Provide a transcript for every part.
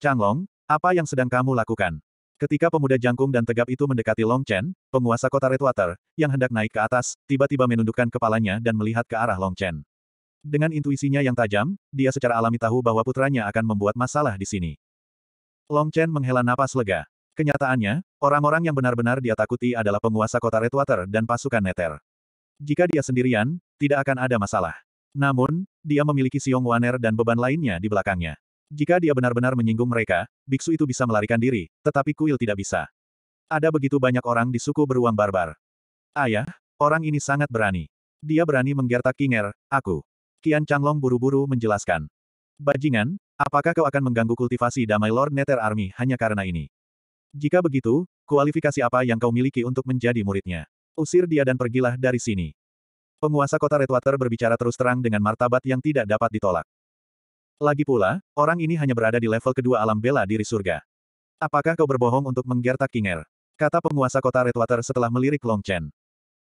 Changlong, apa yang sedang kamu lakukan? Ketika pemuda jangkung dan tegap itu mendekati Long Chen, penguasa kota Redwater, yang hendak naik ke atas, tiba-tiba menundukkan kepalanya dan melihat ke arah Long Chen. Dengan intuisinya yang tajam, dia secara alami tahu bahwa putranya akan membuat masalah di sini. Long Chen menghela napas lega. Kenyataannya, orang-orang yang benar-benar dia takuti adalah penguasa kota Redwater dan pasukan Nether. Jika dia sendirian, tidak akan ada masalah. Namun, dia memiliki Siong Waner dan beban lainnya di belakangnya. Jika dia benar-benar menyinggung mereka, biksu itu bisa melarikan diri, tetapi kuil tidak bisa. Ada begitu banyak orang di suku beruang barbar. Ayah, orang ini sangat berani. Dia berani menggertak Kinger, aku. Kian Changlong buru-buru menjelaskan. Bajingan, apakah kau akan mengganggu kultivasi damai Lord Nether Army hanya karena ini? Jika begitu, kualifikasi apa yang kau miliki untuk menjadi muridnya? Usir dia dan pergilah dari sini. Penguasa kota Redwater berbicara terus terang dengan martabat yang tidak dapat ditolak. Lagi pula, orang ini hanya berada di level kedua alam bela diri surga. Apakah kau berbohong untuk menggertak Kinger? Kata penguasa kota Redwater setelah melirik Long Chen.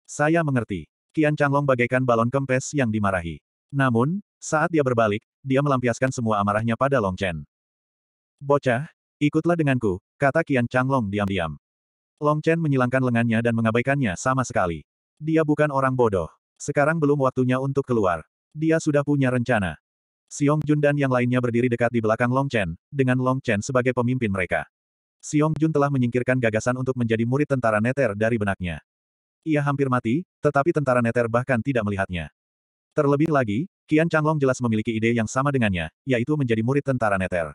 Saya mengerti. Kian Changlong bagaikan balon kempes yang dimarahi. Namun, saat dia berbalik, dia melampiaskan semua amarahnya pada Long Chen. Bocah, ikutlah denganku, kata Kian Changlong diam-diam. Long Chen menyilangkan lengannya dan mengabaikannya sama sekali. Dia bukan orang bodoh. Sekarang belum waktunya untuk keluar. Dia sudah punya rencana. Xiong Jun dan yang lainnya berdiri dekat di belakang Long Chen, dengan Long Chen sebagai pemimpin mereka. Xiong Jun telah menyingkirkan gagasan untuk menjadi murid tentara neter dari benaknya. Ia hampir mati, tetapi tentara neter bahkan tidak melihatnya. Terlebih lagi, Qian Changlong jelas memiliki ide yang sama dengannya, yaitu menjadi murid tentara neter.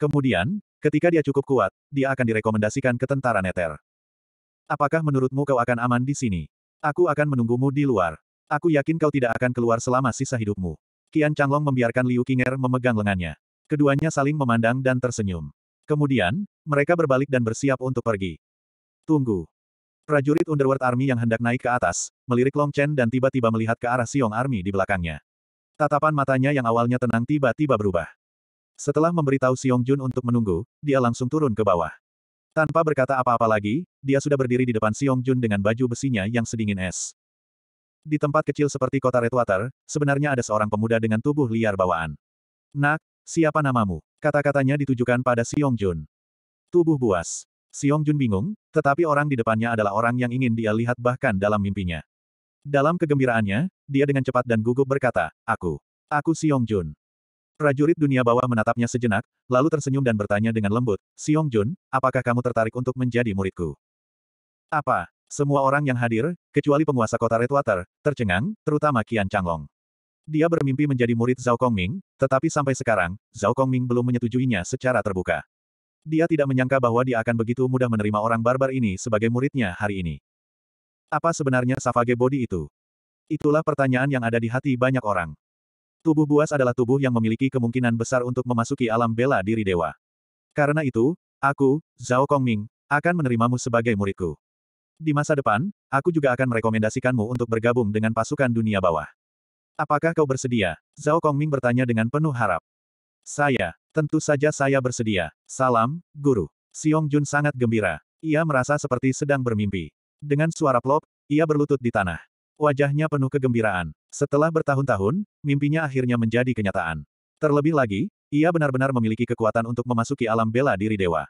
Kemudian, ketika dia cukup kuat, dia akan direkomendasikan ke tentara neter. Apakah menurutmu kau akan aman di sini? Aku akan menunggumu di luar. Aku yakin kau tidak akan keluar selama sisa hidupmu. Kian Changlong membiarkan Liu Qinger memegang lengannya. Keduanya saling memandang dan tersenyum. Kemudian, mereka berbalik dan bersiap untuk pergi. Tunggu. Prajurit Underworld Army yang hendak naik ke atas, melirik Long Chen dan tiba-tiba melihat ke arah Siong Army di belakangnya. Tatapan matanya yang awalnya tenang tiba-tiba berubah. Setelah memberitahu Siong Jun untuk menunggu, dia langsung turun ke bawah. Tanpa berkata apa-apa lagi, dia sudah berdiri di depan Siong Jun dengan baju besinya yang sedingin es. Di tempat kecil seperti kota Redwater, sebenarnya ada seorang pemuda dengan tubuh liar bawaan. Nak, siapa namamu? Kata-katanya ditujukan pada Siong Jun. Tubuh buas. Siong Jun bingung, tetapi orang di depannya adalah orang yang ingin dia lihat bahkan dalam mimpinya. Dalam kegembiraannya, dia dengan cepat dan gugup berkata, Aku. Aku Siong Jun. Prajurit dunia bawah menatapnya sejenak, lalu tersenyum dan bertanya dengan lembut, Siong Jun, apakah kamu tertarik untuk menjadi muridku? Apa? Semua orang yang hadir, kecuali penguasa kota Redwater, tercengang, terutama Kian Changlong. Dia bermimpi menjadi murid Zhao Kongming, tetapi sampai sekarang, Zhao Kongming belum menyetujuinya secara terbuka. Dia tidak menyangka bahwa dia akan begitu mudah menerima orang barbar ini sebagai muridnya hari ini. Apa sebenarnya Savage Body itu? Itulah pertanyaan yang ada di hati banyak orang. Tubuh buas adalah tubuh yang memiliki kemungkinan besar untuk memasuki alam bela diri dewa. Karena itu, aku, Zhao Kongming, akan menerimamu sebagai muridku. Di masa depan, aku juga akan merekomendasikanmu untuk bergabung dengan pasukan dunia bawah. Apakah kau bersedia? Zhao Kongming bertanya dengan penuh harap. Saya, tentu saja saya bersedia. Salam, guru. Xiong Jun sangat gembira. Ia merasa seperti sedang bermimpi. Dengan suara plop, ia berlutut di tanah. Wajahnya penuh kegembiraan. Setelah bertahun-tahun, mimpinya akhirnya menjadi kenyataan. Terlebih lagi, ia benar-benar memiliki kekuatan untuk memasuki alam bela diri dewa.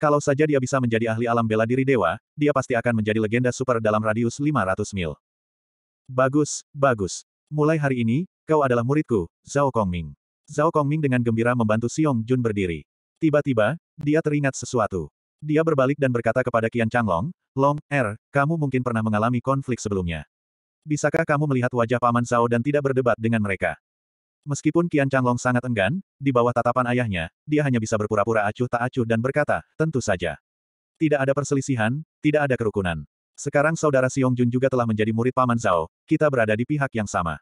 Kalau saja dia bisa menjadi ahli alam bela diri dewa, dia pasti akan menjadi legenda super dalam radius 500 mil. Bagus, bagus. Mulai hari ini, kau adalah muridku, Zhao Kongming. Zhao Kongming dengan gembira membantu Xiong Jun berdiri. Tiba-tiba, dia teringat sesuatu. Dia berbalik dan berkata kepada Qian Changlong, Long, Er, kamu mungkin pernah mengalami konflik sebelumnya. Bisakah kamu melihat wajah Paman Zhao dan tidak berdebat dengan mereka? Meskipun Qian Changlong sangat enggan, di bawah tatapan ayahnya, dia hanya bisa berpura-pura acuh tak acuh dan berkata, tentu saja. Tidak ada perselisihan, tidak ada kerukunan. Sekarang saudara Siong Jun juga telah menjadi murid Paman Zhao, kita berada di pihak yang sama.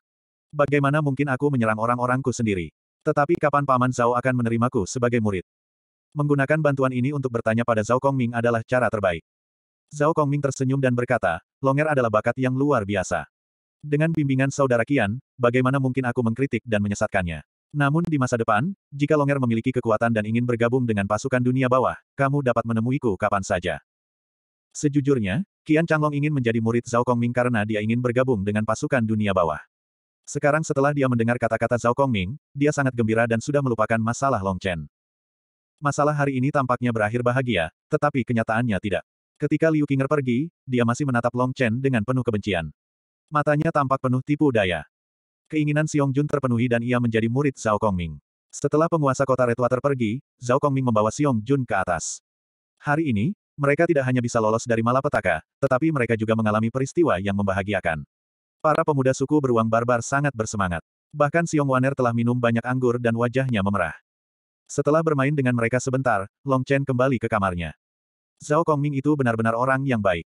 Bagaimana mungkin aku menyerang orang-orangku sendiri? Tetapi kapan Paman Zhao akan menerimaku sebagai murid? Menggunakan bantuan ini untuk bertanya pada Zhao Kongming adalah cara terbaik. Zhao Kongming tersenyum dan berkata, Longer adalah bakat yang luar biasa. Dengan bimbingan saudara Kian, bagaimana mungkin aku mengkritik dan menyesatkannya? Namun di masa depan, jika Longer memiliki kekuatan dan ingin bergabung dengan pasukan dunia bawah, kamu dapat menemuiku kapan saja. Sejujurnya, Kian Changlong ingin menjadi murid Zhao Kongming karena dia ingin bergabung dengan pasukan dunia bawah. Sekarang setelah dia mendengar kata-kata Zhao Kongming, dia sangat gembira dan sudah melupakan masalah Long Chen. Masalah hari ini tampaknya berakhir bahagia, tetapi kenyataannya tidak. Ketika Liu Qinger pergi, dia masih menatap Long Chen dengan penuh kebencian. Matanya tampak penuh tipu daya. Keinginan Xiong Jun terpenuhi dan ia menjadi murid Zhao Kongming. Setelah penguasa kota Redwater pergi, Zhao Kongming membawa Xiong Jun ke atas. Hari ini, mereka tidak hanya bisa lolos dari malapetaka, tetapi mereka juga mengalami peristiwa yang membahagiakan. Para pemuda suku beruang barbar sangat bersemangat. Bahkan Xiong Waner telah minum banyak anggur dan wajahnya memerah. Setelah bermain dengan mereka sebentar, Long Chen kembali ke kamarnya. Zhao Kongming itu benar-benar orang yang baik.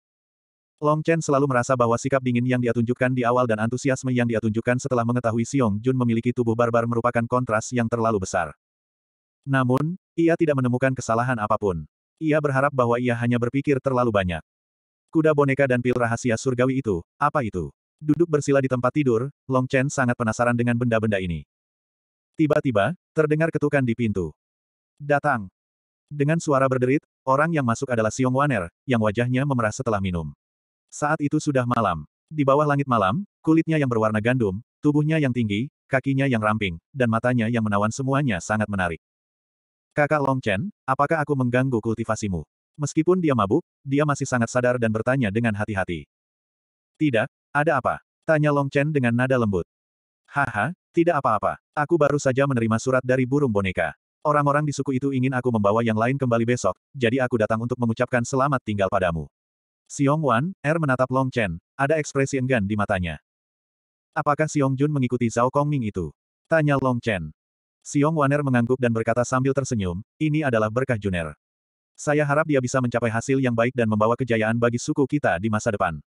Long Chen selalu merasa bahwa sikap dingin yang dia tunjukkan di awal dan antusiasme yang dia tunjukkan setelah mengetahui Xiong Jun memiliki tubuh barbar merupakan kontras yang terlalu besar. Namun, ia tidak menemukan kesalahan apapun. Ia berharap bahwa ia hanya berpikir terlalu banyak. Kuda boneka dan pil rahasia surgawi itu, apa itu? Duduk bersila di tempat tidur, Long Chen sangat penasaran dengan benda-benda ini. Tiba-tiba, terdengar ketukan di pintu. Datang. Dengan suara berderit, orang yang masuk adalah Xiong Waner, yang wajahnya memerah setelah minum. Saat itu sudah malam. Di bawah langit malam, kulitnya yang berwarna gandum, tubuhnya yang tinggi, kakinya yang ramping, dan matanya yang menawan semuanya sangat menarik. Kakak Long Chen, apakah aku mengganggu kultivasimu? Meskipun dia mabuk, dia masih sangat sadar dan bertanya dengan hati-hati. Tidak, ada apa? Tanya Long Chen dengan nada lembut. Haha, tidak apa-apa. Aku baru saja menerima surat dari burung boneka. Orang-orang di suku itu ingin aku membawa yang lain kembali besok, jadi aku datang untuk mengucapkan selamat tinggal padamu. Xiong Wan, Er menatap Long Chen, ada ekspresi enggan di matanya. Apakah Xiong Jun mengikuti Zhao Kongming itu? Tanya Long Chen. Xiong er mengangguk dan berkata sambil tersenyum, ini adalah berkah Juner. Saya harap dia bisa mencapai hasil yang baik dan membawa kejayaan bagi suku kita di masa depan.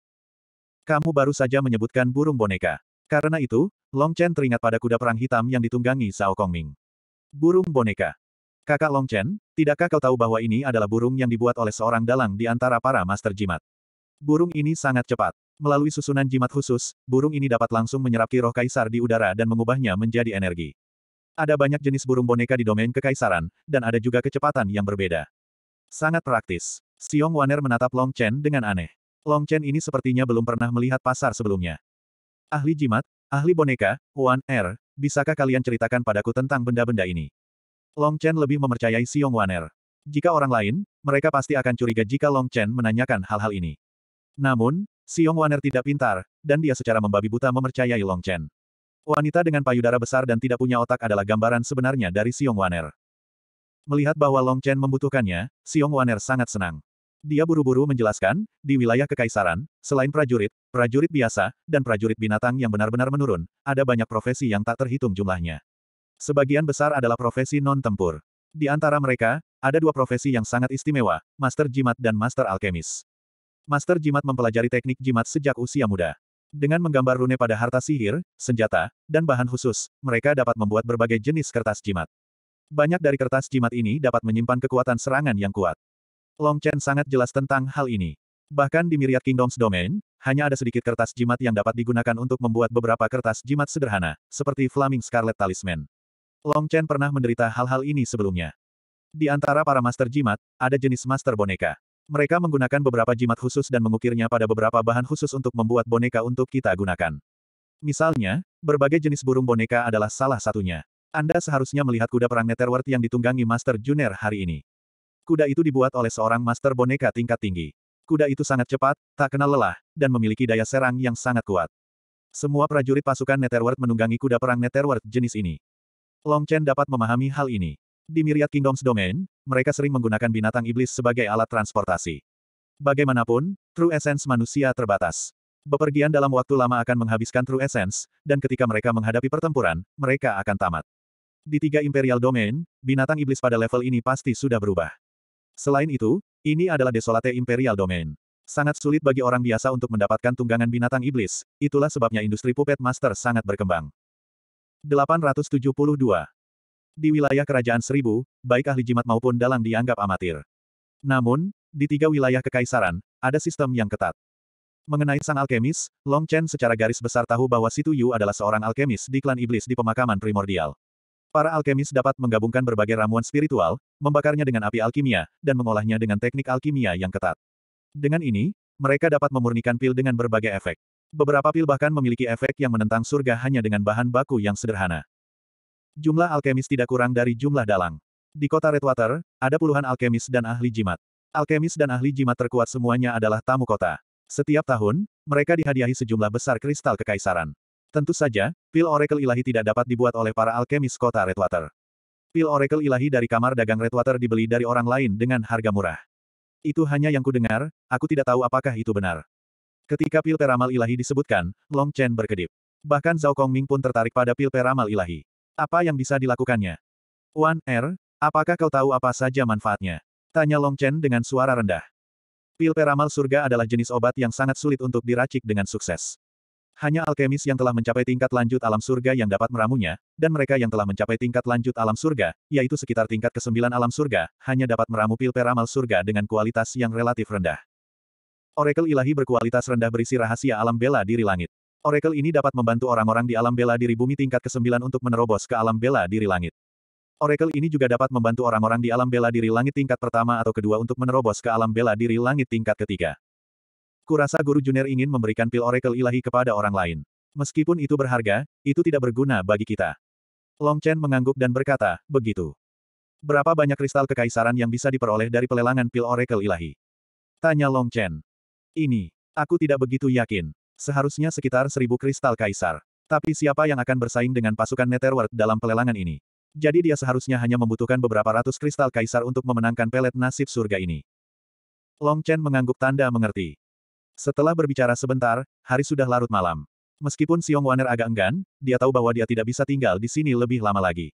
Kamu baru saja menyebutkan burung boneka. Karena itu, Long Chen teringat pada kuda perang hitam yang ditunggangi Zhao Kongming. Burung boneka. Kakak Long Chen, tidakkah kau tahu bahwa ini adalah burung yang dibuat oleh seorang dalang di antara para master jimat? Burung ini sangat cepat. Melalui susunan jimat khusus, burung ini dapat langsung menyerap roh kaisar di udara dan mengubahnya menjadi energi. Ada banyak jenis burung boneka di domain kekaisaran, dan ada juga kecepatan yang berbeda. Sangat praktis. Xiong Waner menatap Long Chen dengan aneh. Long Chen ini sepertinya belum pernah melihat pasar sebelumnya. Ahli jimat, ahli boneka, Wan Er, bisakah kalian ceritakan padaku tentang benda-benda ini? Long Chen lebih memercayai Xiong Waner. Jika orang lain, mereka pasti akan curiga jika Long Chen menanyakan hal-hal ini. Namun, Xiong Waner tidak pintar, dan dia secara membabi buta memercayai Long Chen. Wanita dengan payudara besar dan tidak punya otak adalah gambaran sebenarnya dari Xiong Waner. Melihat bahwa Long Chen membutuhkannya, Xiong Waner sangat senang. Dia buru-buru menjelaskan, di wilayah kekaisaran, selain prajurit, prajurit biasa, dan prajurit binatang yang benar-benar menurun, ada banyak profesi yang tak terhitung jumlahnya. Sebagian besar adalah profesi non-tempur. Di antara mereka, ada dua profesi yang sangat istimewa, Master Jimat dan Master Alkemis. Master Jimat mempelajari teknik jimat sejak usia muda. Dengan menggambar rune pada harta sihir, senjata, dan bahan khusus, mereka dapat membuat berbagai jenis kertas jimat. Banyak dari kertas jimat ini dapat menyimpan kekuatan serangan yang kuat. Long Chen sangat jelas tentang hal ini. Bahkan di Myriad Kingdoms Domain, hanya ada sedikit kertas jimat yang dapat digunakan untuk membuat beberapa kertas jimat sederhana, seperti Flaming Scarlet Talisman. Long Chen pernah menderita hal-hal ini sebelumnya. Di antara para master jimat, ada jenis master boneka. Mereka menggunakan beberapa jimat khusus dan mengukirnya pada beberapa bahan khusus untuk membuat boneka untuk kita gunakan. Misalnya, berbagai jenis burung boneka adalah salah satunya. Anda seharusnya melihat kuda perang Netherworld yang ditunggangi Master Junior hari ini. Kuda itu dibuat oleh seorang master boneka tingkat tinggi. Kuda itu sangat cepat, tak kenal lelah, dan memiliki daya serang yang sangat kuat. Semua prajurit pasukan Netherworld menunggangi kuda perang Netherworld jenis ini. Long Chen dapat memahami hal ini. Di Myriad Kingdoms Domain, mereka sering menggunakan binatang iblis sebagai alat transportasi. Bagaimanapun, true essence manusia terbatas. Bepergian dalam waktu lama akan menghabiskan true essence, dan ketika mereka menghadapi pertempuran, mereka akan tamat. Di tiga Imperial Domain, binatang iblis pada level ini pasti sudah berubah. Selain itu, ini adalah Desolate Imperial Domain. Sangat sulit bagi orang biasa untuk mendapatkan tunggangan binatang iblis, itulah sebabnya industri puppet master sangat berkembang. 872. Di wilayah kerajaan seribu, baik ahli jimat maupun dalang dianggap amatir. Namun, di tiga wilayah kekaisaran, ada sistem yang ketat. Mengenai sang alkemis, Long Chen secara garis besar tahu bahwa Situ Yu adalah seorang alkemis di klan iblis di pemakaman primordial. Para alkemis dapat menggabungkan berbagai ramuan spiritual, membakarnya dengan api alkimia, dan mengolahnya dengan teknik alkimia yang ketat. Dengan ini, mereka dapat memurnikan pil dengan berbagai efek. Beberapa pil bahkan memiliki efek yang menentang surga hanya dengan bahan baku yang sederhana. Jumlah alkemis tidak kurang dari jumlah dalang. Di kota Redwater, ada puluhan alkemis dan ahli jimat. Alkemis dan ahli jimat terkuat semuanya adalah tamu kota. Setiap tahun, mereka dihadiahi sejumlah besar kristal kekaisaran. Tentu saja, pil oracle ilahi tidak dapat dibuat oleh para alkemis kota Redwater. Pil oracle ilahi dari kamar dagang Redwater dibeli dari orang lain dengan harga murah. Itu hanya yang kudengar, aku tidak tahu apakah itu benar. Ketika pil peramal ilahi disebutkan, Long Chen berkedip. Bahkan Zhao Kongming pun tertarik pada pil peramal ilahi. Apa yang bisa dilakukannya? Wan Er, apakah kau tahu apa saja manfaatnya? Tanya Long Chen dengan suara rendah. Pil peramal surga adalah jenis obat yang sangat sulit untuk diracik dengan sukses. Hanya alkemis yang telah mencapai tingkat lanjut alam surga yang dapat meramunya, dan mereka yang telah mencapai tingkat lanjut alam surga, yaitu sekitar tingkat ke kesembilan alam surga, hanya dapat meramu pil peramal surga dengan kualitas yang relatif rendah. Oracle ilahi berkualitas rendah berisi rahasia alam bela diri langit. Oracle ini dapat membantu orang-orang di alam bela diri bumi tingkat ke-9 untuk menerobos ke alam bela diri langit. Oracle ini juga dapat membantu orang-orang di alam bela diri langit tingkat pertama atau kedua untuk menerobos ke alam bela diri langit tingkat ketiga. Kurasa Guru Junior ingin memberikan pil Oracle ilahi kepada orang lain. Meskipun itu berharga, itu tidak berguna bagi kita. Long Chen mengangguk dan berkata, begitu. Berapa banyak kristal kekaisaran yang bisa diperoleh dari pelelangan pil Oracle ilahi? Tanya Long Chen. Ini, aku tidak begitu yakin. Seharusnya sekitar seribu kristal kaisar. Tapi siapa yang akan bersaing dengan pasukan Netherworld dalam pelelangan ini? Jadi dia seharusnya hanya membutuhkan beberapa ratus kristal kaisar untuk memenangkan pelet nasib surga ini. Long Chen mengangguk tanda mengerti. Setelah berbicara sebentar, hari sudah larut malam. Meskipun Siong Waner agak enggan, dia tahu bahwa dia tidak bisa tinggal di sini lebih lama lagi.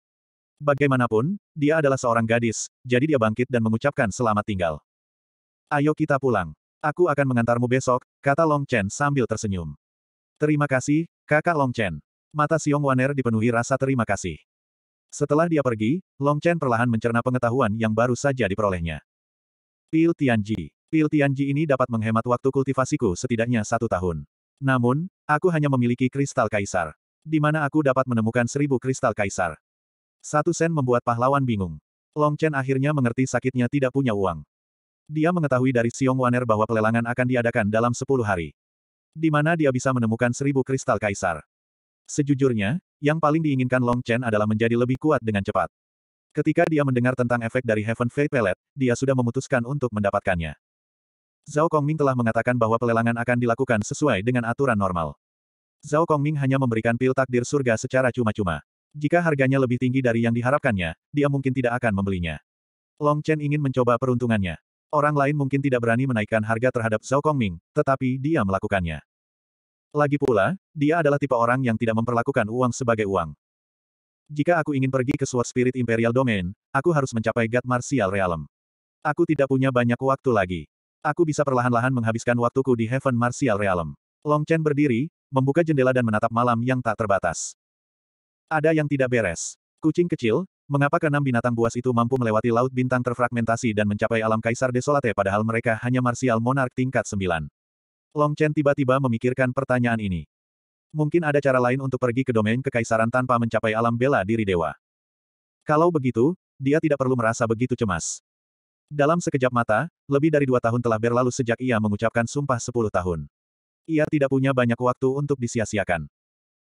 Bagaimanapun, dia adalah seorang gadis, jadi dia bangkit dan mengucapkan selamat tinggal. Ayo kita pulang. Aku akan mengantarmu besok, kata Long Chen sambil tersenyum. Terima kasih, kakak Long Chen. Mata Xiong Waner dipenuhi rasa terima kasih. Setelah dia pergi, Long Chen perlahan mencerna pengetahuan yang baru saja diperolehnya. Pil Tianji. Pil Tianji ini dapat menghemat waktu kultivasiku setidaknya satu tahun. Namun, aku hanya memiliki kristal kaisar. Di mana aku dapat menemukan seribu kristal kaisar. Satu sen membuat pahlawan bingung. Long Chen akhirnya mengerti sakitnya tidak punya uang. Dia mengetahui dari Xiong Waner bahwa pelelangan akan diadakan dalam sepuluh hari. Di mana dia bisa menemukan seribu kristal kaisar. Sejujurnya, yang paling diinginkan Long Chen adalah menjadi lebih kuat dengan cepat. Ketika dia mendengar tentang efek dari Heaven Fate Pellet, dia sudah memutuskan untuk mendapatkannya. Zhao Kongming telah mengatakan bahwa pelelangan akan dilakukan sesuai dengan aturan normal. Zhao Kongming hanya memberikan pil takdir surga secara cuma-cuma. Jika harganya lebih tinggi dari yang diharapkannya, dia mungkin tidak akan membelinya. Long Chen ingin mencoba peruntungannya. Orang lain mungkin tidak berani menaikkan harga terhadap Zhao Kongming, tetapi dia melakukannya. Lagi pula, dia adalah tipe orang yang tidak memperlakukan uang sebagai uang. Jika aku ingin pergi ke Sword Spirit Imperial Domain, aku harus mencapai God Martial Realm. Aku tidak punya banyak waktu lagi. Aku bisa perlahan-lahan menghabiskan waktuku di Heaven Martial Realm. Long Chen berdiri, membuka jendela dan menatap malam yang tak terbatas. Ada yang tidak beres. Kucing kecil, Mengapa keenam binatang buas itu mampu melewati laut bintang terfragmentasi dan mencapai alam kaisar desolate padahal mereka hanya marsial monark tingkat 9? Long Chen tiba-tiba memikirkan pertanyaan ini. Mungkin ada cara lain untuk pergi ke domain kekaisaran tanpa mencapai alam bela diri dewa. Kalau begitu, dia tidak perlu merasa begitu cemas. Dalam sekejap mata, lebih dari dua tahun telah berlalu sejak ia mengucapkan sumpah sepuluh tahun. Ia tidak punya banyak waktu untuk disia-siakan.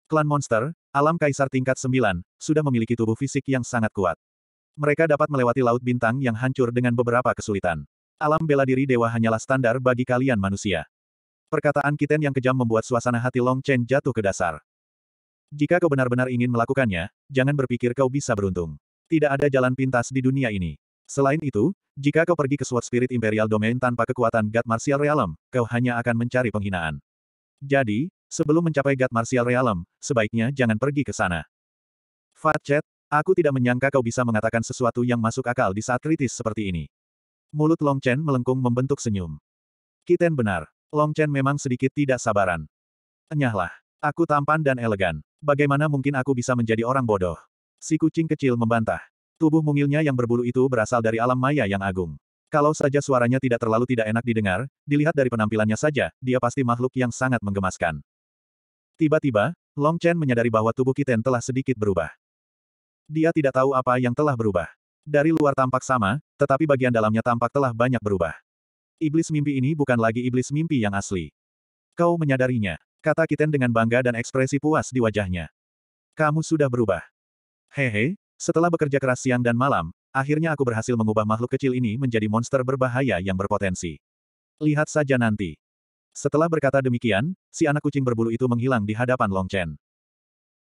Klan monster, alam kaisar tingkat 9, sudah memiliki tubuh fisik yang sangat kuat. Mereka dapat melewati laut bintang yang hancur dengan beberapa kesulitan. Alam bela diri dewa hanyalah standar bagi kalian manusia. Perkataan Kiten yang kejam membuat suasana hati Long Chen jatuh ke dasar. Jika kau benar-benar ingin melakukannya, jangan berpikir kau bisa beruntung. Tidak ada jalan pintas di dunia ini. Selain itu, jika kau pergi ke Sword Spirit Imperial Domain tanpa kekuatan God Martial Realm, kau hanya akan mencari penghinaan. Jadi, Sebelum mencapai God Martial Realm, sebaiknya jangan pergi ke sana. Fat Chat, aku tidak menyangka kau bisa mengatakan sesuatu yang masuk akal di saat kritis seperti ini. Mulut Long Chen melengkung membentuk senyum. Kiten benar. Long Chen memang sedikit tidak sabaran. Enyahlah. Aku tampan dan elegan. Bagaimana mungkin aku bisa menjadi orang bodoh? Si kucing kecil membantah. Tubuh mungilnya yang berbulu itu berasal dari alam maya yang agung. Kalau saja suaranya tidak terlalu tidak enak didengar, dilihat dari penampilannya saja, dia pasti makhluk yang sangat menggemaskan. Tiba-tiba, Long Chen menyadari bahwa tubuh Kiten telah sedikit berubah. Dia tidak tahu apa yang telah berubah. Dari luar tampak sama, tetapi bagian dalamnya tampak telah banyak berubah. Iblis mimpi ini bukan lagi iblis mimpi yang asli. Kau menyadarinya, kata Kiten dengan bangga dan ekspresi puas di wajahnya. Kamu sudah berubah. Hehe, setelah bekerja keras siang dan malam, akhirnya aku berhasil mengubah makhluk kecil ini menjadi monster berbahaya yang berpotensi. Lihat saja nanti. Setelah berkata demikian, si anak kucing berbulu itu menghilang di hadapan Long Chen.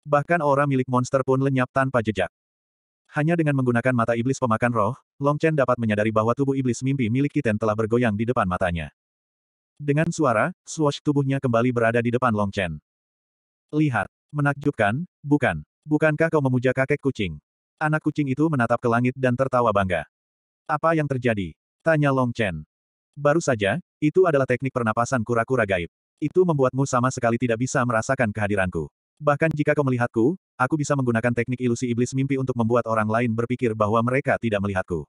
Bahkan aura milik monster pun lenyap tanpa jejak. Hanya dengan menggunakan mata iblis pemakan roh, Long Chen dapat menyadari bahwa tubuh iblis mimpi milik Kiten telah bergoyang di depan matanya. Dengan suara, swash tubuhnya kembali berada di depan Long Chen. Lihat. Menakjubkan, bukan. Bukankah kau memuja kakek kucing? Anak kucing itu menatap ke langit dan tertawa bangga. Apa yang terjadi? Tanya Long Chen. Baru saja, itu adalah teknik pernapasan kura-kura gaib. Itu membuatmu sama sekali tidak bisa merasakan kehadiranku. Bahkan jika kau melihatku, aku bisa menggunakan teknik ilusi iblis mimpi untuk membuat orang lain berpikir bahwa mereka tidak melihatku.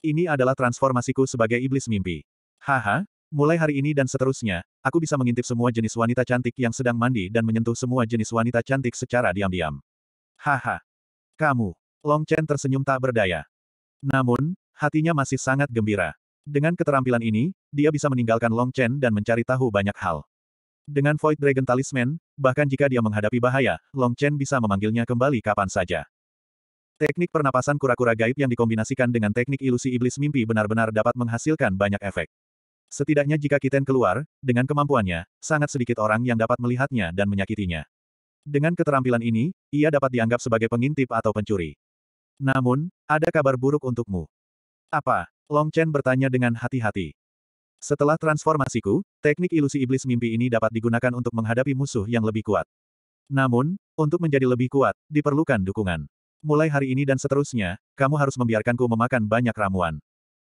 Ini adalah transformasiku sebagai iblis mimpi. Haha, mulai hari ini dan seterusnya, aku bisa mengintip semua jenis wanita cantik yang sedang mandi dan menyentuh semua jenis wanita cantik secara diam-diam. Haha. Kamu. Long Chen tersenyum tak berdaya. Namun, hatinya masih sangat gembira. Dengan keterampilan ini, dia bisa meninggalkan Long Chen dan mencari tahu banyak hal. Dengan Void Dragon Talisman, bahkan jika dia menghadapi bahaya, Long Chen bisa memanggilnya kembali kapan saja. Teknik pernapasan kura-kura gaib yang dikombinasikan dengan teknik ilusi iblis mimpi benar-benar dapat menghasilkan banyak efek. Setidaknya jika Kiten keluar, dengan kemampuannya, sangat sedikit orang yang dapat melihatnya dan menyakitinya. Dengan keterampilan ini, ia dapat dianggap sebagai pengintip atau pencuri. Namun, ada kabar buruk untukmu. Apa? Long Chen bertanya dengan hati-hati. Setelah transformasiku, teknik ilusi iblis mimpi ini dapat digunakan untuk menghadapi musuh yang lebih kuat. Namun, untuk menjadi lebih kuat, diperlukan dukungan. Mulai hari ini dan seterusnya, kamu harus membiarkanku memakan banyak ramuan.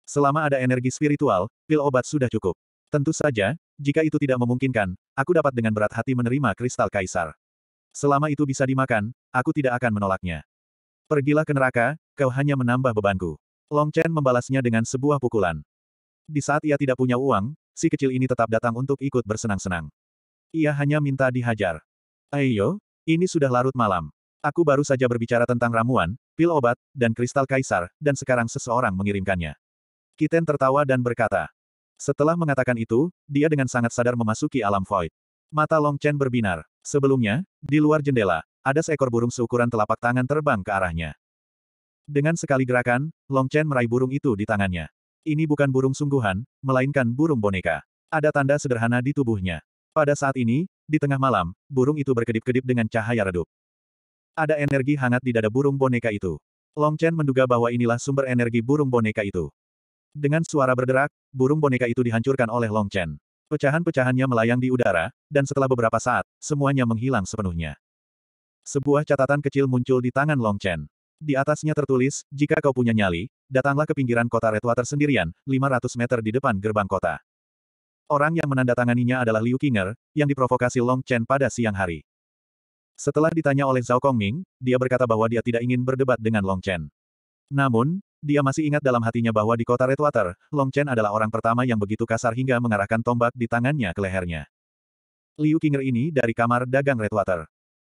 Selama ada energi spiritual, pil obat sudah cukup. Tentu saja, jika itu tidak memungkinkan, aku dapat dengan berat hati menerima kristal kaisar. Selama itu bisa dimakan, aku tidak akan menolaknya. Pergilah ke neraka, kau hanya menambah bebanku. Long Chen membalasnya dengan sebuah pukulan. Di saat ia tidak punya uang, si kecil ini tetap datang untuk ikut bersenang-senang. Ia hanya minta dihajar. Ayo, ini sudah larut malam. Aku baru saja berbicara tentang ramuan, pil obat, dan kristal kaisar, dan sekarang seseorang mengirimkannya. Kiten tertawa dan berkata. Setelah mengatakan itu, dia dengan sangat sadar memasuki alam void. Mata Long Chen berbinar. Sebelumnya, di luar jendela, ada seekor burung seukuran telapak tangan terbang ke arahnya. Dengan sekali gerakan, Long Chen meraih burung itu di tangannya. Ini bukan burung sungguhan, melainkan burung boneka. Ada tanda sederhana di tubuhnya. Pada saat ini, di tengah malam, burung itu berkedip-kedip dengan cahaya redup. Ada energi hangat di dada burung boneka itu. Long Chen menduga bahwa inilah sumber energi burung boneka itu. Dengan suara berderak, burung boneka itu dihancurkan oleh Long Chen. Pecahan-pecahannya melayang di udara, dan setelah beberapa saat, semuanya menghilang sepenuhnya. Sebuah catatan kecil muncul di tangan Long Chen. Di atasnya tertulis, jika kau punya nyali, datanglah ke pinggiran kota Redwater sendirian, 500 meter di depan gerbang kota. Orang yang menandatanganinya adalah Liu Qinger, yang diprovokasi Long Chen pada siang hari. Setelah ditanya oleh Zhao Kongming, dia berkata bahwa dia tidak ingin berdebat dengan Long Chen. Namun, dia masih ingat dalam hatinya bahwa di kota Redwater, Long Chen adalah orang pertama yang begitu kasar hingga mengarahkan tombak di tangannya ke lehernya. Liu Qinger ini dari kamar dagang Redwater.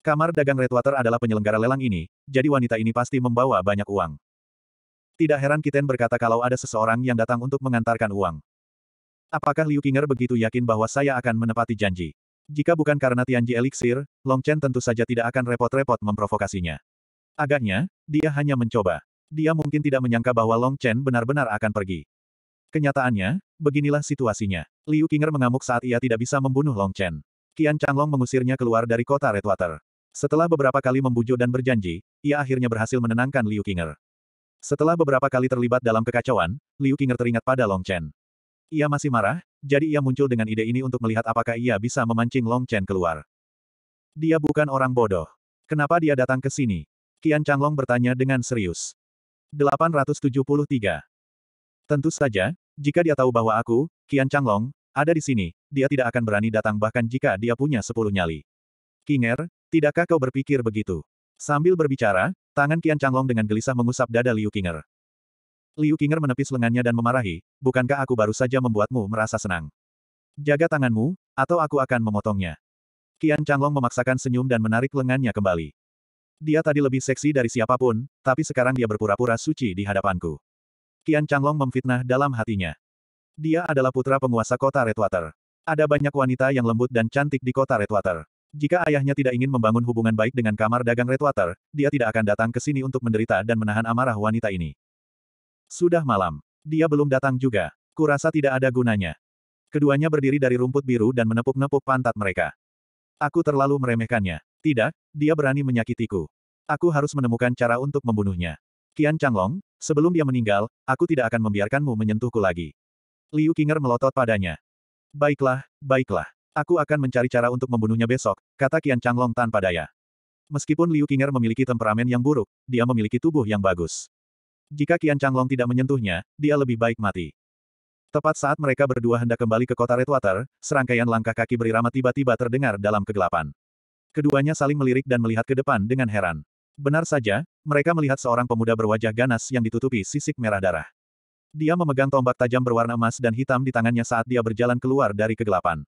Kamar dagang Redwater adalah penyelenggara lelang ini, jadi wanita ini pasti membawa banyak uang. Tidak heran Kiten berkata kalau ada seseorang yang datang untuk mengantarkan uang. Apakah Liu Qinger begitu yakin bahwa saya akan menepati janji? Jika bukan karena Tianji Elixir, Long Chen tentu saja tidak akan repot-repot memprovokasinya. Agaknya, dia hanya mencoba. Dia mungkin tidak menyangka bahwa Long Chen benar-benar akan pergi. Kenyataannya, beginilah situasinya. Liu Qinger mengamuk saat ia tidak bisa membunuh Long Chen. Qian Changlong mengusirnya keluar dari kota Redwater. Setelah beberapa kali membujuk dan berjanji, ia akhirnya berhasil menenangkan Liu Qinger. Setelah beberapa kali terlibat dalam kekacauan, Liu Qinger teringat pada Long Chen. Ia masih marah, jadi ia muncul dengan ide ini untuk melihat apakah ia bisa memancing Long Chen keluar. Dia bukan orang bodoh. Kenapa dia datang ke sini? Qian Changlong bertanya dengan serius. 873. Tentu saja, jika dia tahu bahwa aku, Qian Changlong, ada di sini, dia tidak akan berani datang bahkan jika dia punya sepuluh nyali. Kinger, Tidakkah kau berpikir begitu? Sambil berbicara, tangan Kian Changlong dengan gelisah mengusap dada Liu Qinger. Liu Qinger menepis lengannya dan memarahi, bukankah aku baru saja membuatmu merasa senang? Jaga tanganmu, atau aku akan memotongnya. Kian Changlong memaksakan senyum dan menarik lengannya kembali. Dia tadi lebih seksi dari siapapun, tapi sekarang dia berpura-pura suci di hadapanku. Kian Changlong memfitnah dalam hatinya. Dia adalah putra penguasa kota Redwater. Ada banyak wanita yang lembut dan cantik di kota Redwater. Jika ayahnya tidak ingin membangun hubungan baik dengan kamar dagang Redwater, dia tidak akan datang ke sini untuk menderita dan menahan amarah wanita ini. Sudah malam. Dia belum datang juga. Kurasa tidak ada gunanya. Keduanya berdiri dari rumput biru dan menepuk-nepuk pantat mereka. Aku terlalu meremehkannya. Tidak, dia berani menyakitiku. Aku harus menemukan cara untuk membunuhnya. Kian Changlong, sebelum dia meninggal, aku tidak akan membiarkanmu menyentuhku lagi. Liu Qinger melotot padanya. Baiklah, baiklah. Aku akan mencari cara untuk membunuhnya besok, kata Qian Changlong tanpa daya. Meskipun Liu Qinger memiliki temperamen yang buruk, dia memiliki tubuh yang bagus. Jika Qian Changlong tidak menyentuhnya, dia lebih baik mati. Tepat saat mereka berdua hendak kembali ke kota Redwater, serangkaian langkah kaki berirama tiba-tiba terdengar dalam kegelapan. Keduanya saling melirik dan melihat ke depan dengan heran. Benar saja, mereka melihat seorang pemuda berwajah ganas yang ditutupi sisik merah darah. Dia memegang tombak tajam berwarna emas dan hitam di tangannya saat dia berjalan keluar dari kegelapan.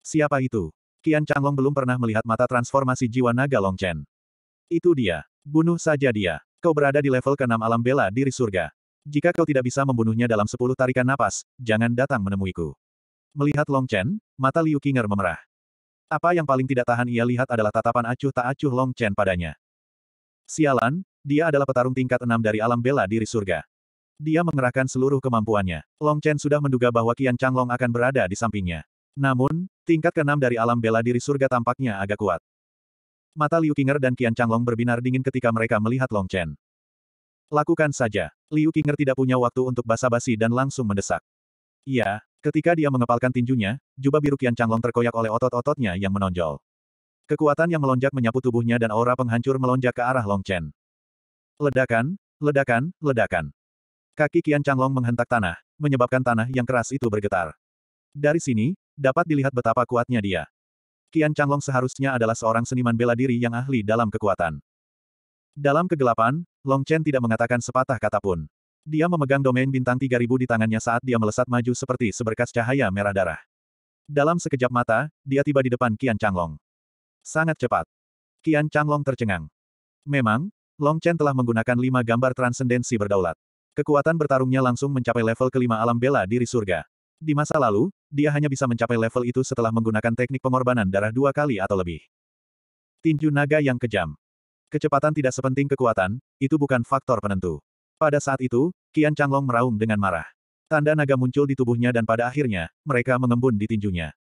Siapa itu? Kian Changlong belum pernah melihat mata transformasi jiwa naga Longchen. Itu dia. Bunuh saja dia. Kau berada di level ke-6 alam bela diri surga. Jika kau tidak bisa membunuhnya dalam 10 tarikan napas, jangan datang menemuiku. Melihat Longchen, mata Liu Qinger memerah. Apa yang paling tidak tahan ia lihat adalah tatapan acuh tak acuh Longchen padanya. Sialan, dia adalah petarung tingkat 6 dari alam bela diri surga. Dia mengerahkan seluruh kemampuannya. Longchen sudah menduga bahwa Kian Changlong akan berada di sampingnya. Namun, tingkat keenam dari alam bela diri surga tampaknya agak kuat. Mata Liu Qinger dan Qian Changlong berbinar dingin ketika mereka melihat Long Chen. Lakukan saja. Liu Qinger tidak punya waktu untuk basa-basi dan langsung mendesak. Iya, ketika dia mengepalkan tinjunya, jubah biru Qian Changlong terkoyak oleh otot-ototnya yang menonjol. Kekuatan yang melonjak menyapu tubuhnya dan aura penghancur melonjak ke arah Long Chen. Ledakan, ledakan, ledakan. Kaki Qian Changlong menghentak tanah, menyebabkan tanah yang keras itu bergetar. Dari sini, dapat dilihat betapa kuatnya dia. Qian Changlong seharusnya adalah seorang seniman bela diri yang ahli dalam kekuatan. Dalam kegelapan, Long Chen tidak mengatakan sepatah kata pun. Dia memegang domain bintang 3000 di tangannya saat dia melesat maju seperti seberkas cahaya merah darah. Dalam sekejap mata, dia tiba di depan Qian Changlong. Sangat cepat. Qian Changlong tercengang. Memang, Long Chen telah menggunakan lima gambar transendensi berdaulat. Kekuatan bertarungnya langsung mencapai level kelima alam bela diri surga. Di masa lalu, dia hanya bisa mencapai level itu setelah menggunakan teknik pengorbanan darah dua kali atau lebih. Tinju naga yang kejam. Kecepatan tidak sepenting kekuatan, itu bukan faktor penentu. Pada saat itu, Kian Changlong meraung dengan marah. Tanda naga muncul di tubuhnya dan pada akhirnya, mereka mengembun di tinjunya.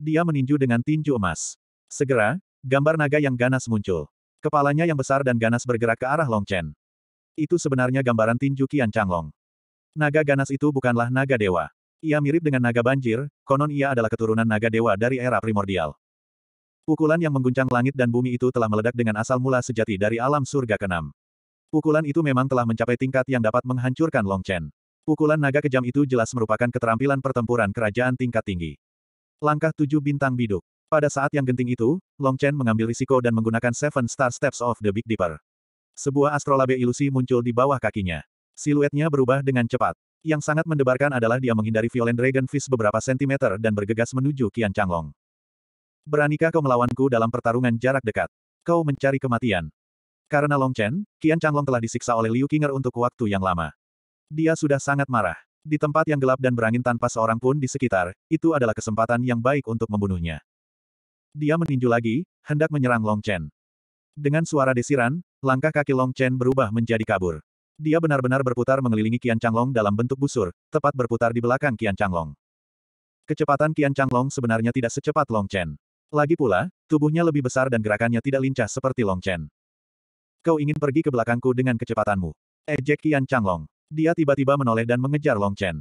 Dia meninju dengan tinju emas. Segera, gambar naga yang ganas muncul. Kepalanya yang besar dan ganas bergerak ke arah Long Chen. Itu sebenarnya gambaran tinju Kian Changlong. Naga ganas itu bukanlah naga dewa. Ia mirip dengan naga banjir, konon ia adalah keturunan naga dewa dari era primordial. Pukulan yang mengguncang langit dan bumi itu telah meledak dengan asal mula sejati dari alam surga keenam. Pukulan itu memang telah mencapai tingkat yang dapat menghancurkan Long Chen. Pukulan naga kejam itu jelas merupakan keterampilan pertempuran kerajaan tingkat tinggi. Langkah tujuh bintang biduk. Pada saat yang genting itu, Long Chen mengambil risiko dan menggunakan Seven Star Steps of the Big Dipper. Sebuah astrolabe ilusi muncul di bawah kakinya. Siluetnya berubah dengan cepat. Yang sangat mendebarkan adalah dia menghindari Violent Dragon Fist beberapa sentimeter dan bergegas menuju Qian Changlong. Beranikah kau melawanku dalam pertarungan jarak dekat? Kau mencari kematian. Karena Long Chen, Qian Changlong telah disiksa oleh Liu Qinger untuk waktu yang lama. Dia sudah sangat marah. Di tempat yang gelap dan berangin tanpa seorang pun di sekitar, itu adalah kesempatan yang baik untuk membunuhnya. Dia meninju lagi, hendak menyerang Long Chen. Dengan suara desiran, langkah kaki Long Chen berubah menjadi kabur. Dia benar-benar berputar mengelilingi Qian Changlong dalam bentuk busur, tepat berputar di belakang Qian Changlong. Kecepatan Qian Changlong sebenarnya tidak secepat Long Chen. Lagi pula, tubuhnya lebih besar dan gerakannya tidak lincah seperti Long Chen. Kau ingin pergi ke belakangku dengan kecepatanmu. Ejek Qian Changlong. Dia tiba-tiba menoleh dan mengejar Long Chen.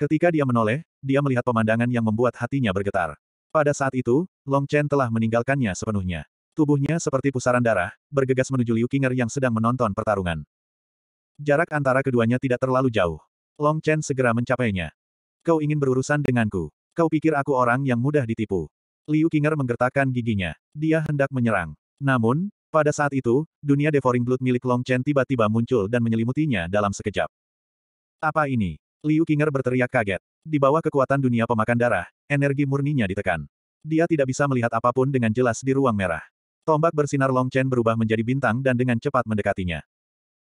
Ketika dia menoleh, dia melihat pemandangan yang membuat hatinya bergetar. Pada saat itu, Long Chen telah meninggalkannya sepenuhnya. Tubuhnya seperti pusaran darah, bergegas menuju Liu Qinger yang sedang menonton pertarungan. Jarak antara keduanya tidak terlalu jauh. Long Chen segera mencapainya. Kau ingin berurusan denganku. Kau pikir aku orang yang mudah ditipu. Liu Qinger menggertakkan giginya. Dia hendak menyerang. Namun, pada saat itu, dunia devouring blood milik Long Chen tiba-tiba muncul dan menyelimutinya dalam sekejap. Apa ini? Liu Qinger berteriak kaget. Di bawah kekuatan dunia pemakan darah, energi murninya ditekan. Dia tidak bisa melihat apapun dengan jelas di ruang merah. Tombak bersinar Long Chen berubah menjadi bintang dan dengan cepat mendekatinya.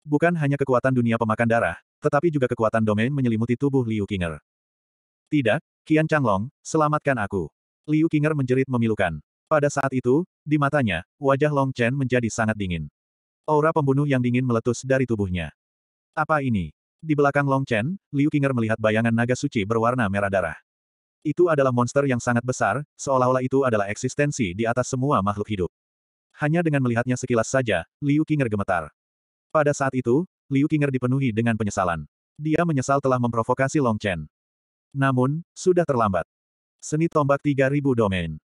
Bukan hanya kekuatan dunia pemakan darah, tetapi juga kekuatan domain menyelimuti tubuh Liu Qinger. Tidak, Qian Changlong, selamatkan aku. Liu Qinger menjerit memilukan. Pada saat itu, di matanya, wajah Long Chen menjadi sangat dingin. Aura pembunuh yang dingin meletus dari tubuhnya. Apa ini? Di belakang Long Chen, Liu Qinger melihat bayangan naga suci berwarna merah darah. Itu adalah monster yang sangat besar, seolah-olah itu adalah eksistensi di atas semua makhluk hidup. Hanya dengan melihatnya sekilas saja, Liu Qinger gemetar. Pada saat itu, Liu Qinger dipenuhi dengan penyesalan. Dia menyesal telah memprovokasi Long Chen. Namun, sudah terlambat. Seni tombak 3000 domain.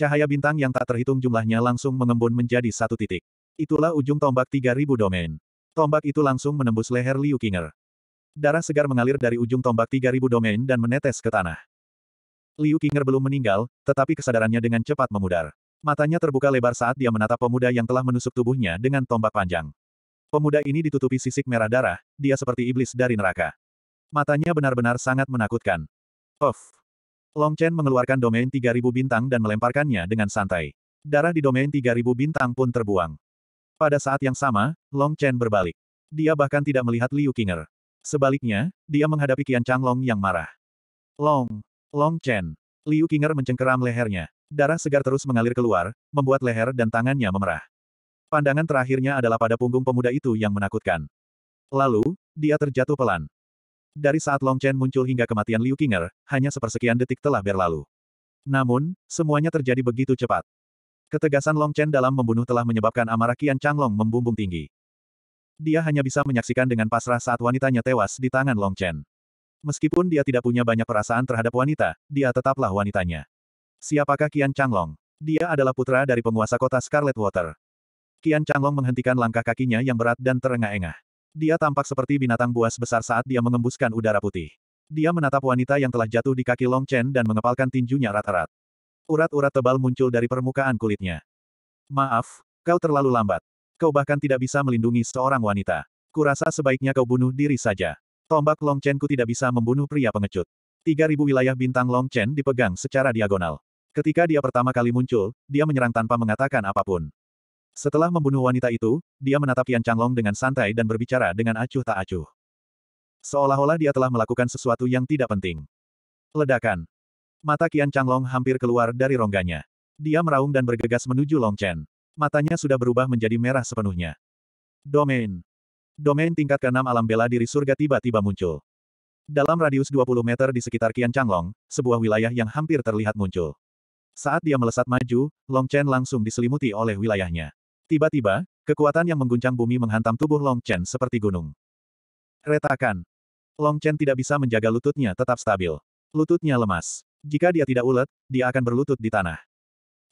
Cahaya bintang yang tak terhitung jumlahnya langsung mengembun menjadi satu titik. Itulah ujung tombak 3000 domain. Tombak itu langsung menembus leher Liu Qinger. Darah segar mengalir dari ujung tombak 3000 domain dan menetes ke tanah. Liu Qinger belum meninggal, tetapi kesadarannya dengan cepat memudar. Matanya terbuka lebar saat dia menatap pemuda yang telah menusuk tubuhnya dengan tombak panjang. Pemuda ini ditutupi sisik merah darah, dia seperti iblis dari neraka. Matanya benar-benar sangat menakutkan. Of. Long Chen mengeluarkan domain 3000 bintang dan melemparkannya dengan santai. Darah di domain 3000 bintang pun terbuang. Pada saat yang sama, Long Chen berbalik. Dia bahkan tidak melihat Liu Qinger. Sebaliknya, dia menghadapi kian Chang Long yang marah. Long. Long Chen. Liu Qinger mencengkeram lehernya. Darah segar terus mengalir keluar, membuat leher dan tangannya memerah. Pandangan terakhirnya adalah pada punggung pemuda itu yang menakutkan. Lalu, dia terjatuh pelan. Dari saat Long Chen muncul hingga kematian Liu Qinger, hanya sepersekian detik telah berlalu. Namun, semuanya terjadi begitu cepat. Ketegasan Long Chen dalam membunuh telah menyebabkan amarah Qian Changlong membumbung tinggi. Dia hanya bisa menyaksikan dengan pasrah saat wanitanya tewas di tangan Long Chen. Meskipun dia tidak punya banyak perasaan terhadap wanita, dia tetaplah wanitanya. Siapakah Qian Changlong? Dia adalah putra dari penguasa kota Scarlet Water. Kian Changlong menghentikan langkah kakinya yang berat dan terengah-engah. Dia tampak seperti binatang buas besar saat dia mengembuskan udara putih. Dia menatap wanita yang telah jatuh di kaki Long Chen dan mengepalkan tinjunya rat-rat. Urat-urat tebal muncul dari permukaan kulitnya. Maaf, kau terlalu lambat. Kau bahkan tidak bisa melindungi seorang wanita. Kurasa sebaiknya kau bunuh diri saja. Tombak Long Chen ku tidak bisa membunuh pria pengecut. 3000 wilayah bintang Long Chen dipegang secara diagonal. Ketika dia pertama kali muncul, dia menyerang tanpa mengatakan apapun. Setelah membunuh wanita itu, dia menatap Yan Changlong dengan santai dan berbicara dengan acuh tak acuh. Seolah-olah dia telah melakukan sesuatu yang tidak penting. Ledakan. Mata Kian Changlong hampir keluar dari rongganya. Dia meraung dan bergegas menuju Long Chen. Matanya sudah berubah menjadi merah sepenuhnya. Domain. Domain tingkat keenam alam bela diri surga tiba-tiba muncul. Dalam radius 20 meter di sekitar Kian Changlong, sebuah wilayah yang hampir terlihat muncul. Saat dia melesat maju, Long Chen langsung diselimuti oleh wilayahnya. Tiba-tiba, kekuatan yang mengguncang bumi menghantam tubuh Long Chen seperti gunung. Retakan. Long Chen tidak bisa menjaga lututnya tetap stabil. Lututnya lemas. Jika dia tidak ulet, dia akan berlutut di tanah.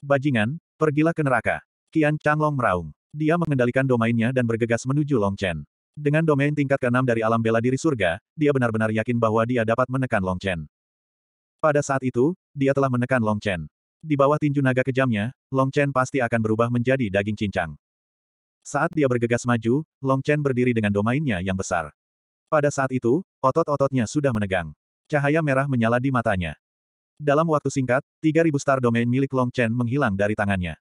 Bajingan, pergilah ke neraka. Kian Changlong meraung. Dia mengendalikan domainnya dan bergegas menuju Long Chen. Dengan domain tingkat ke-6 dari alam bela diri surga, dia benar-benar yakin bahwa dia dapat menekan Long Chen. Pada saat itu, dia telah menekan Long Chen. Di bawah tinju naga kejamnya, Long Chen pasti akan berubah menjadi daging cincang. Saat dia bergegas maju, Long Chen berdiri dengan domainnya yang besar. Pada saat itu, otot-ototnya sudah menegang. Cahaya merah menyala di matanya. Dalam waktu singkat, 3000 star domain milik Long Chen menghilang dari tangannya.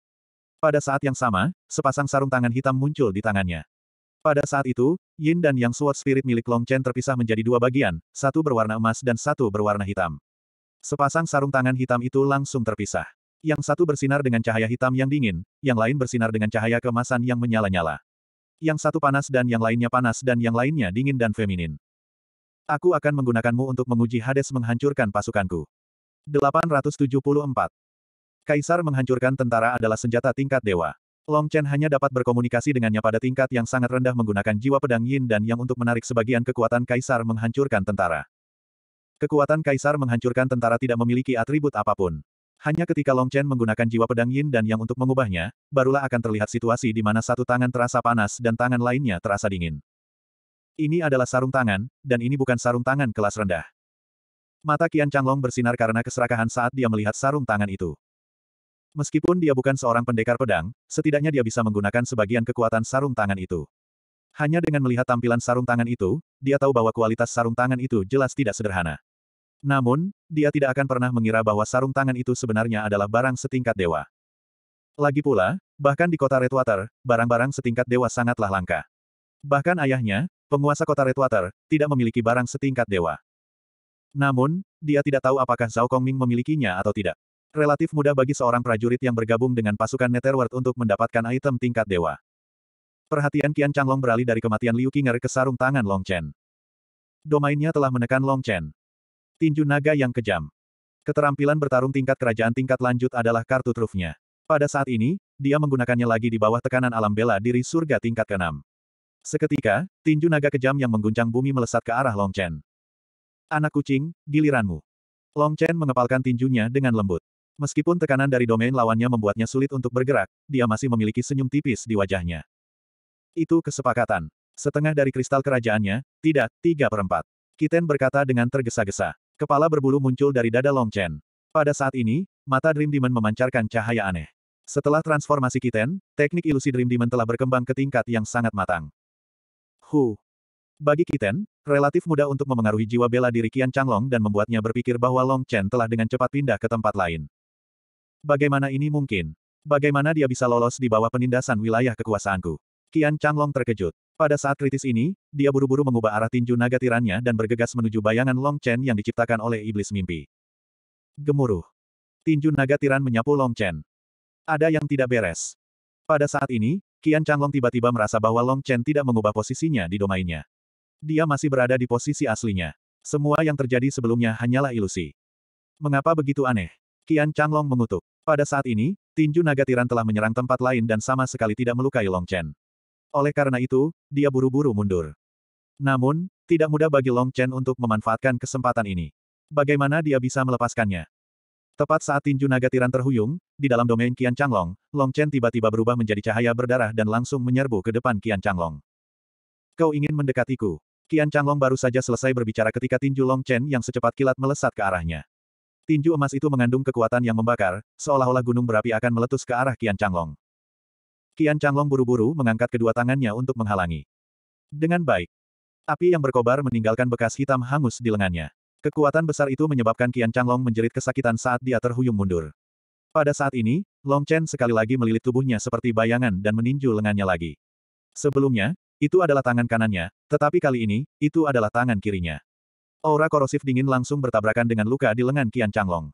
Pada saat yang sama, sepasang sarung tangan hitam muncul di tangannya. Pada saat itu, Yin dan Yang Sword Spirit milik Long Chen terpisah menjadi dua bagian, satu berwarna emas dan satu berwarna hitam. Sepasang sarung tangan hitam itu langsung terpisah. Yang satu bersinar dengan cahaya hitam yang dingin, yang lain bersinar dengan cahaya kemasan yang menyala-nyala. Yang satu panas dan yang lainnya panas dan yang lainnya dingin dan feminin. Aku akan menggunakanmu untuk menguji Hades menghancurkan pasukanku. 874. Kaisar menghancurkan tentara adalah senjata tingkat dewa. Long Chen hanya dapat berkomunikasi dengannya pada tingkat yang sangat rendah menggunakan jiwa pedang yin dan yang untuk menarik sebagian kekuatan kaisar menghancurkan tentara. Kekuatan kaisar menghancurkan tentara tidak memiliki atribut apapun. Hanya ketika Long Chen menggunakan jiwa pedang Yin dan Yang untuk mengubahnya, barulah akan terlihat situasi di mana satu tangan terasa panas dan tangan lainnya terasa dingin. Ini adalah sarung tangan, dan ini bukan sarung tangan kelas rendah. Mata Qian Changlong bersinar karena keserakahan saat dia melihat sarung tangan itu. Meskipun dia bukan seorang pendekar pedang, setidaknya dia bisa menggunakan sebagian kekuatan sarung tangan itu. Hanya dengan melihat tampilan sarung tangan itu, dia tahu bahwa kualitas sarung tangan itu jelas tidak sederhana. Namun, dia tidak akan pernah mengira bahwa sarung tangan itu sebenarnya adalah barang setingkat dewa. Lagi pula, bahkan di kota Redwater, barang-barang setingkat dewa sangatlah langka. Bahkan ayahnya, penguasa kota Redwater, tidak memiliki barang setingkat dewa. Namun, dia tidak tahu apakah Zhao Kongming memilikinya atau tidak. Relatif mudah bagi seorang prajurit yang bergabung dengan pasukan Netherworld untuk mendapatkan item tingkat dewa. Perhatian Qian Changlong beralih dari kematian Liu Qinger ke sarung tangan Long Chen. Domainnya telah menekan Long Chen. Tinju naga yang kejam. Keterampilan bertarung tingkat kerajaan tingkat lanjut adalah kartu trufnya. Pada saat ini, dia menggunakannya lagi di bawah tekanan alam bela diri surga tingkat ke-6. Seketika, tinju naga kejam yang mengguncang bumi melesat ke arah Long Chen. Anak kucing, giliranmu. Long Chen mengepalkan tinjunya dengan lembut. Meskipun tekanan dari domain lawannya membuatnya sulit untuk bergerak, dia masih memiliki senyum tipis di wajahnya. Itu kesepakatan. Setengah dari kristal kerajaannya, tidak, tiga perempat. Kiten berkata dengan tergesa-gesa. Kepala berbulu muncul dari dada Long Chen. Pada saat ini, mata Dream Demon memancarkan cahaya aneh. Setelah transformasi Kiten, teknik ilusi Dream Demon telah berkembang ke tingkat yang sangat matang. Hu. Bagi Kiten, relatif mudah untuk memengaruhi jiwa bela diri Qian Changlong dan membuatnya berpikir bahwa Long Chen telah dengan cepat pindah ke tempat lain. Bagaimana ini mungkin? Bagaimana dia bisa lolos di bawah penindasan wilayah kekuasaanku? Qian Changlong terkejut. Pada saat kritis ini, dia buru-buru mengubah arah tinju naga tirannya dan bergegas menuju bayangan Long Chen yang diciptakan oleh iblis mimpi. Gemuruh. Tinju naga tiran menyapu Long Chen. Ada yang tidak beres. Pada saat ini, Qian Changlong tiba-tiba merasa bahwa Long Chen tidak mengubah posisinya di domainnya. Dia masih berada di posisi aslinya. Semua yang terjadi sebelumnya hanyalah ilusi. Mengapa begitu aneh? Qian Changlong mengutuk. Pada saat ini, tinju naga tiran telah menyerang tempat lain dan sama sekali tidak melukai Long Chen. Oleh karena itu, dia buru-buru mundur. Namun, tidak mudah bagi Long Chen untuk memanfaatkan kesempatan ini. Bagaimana dia bisa melepaskannya? Tepat saat tinju naga tiran terhuyung, di dalam domain Qian Changlong, Long Chen tiba-tiba berubah menjadi cahaya berdarah dan langsung menyerbu ke depan Qian Changlong. Kau ingin mendekatiku. Qian Changlong baru saja selesai berbicara ketika tinju Long Chen yang secepat kilat melesat ke arahnya. Tinju emas itu mengandung kekuatan yang membakar, seolah-olah gunung berapi akan meletus ke arah Qian Changlong. Kian Changlong buru-buru mengangkat kedua tangannya untuk menghalangi. Dengan baik. Api yang berkobar meninggalkan bekas hitam hangus di lengannya. Kekuatan besar itu menyebabkan Kian Changlong menjerit kesakitan saat dia terhuyung mundur. Pada saat ini, Long Chen sekali lagi melilit tubuhnya seperti bayangan dan meninju lengannya lagi. Sebelumnya, itu adalah tangan kanannya, tetapi kali ini, itu adalah tangan kirinya. Aura korosif dingin langsung bertabrakan dengan luka di lengan Kian Changlong.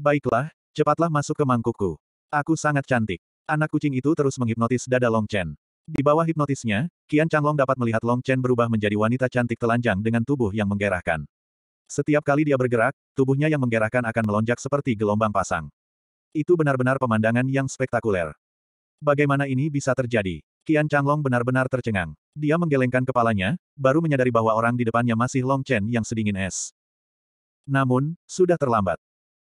Baiklah, cepatlah masuk ke mangkukku. Aku sangat cantik. Anak kucing itu terus menghipnotis dada Long Chen. Di bawah hipnotisnya, Qian Changlong dapat melihat Long Chen berubah menjadi wanita cantik telanjang dengan tubuh yang menggerahkan. Setiap kali dia bergerak, tubuhnya yang menggerahkan akan melonjak seperti gelombang pasang. Itu benar-benar pemandangan yang spektakuler. Bagaimana ini bisa terjadi? Qian Changlong benar-benar tercengang. Dia menggelengkan kepalanya, baru menyadari bahwa orang di depannya masih Long Chen yang sedingin es. Namun, sudah terlambat.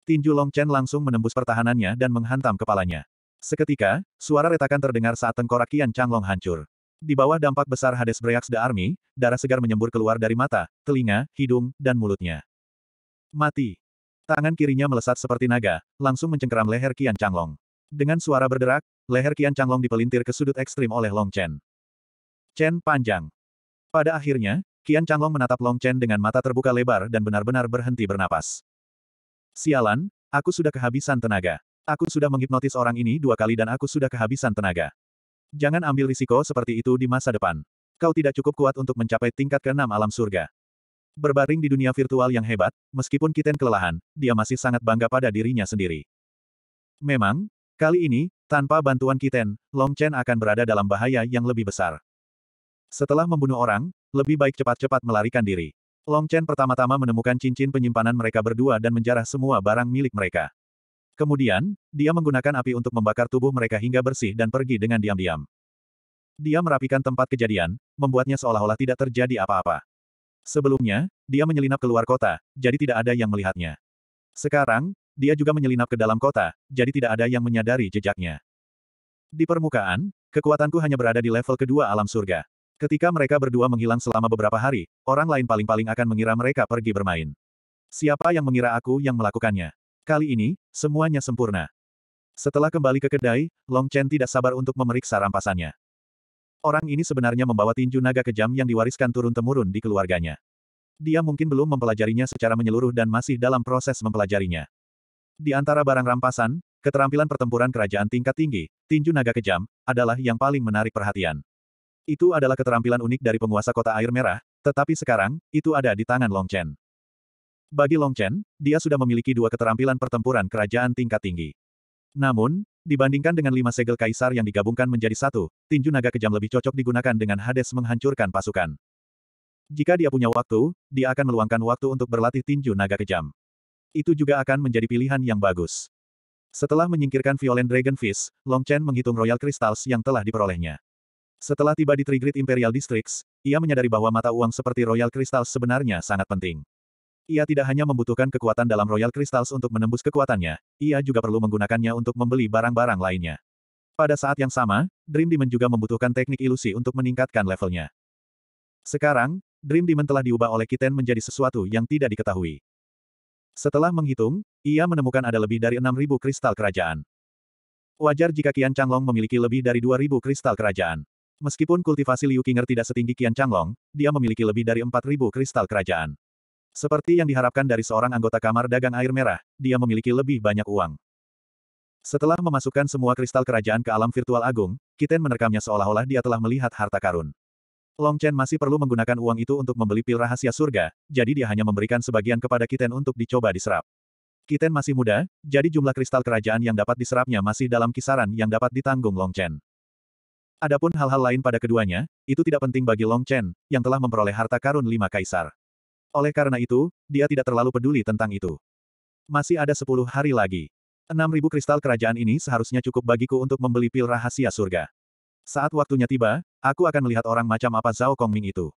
Tinju Long Chen langsung menembus pertahanannya dan menghantam kepalanya. Seketika, suara retakan terdengar saat tengkorak Kian Changlong hancur. Di bawah dampak besar Hades Breaks the Army, darah segar menyembur keluar dari mata, telinga, hidung, dan mulutnya. Mati. Tangan kirinya melesat seperti naga, langsung mencengkeram leher Kian Changlong. Dengan suara berderak, leher Kian Changlong dipelintir ke sudut ekstrim oleh Long Chen. Chen panjang. Pada akhirnya, Kian Changlong menatap Long Chen dengan mata terbuka lebar dan benar-benar berhenti bernapas. Sialan, aku sudah kehabisan tenaga. Aku sudah menghipnotis orang ini dua kali dan aku sudah kehabisan tenaga. Jangan ambil risiko seperti itu di masa depan. Kau tidak cukup kuat untuk mencapai tingkat keenam alam surga. Berbaring di dunia virtual yang hebat, meskipun Kiten kelelahan, dia masih sangat bangga pada dirinya sendiri. Memang, kali ini, tanpa bantuan Kiten, Long Chen akan berada dalam bahaya yang lebih besar. Setelah membunuh orang, lebih baik cepat-cepat melarikan diri. Long Chen pertama-tama menemukan cincin penyimpanan mereka berdua dan menjarah semua barang milik mereka. Kemudian, dia menggunakan api untuk membakar tubuh mereka hingga bersih dan pergi dengan diam-diam. Dia merapikan tempat kejadian, membuatnya seolah-olah tidak terjadi apa-apa. Sebelumnya, dia menyelinap keluar kota, jadi tidak ada yang melihatnya. Sekarang, dia juga menyelinap ke dalam kota, jadi tidak ada yang menyadari jejaknya. Di permukaan, kekuatanku hanya berada di level kedua alam surga. Ketika mereka berdua menghilang selama beberapa hari, orang lain paling-paling akan mengira mereka pergi bermain. Siapa yang mengira aku yang melakukannya? Kali ini, semuanya sempurna. Setelah kembali ke kedai, Long Chen tidak sabar untuk memeriksa rampasannya. Orang ini sebenarnya membawa tinju naga kejam yang diwariskan turun-temurun di keluarganya. Dia mungkin belum mempelajarinya secara menyeluruh dan masih dalam proses mempelajarinya. Di antara barang rampasan, keterampilan pertempuran kerajaan tingkat tinggi, tinju naga kejam, adalah yang paling menarik perhatian. Itu adalah keterampilan unik dari penguasa kota air merah, tetapi sekarang, itu ada di tangan Long Chen. Bagi Long Chen, dia sudah memiliki dua keterampilan pertempuran kerajaan tingkat tinggi. Namun, dibandingkan dengan lima segel kaisar yang digabungkan menjadi satu, tinju naga kejam lebih cocok digunakan dengan Hades menghancurkan pasukan. Jika dia punya waktu, dia akan meluangkan waktu untuk berlatih tinju naga kejam. Itu juga akan menjadi pilihan yang bagus. Setelah menyingkirkan Violent Dragon Fist, Long Chen menghitung Royal Crystals yang telah diperolehnya. Setelah tiba di Trigrid Imperial Districts, ia menyadari bahwa mata uang seperti Royal Crystals sebenarnya sangat penting. Ia tidak hanya membutuhkan kekuatan dalam Royal Crystals untuk menembus kekuatannya, ia juga perlu menggunakannya untuk membeli barang-barang lainnya. Pada saat yang sama, Dream Demon juga membutuhkan teknik ilusi untuk meningkatkan levelnya. Sekarang, Dream Demon telah diubah oleh Kiten menjadi sesuatu yang tidak diketahui. Setelah menghitung, ia menemukan ada lebih dari 6.000 kristal kerajaan. Wajar jika Kian Changlong memiliki lebih dari 2.000 kristal kerajaan. Meskipun kultivasi Liu Qinger tidak setinggi Kian Changlong, dia memiliki lebih dari 4.000 kristal kerajaan. Seperti yang diharapkan dari seorang anggota kamar dagang air merah, dia memiliki lebih banyak uang. Setelah memasukkan semua kristal kerajaan ke alam virtual agung, Kiten menerkamnya seolah-olah dia telah melihat harta karun. Long Chen masih perlu menggunakan uang itu untuk membeli pil rahasia surga, jadi dia hanya memberikan sebagian kepada Kiten untuk dicoba diserap. Kiten masih muda, jadi jumlah kristal kerajaan yang dapat diserapnya masih dalam kisaran yang dapat ditanggung Long Chen. Adapun hal-hal lain pada keduanya, itu tidak penting bagi Long Chen, yang telah memperoleh harta karun lima kaisar. Oleh karena itu, dia tidak terlalu peduli tentang itu. Masih ada sepuluh hari lagi. Enam ribu kristal kerajaan ini seharusnya cukup bagiku untuk membeli pil rahasia surga. Saat waktunya tiba, aku akan melihat orang macam apa Zhao Kongming itu.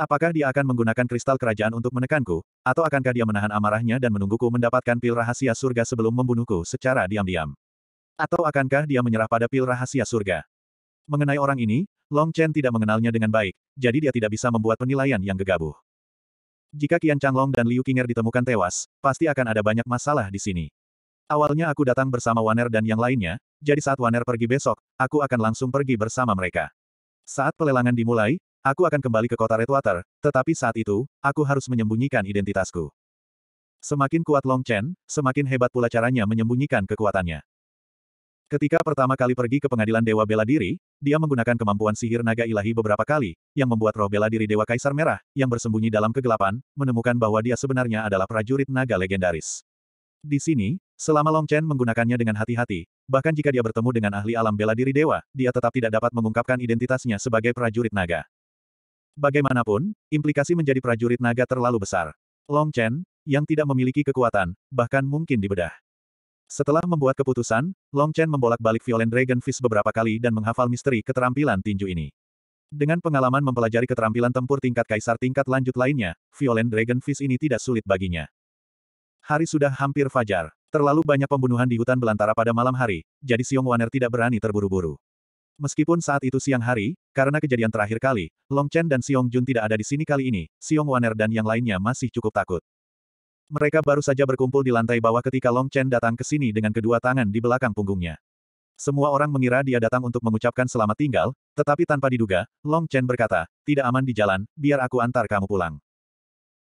Apakah dia akan menggunakan kristal kerajaan untuk menekanku, atau akankah dia menahan amarahnya dan menungguku mendapatkan pil rahasia surga sebelum membunuhku secara diam-diam? Atau akankah dia menyerah pada pil rahasia surga? Mengenai orang ini, Long Chen tidak mengenalnya dengan baik, jadi dia tidak bisa membuat penilaian yang gegabah. Jika Kian Changlong dan Liu Qinger ditemukan tewas, pasti akan ada banyak masalah di sini. Awalnya aku datang bersama Waner dan yang lainnya, jadi saat Waner pergi besok, aku akan langsung pergi bersama mereka. Saat pelelangan dimulai, aku akan kembali ke kota Redwater, tetapi saat itu, aku harus menyembunyikan identitasku. Semakin kuat Long Chen, semakin hebat pula caranya menyembunyikan kekuatannya. Ketika pertama kali pergi ke pengadilan Dewa Bela Diri, dia menggunakan kemampuan sihir naga ilahi beberapa kali, yang membuat roh bela diri Dewa Kaisar Merah, yang bersembunyi dalam kegelapan, menemukan bahwa dia sebenarnya adalah prajurit naga legendaris. Di sini, selama Long Chen menggunakannya dengan hati-hati, bahkan jika dia bertemu dengan ahli alam bela diri dewa, dia tetap tidak dapat mengungkapkan identitasnya sebagai prajurit naga. Bagaimanapun, implikasi menjadi prajurit naga terlalu besar. Long Chen, yang tidak memiliki kekuatan, bahkan mungkin dibedah. Setelah membuat keputusan, Long Chen membolak-balik Violent Dragon Fist beberapa kali dan menghafal misteri keterampilan tinju ini. Dengan pengalaman mempelajari keterampilan tempur tingkat kaisar tingkat lanjut lainnya, Violent Dragon Fist ini tidak sulit baginya. Hari sudah hampir fajar. Terlalu banyak pembunuhan di hutan belantara pada malam hari, jadi Siong Waner tidak berani terburu-buru. Meskipun saat itu siang hari, karena kejadian terakhir kali, Long Chen dan Siong Jun tidak ada di sini kali ini, Siong Waner dan yang lainnya masih cukup takut. Mereka baru saja berkumpul di lantai bawah ketika Long Chen datang ke sini dengan kedua tangan di belakang punggungnya. Semua orang mengira dia datang untuk mengucapkan selamat tinggal, tetapi tanpa diduga, Long Chen berkata, tidak aman di jalan, biar aku antar kamu pulang.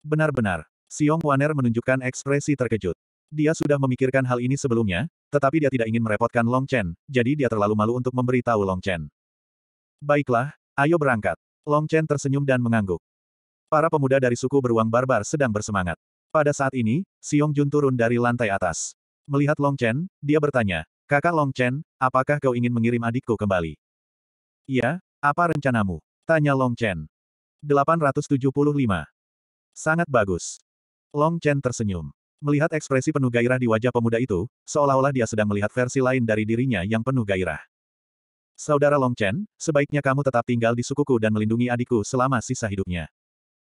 Benar-benar, Xiong Waner menunjukkan ekspresi terkejut. Dia sudah memikirkan hal ini sebelumnya, tetapi dia tidak ingin merepotkan Long Chen, jadi dia terlalu malu untuk memberitahu Long Chen. Baiklah, ayo berangkat. Long Chen tersenyum dan mengangguk. Para pemuda dari suku beruang barbar sedang bersemangat. Pada saat ini, Siung Jun turun dari lantai atas. Melihat Long Chen, dia bertanya, Kakak Long Chen, apakah kau ingin mengirim adikku kembali? Iya, apa rencanamu? Tanya Long Chen. 875. Sangat bagus. Long Chen tersenyum. Melihat ekspresi penuh gairah di wajah pemuda itu, seolah-olah dia sedang melihat versi lain dari dirinya yang penuh gairah. Saudara Long Chen, sebaiknya kamu tetap tinggal di sukuku dan melindungi adikku selama sisa hidupnya.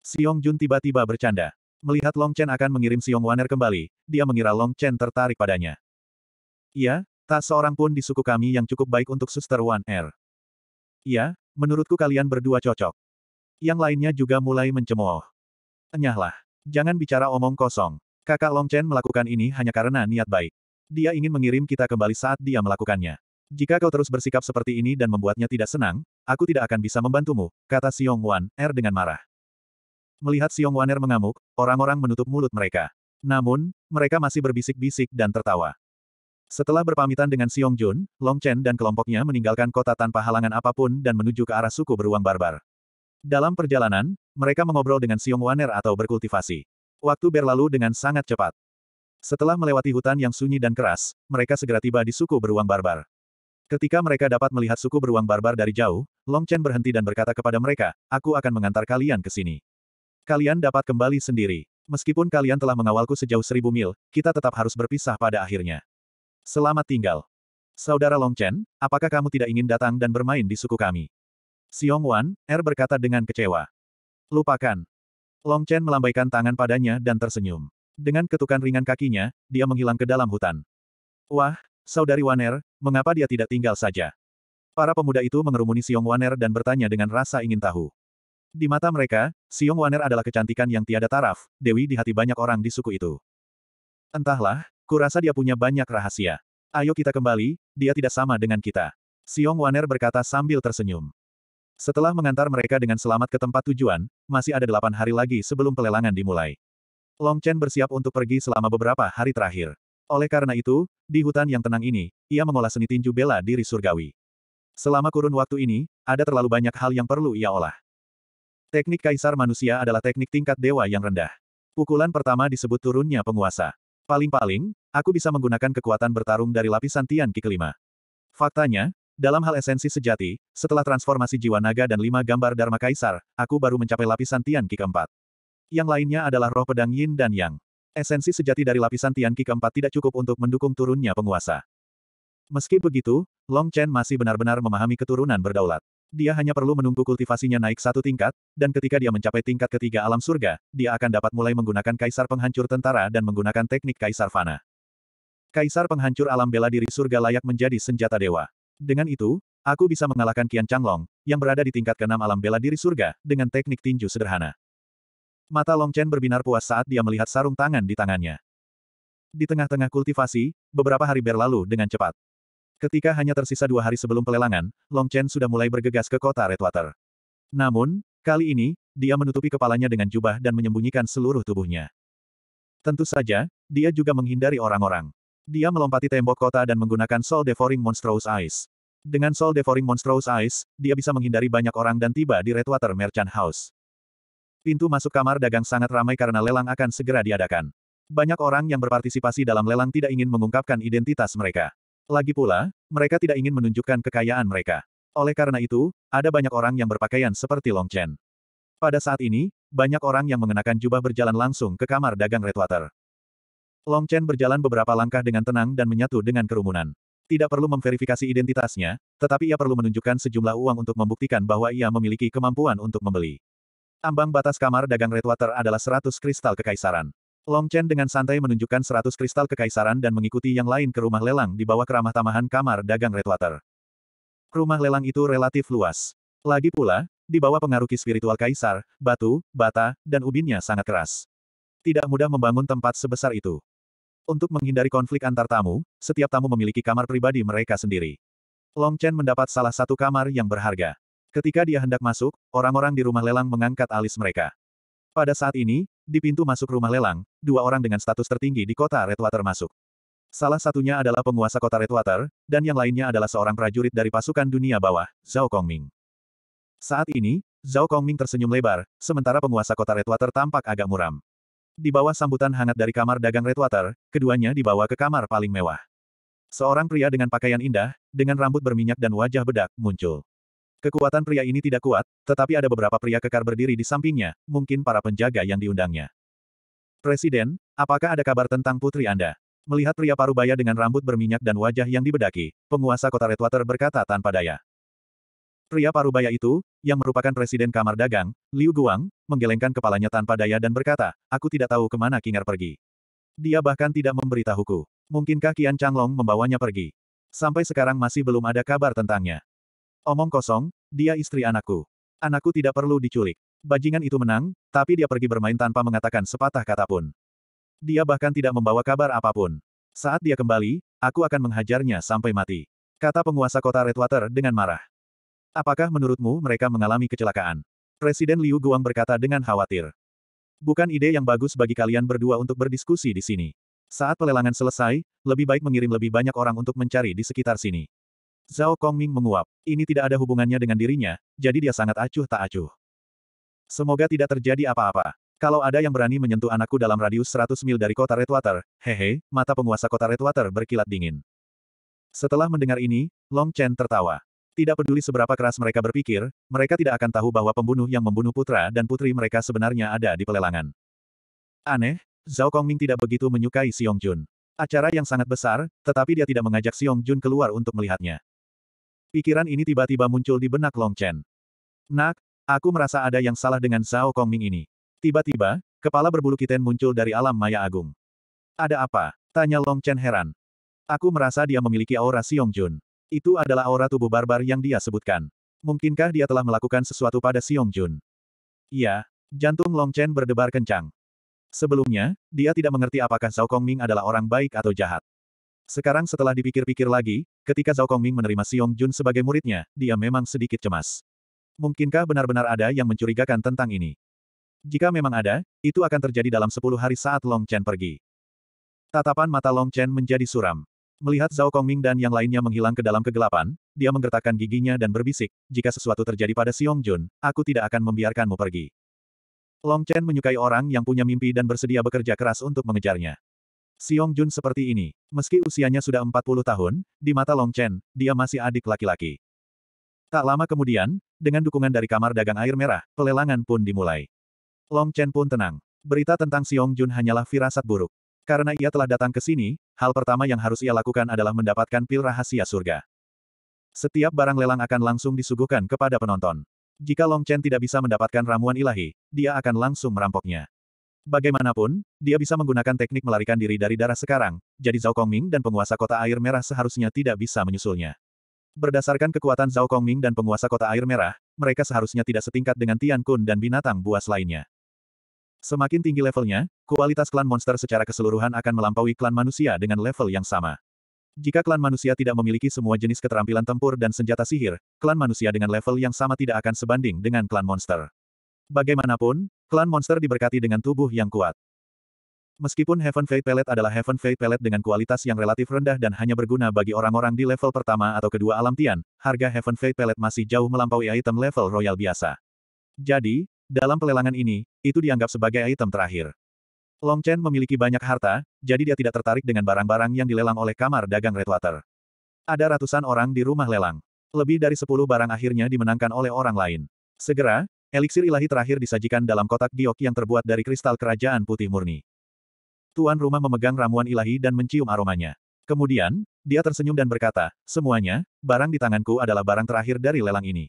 Siong Jun tiba-tiba bercanda. Melihat Long Chen akan mengirim Xiong Waner kembali, dia mengira Long Chen tertarik padanya. Iya, tak seorang pun di suku kami yang cukup baik untuk Suster Wan Er. Iya, menurutku kalian berdua cocok. Yang lainnya juga mulai mencemooh. Enyahlah. Jangan bicara omong kosong. Kakak Long Chen melakukan ini hanya karena niat baik. Dia ingin mengirim kita kembali saat dia melakukannya. Jika kau terus bersikap seperti ini dan membuatnya tidak senang, aku tidak akan bisa membantumu, kata Xiong Wan Er dengan marah. Melihat Siung Waner mengamuk, orang-orang menutup mulut mereka. Namun, mereka masih berbisik-bisik dan tertawa. Setelah berpamitan dengan Siung Jun, Long Chen dan kelompoknya meninggalkan kota tanpa halangan apapun dan menuju ke arah suku beruang barbar. Dalam perjalanan, mereka mengobrol dengan Siung Waner atau berkultivasi. Waktu berlalu dengan sangat cepat. Setelah melewati hutan yang sunyi dan keras, mereka segera tiba di suku beruang barbar. Ketika mereka dapat melihat suku beruang barbar dari jauh, Long Chen berhenti dan berkata kepada mereka, aku akan mengantar kalian ke sini. Kalian dapat kembali sendiri. Meskipun kalian telah mengawalku sejauh seribu mil, kita tetap harus berpisah pada akhirnya. Selamat tinggal. Saudara Long Chen apakah kamu tidak ingin datang dan bermain di suku kami? Xiong Wan, Er berkata dengan kecewa. Lupakan. Long Chen melambaikan tangan padanya dan tersenyum. Dengan ketukan ringan kakinya, dia menghilang ke dalam hutan. Wah, saudari Wan Er, mengapa dia tidak tinggal saja? Para pemuda itu mengerumuni Xiong Wan Er dan bertanya dengan rasa ingin tahu. Di mata mereka, Siung Waner adalah kecantikan yang tiada taraf, dewi di hati banyak orang di suku itu. Entahlah, kurasa dia punya banyak rahasia. Ayo kita kembali, dia tidak sama dengan kita. Siung Waner berkata sambil tersenyum. Setelah mengantar mereka dengan selamat ke tempat tujuan, masih ada delapan hari lagi sebelum pelelangan dimulai. Long Chen bersiap untuk pergi selama beberapa hari terakhir. Oleh karena itu, di hutan yang tenang ini, ia mengolah seni tinju bela diri surgawi. Selama kurun waktu ini, ada terlalu banyak hal yang perlu ia olah. Teknik kaisar manusia adalah teknik tingkat dewa yang rendah. Pukulan pertama disebut turunnya penguasa. Paling-paling, aku bisa menggunakan kekuatan bertarung dari lapisan Tian Ki kelima. Faktanya, dalam hal esensi sejati, setelah transformasi jiwa naga dan lima gambar Dharma Kaisar, aku baru mencapai lapisan Tian Ki keempat. Yang lainnya adalah roh pedang Yin dan Yang. Esensi sejati dari lapisan Tian Ki keempat tidak cukup untuk mendukung turunnya penguasa. Meski begitu, Long Chen masih benar-benar memahami keturunan berdaulat. Dia hanya perlu menunggu kultivasinya naik satu tingkat, dan ketika dia mencapai tingkat ketiga alam surga, dia akan dapat mulai menggunakan kaisar penghancur tentara dan menggunakan teknik kaisar fana. Kaisar penghancur alam bela diri surga layak menjadi senjata dewa. Dengan itu, aku bisa mengalahkan Qian Changlong, yang berada di tingkat keenam alam bela diri surga, dengan teknik tinju sederhana. Mata Long Chen berbinar puas saat dia melihat sarung tangan di tangannya. Di tengah-tengah kultivasi, beberapa hari berlalu dengan cepat. Ketika hanya tersisa dua hari sebelum pelelangan, Long Chen sudah mulai bergegas ke kota Redwater. Namun, kali ini, dia menutupi kepalanya dengan jubah dan menyembunyikan seluruh tubuhnya. Tentu saja, dia juga menghindari orang-orang. Dia melompati tembok kota dan menggunakan Soul Devouring Monstrous Eyes. Dengan Soul Devouring Monstrous Eyes, dia bisa menghindari banyak orang dan tiba di Redwater Merchant House. Pintu masuk kamar dagang sangat ramai karena lelang akan segera diadakan. Banyak orang yang berpartisipasi dalam lelang tidak ingin mengungkapkan identitas mereka. Lagi pula, mereka tidak ingin menunjukkan kekayaan mereka. Oleh karena itu, ada banyak orang yang berpakaian seperti Long Chen. Pada saat ini, banyak orang yang mengenakan jubah berjalan langsung ke kamar dagang Redwater. Chen berjalan beberapa langkah dengan tenang dan menyatu dengan kerumunan. Tidak perlu memverifikasi identitasnya, tetapi ia perlu menunjukkan sejumlah uang untuk membuktikan bahwa ia memiliki kemampuan untuk membeli. Ambang batas kamar dagang Redwater adalah 100 kristal kekaisaran. Long Chen dengan santai menunjukkan seratus kristal kekaisaran dan mengikuti yang lain ke rumah lelang di bawah keramah tamahan kamar dagang Redwater. Rumah lelang itu relatif luas. Lagi pula, di bawah pengaruh spiritual kaisar, batu, bata, dan ubinnya sangat keras. Tidak mudah membangun tempat sebesar itu. Untuk menghindari konflik antar tamu, setiap tamu memiliki kamar pribadi mereka sendiri. Long Chen mendapat salah satu kamar yang berharga. Ketika dia hendak masuk, orang-orang di rumah lelang mengangkat alis mereka. Pada saat ini, di pintu masuk rumah lelang, dua orang dengan status tertinggi di kota Redwater masuk. Salah satunya adalah penguasa kota Redwater, dan yang lainnya adalah seorang prajurit dari pasukan dunia bawah, Zhao Kongming. Saat ini, Zhao Kongming tersenyum lebar, sementara penguasa kota Redwater tampak agak muram. Di bawah sambutan hangat dari kamar dagang Redwater, keduanya dibawa ke kamar paling mewah. Seorang pria dengan pakaian indah, dengan rambut berminyak dan wajah bedak, muncul. Kekuatan pria ini tidak kuat, tetapi ada beberapa pria kekar berdiri di sampingnya, mungkin para penjaga yang diundangnya. Presiden, apakah ada kabar tentang putri Anda? Melihat pria parubaya dengan rambut berminyak dan wajah yang dibedaki, penguasa kota Redwater berkata tanpa daya. Pria parubaya itu, yang merupakan presiden kamar dagang, Liu Guang, menggelengkan kepalanya tanpa daya dan berkata, aku tidak tahu kemana Kingar pergi. Dia bahkan tidak memberitahuku. Mungkinkah Kian Changlong membawanya pergi? Sampai sekarang masih belum ada kabar tentangnya. Omong kosong, dia istri anakku. Anakku tidak perlu diculik. Bajingan itu menang, tapi dia pergi bermain tanpa mengatakan sepatah kata pun. Dia bahkan tidak membawa kabar apapun. Saat dia kembali, aku akan menghajarnya sampai mati. Kata penguasa kota Redwater dengan marah. Apakah menurutmu mereka mengalami kecelakaan? Presiden Liu Guang berkata dengan khawatir. Bukan ide yang bagus bagi kalian berdua untuk berdiskusi di sini. Saat pelelangan selesai, lebih baik mengirim lebih banyak orang untuk mencari di sekitar sini. Zhao Kongming menguap. Ini tidak ada hubungannya dengan dirinya, jadi dia sangat acuh tak acuh. Semoga tidak terjadi apa-apa. Kalau ada yang berani menyentuh anakku dalam radius 100 mil dari kota Redwater, hehe, mata penguasa kota Redwater berkilat dingin. Setelah mendengar ini, Long Chen tertawa. Tidak peduli seberapa keras mereka berpikir, mereka tidak akan tahu bahwa pembunuh yang membunuh putra dan putri mereka sebenarnya ada di pelelangan. Aneh, Zhao Kongming tidak begitu menyukai Xiong Jun. Acara yang sangat besar, tetapi dia tidak mengajak Xiong Jun keluar untuk melihatnya. Pikiran ini tiba-tiba muncul di benak Long Chen. Nak, aku merasa ada yang salah dengan Zhao Kongming ini. Tiba-tiba, kepala berbulu kiten muncul dari alam maya agung. Ada apa? Tanya Long Chen heran. Aku merasa dia memiliki aura Xiong-jun. Itu adalah aura tubuh barbar yang dia sebutkan. Mungkinkah dia telah melakukan sesuatu pada Xiong-jun? Iya, jantung Long Chen berdebar kencang. Sebelumnya, dia tidak mengerti apakah Zhao Kongming adalah orang baik atau jahat. Sekarang setelah dipikir-pikir lagi, ketika Zhao Kongming menerima Xiong Jun sebagai muridnya, dia memang sedikit cemas. Mungkinkah benar-benar ada yang mencurigakan tentang ini? Jika memang ada, itu akan terjadi dalam 10 hari saat Long Chen pergi. Tatapan mata Long Chen menjadi suram. Melihat Zhao Kongming dan yang lainnya menghilang ke dalam kegelapan, dia menggertakkan giginya dan berbisik, jika sesuatu terjadi pada Xiong Jun, aku tidak akan membiarkanmu pergi. Long Chen menyukai orang yang punya mimpi dan bersedia bekerja keras untuk mengejarnya. Xiong Jun seperti ini. Meski usianya sudah 40 tahun, di mata Long Chen, dia masih adik laki-laki. Tak lama kemudian, dengan dukungan dari kamar dagang air merah, pelelangan pun dimulai. Long Chen pun tenang. Berita tentang Xiong Jun hanyalah firasat buruk. Karena ia telah datang ke sini, hal pertama yang harus ia lakukan adalah mendapatkan pil rahasia surga. Setiap barang lelang akan langsung disuguhkan kepada penonton. Jika Long Chen tidak bisa mendapatkan ramuan ilahi, dia akan langsung merampoknya. Bagaimanapun, dia bisa menggunakan teknik melarikan diri dari darah sekarang, jadi Zhao Kongming dan penguasa kota air merah seharusnya tidak bisa menyusulnya. Berdasarkan kekuatan Zhao Kongming dan penguasa kota air merah, mereka seharusnya tidak setingkat dengan Tian Kun dan binatang buas lainnya. Semakin tinggi levelnya, kualitas klan monster secara keseluruhan akan melampaui klan manusia dengan level yang sama. Jika klan manusia tidak memiliki semua jenis keterampilan tempur dan senjata sihir, klan manusia dengan level yang sama tidak akan sebanding dengan klan monster. Bagaimanapun, klan monster diberkati dengan tubuh yang kuat. Meskipun Heaven Fate Pellet adalah Heaven Fate Pellet dengan kualitas yang relatif rendah dan hanya berguna bagi orang-orang di level pertama atau kedua alam tian, harga Heaven Fate Pellet masih jauh melampaui item level royal biasa. Jadi, dalam pelelangan ini, itu dianggap sebagai item terakhir. Long Chen memiliki banyak harta, jadi dia tidak tertarik dengan barang-barang yang dilelang oleh kamar dagang Redwater. Ada ratusan orang di rumah lelang. Lebih dari sepuluh barang akhirnya dimenangkan oleh orang lain. Segera, Eliksir ilahi terakhir disajikan dalam kotak giok yang terbuat dari kristal kerajaan putih murni. Tuan rumah memegang ramuan ilahi dan mencium aromanya. Kemudian, dia tersenyum dan berkata, semuanya, barang di tanganku adalah barang terakhir dari lelang ini.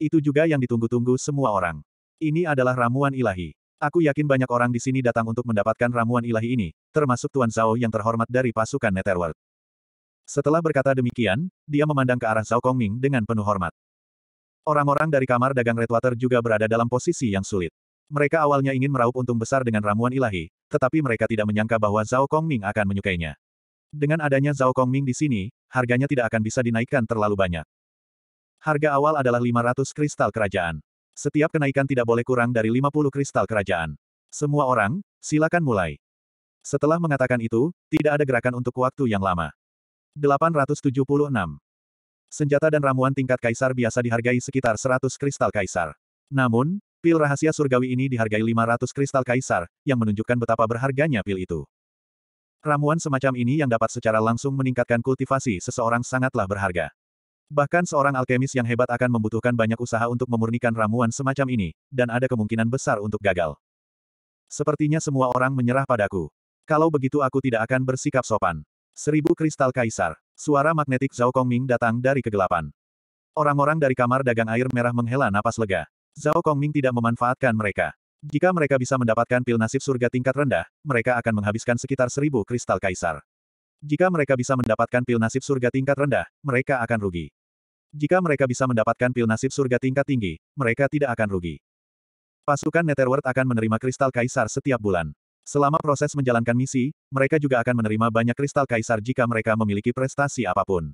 Itu juga yang ditunggu-tunggu semua orang. Ini adalah ramuan ilahi. Aku yakin banyak orang di sini datang untuk mendapatkan ramuan ilahi ini, termasuk Tuan Zhao yang terhormat dari pasukan Netherworld. Setelah berkata demikian, dia memandang ke arah Zhao Kongming dengan penuh hormat. Orang-orang dari kamar dagang Redwater juga berada dalam posisi yang sulit. Mereka awalnya ingin meraup untung besar dengan ramuan ilahi, tetapi mereka tidak menyangka bahwa Zhao Kongming akan menyukainya. Dengan adanya Zhao Kongming di sini, harganya tidak akan bisa dinaikkan terlalu banyak. Harga awal adalah 500 kristal kerajaan. Setiap kenaikan tidak boleh kurang dari 50 kristal kerajaan. Semua orang, silakan mulai. Setelah mengatakan itu, tidak ada gerakan untuk waktu yang lama. 876. Senjata dan ramuan tingkat kaisar biasa dihargai sekitar 100 kristal kaisar. Namun, pil rahasia surgawi ini dihargai 500 kristal kaisar, yang menunjukkan betapa berharganya pil itu. Ramuan semacam ini yang dapat secara langsung meningkatkan kultivasi seseorang sangatlah berharga. Bahkan seorang alkemis yang hebat akan membutuhkan banyak usaha untuk memurnikan ramuan semacam ini, dan ada kemungkinan besar untuk gagal. Sepertinya semua orang menyerah padaku. Kalau begitu aku tidak akan bersikap sopan. Seribu kristal kaisar. Suara magnetik Zhao Kongming datang dari kegelapan. Orang-orang dari kamar dagang air merah menghela napas lega. Zhao Kongming tidak memanfaatkan mereka. Jika mereka bisa mendapatkan pil nasib surga tingkat rendah, mereka akan menghabiskan sekitar seribu kristal kaisar. Jika mereka bisa mendapatkan pil nasib surga tingkat rendah, mereka akan rugi. Jika mereka bisa mendapatkan pil nasib surga tingkat tinggi, mereka tidak akan rugi. Pasukan Netherworld akan menerima kristal kaisar setiap bulan. Selama proses menjalankan misi, mereka juga akan menerima banyak kristal kaisar jika mereka memiliki prestasi apapun.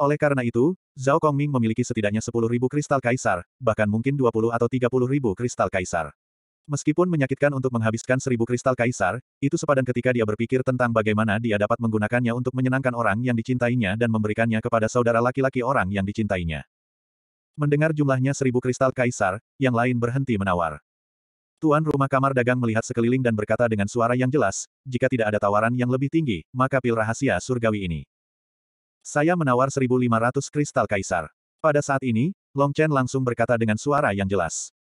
Oleh karena itu, Zhao Kongming memiliki setidaknya 10.000 kristal kaisar, bahkan mungkin 20 atau 30.000 kristal kaisar. Meskipun menyakitkan untuk menghabiskan seribu kristal kaisar, itu sepadan ketika dia berpikir tentang bagaimana dia dapat menggunakannya untuk menyenangkan orang yang dicintainya dan memberikannya kepada saudara laki-laki orang yang dicintainya. Mendengar jumlahnya seribu kristal kaisar, yang lain berhenti menawar. Tuan rumah kamar dagang melihat sekeliling dan berkata dengan suara yang jelas, jika tidak ada tawaran yang lebih tinggi, maka pil rahasia surgawi ini. Saya menawar 1.500 kristal kaisar. Pada saat ini, Long Chen langsung berkata dengan suara yang jelas.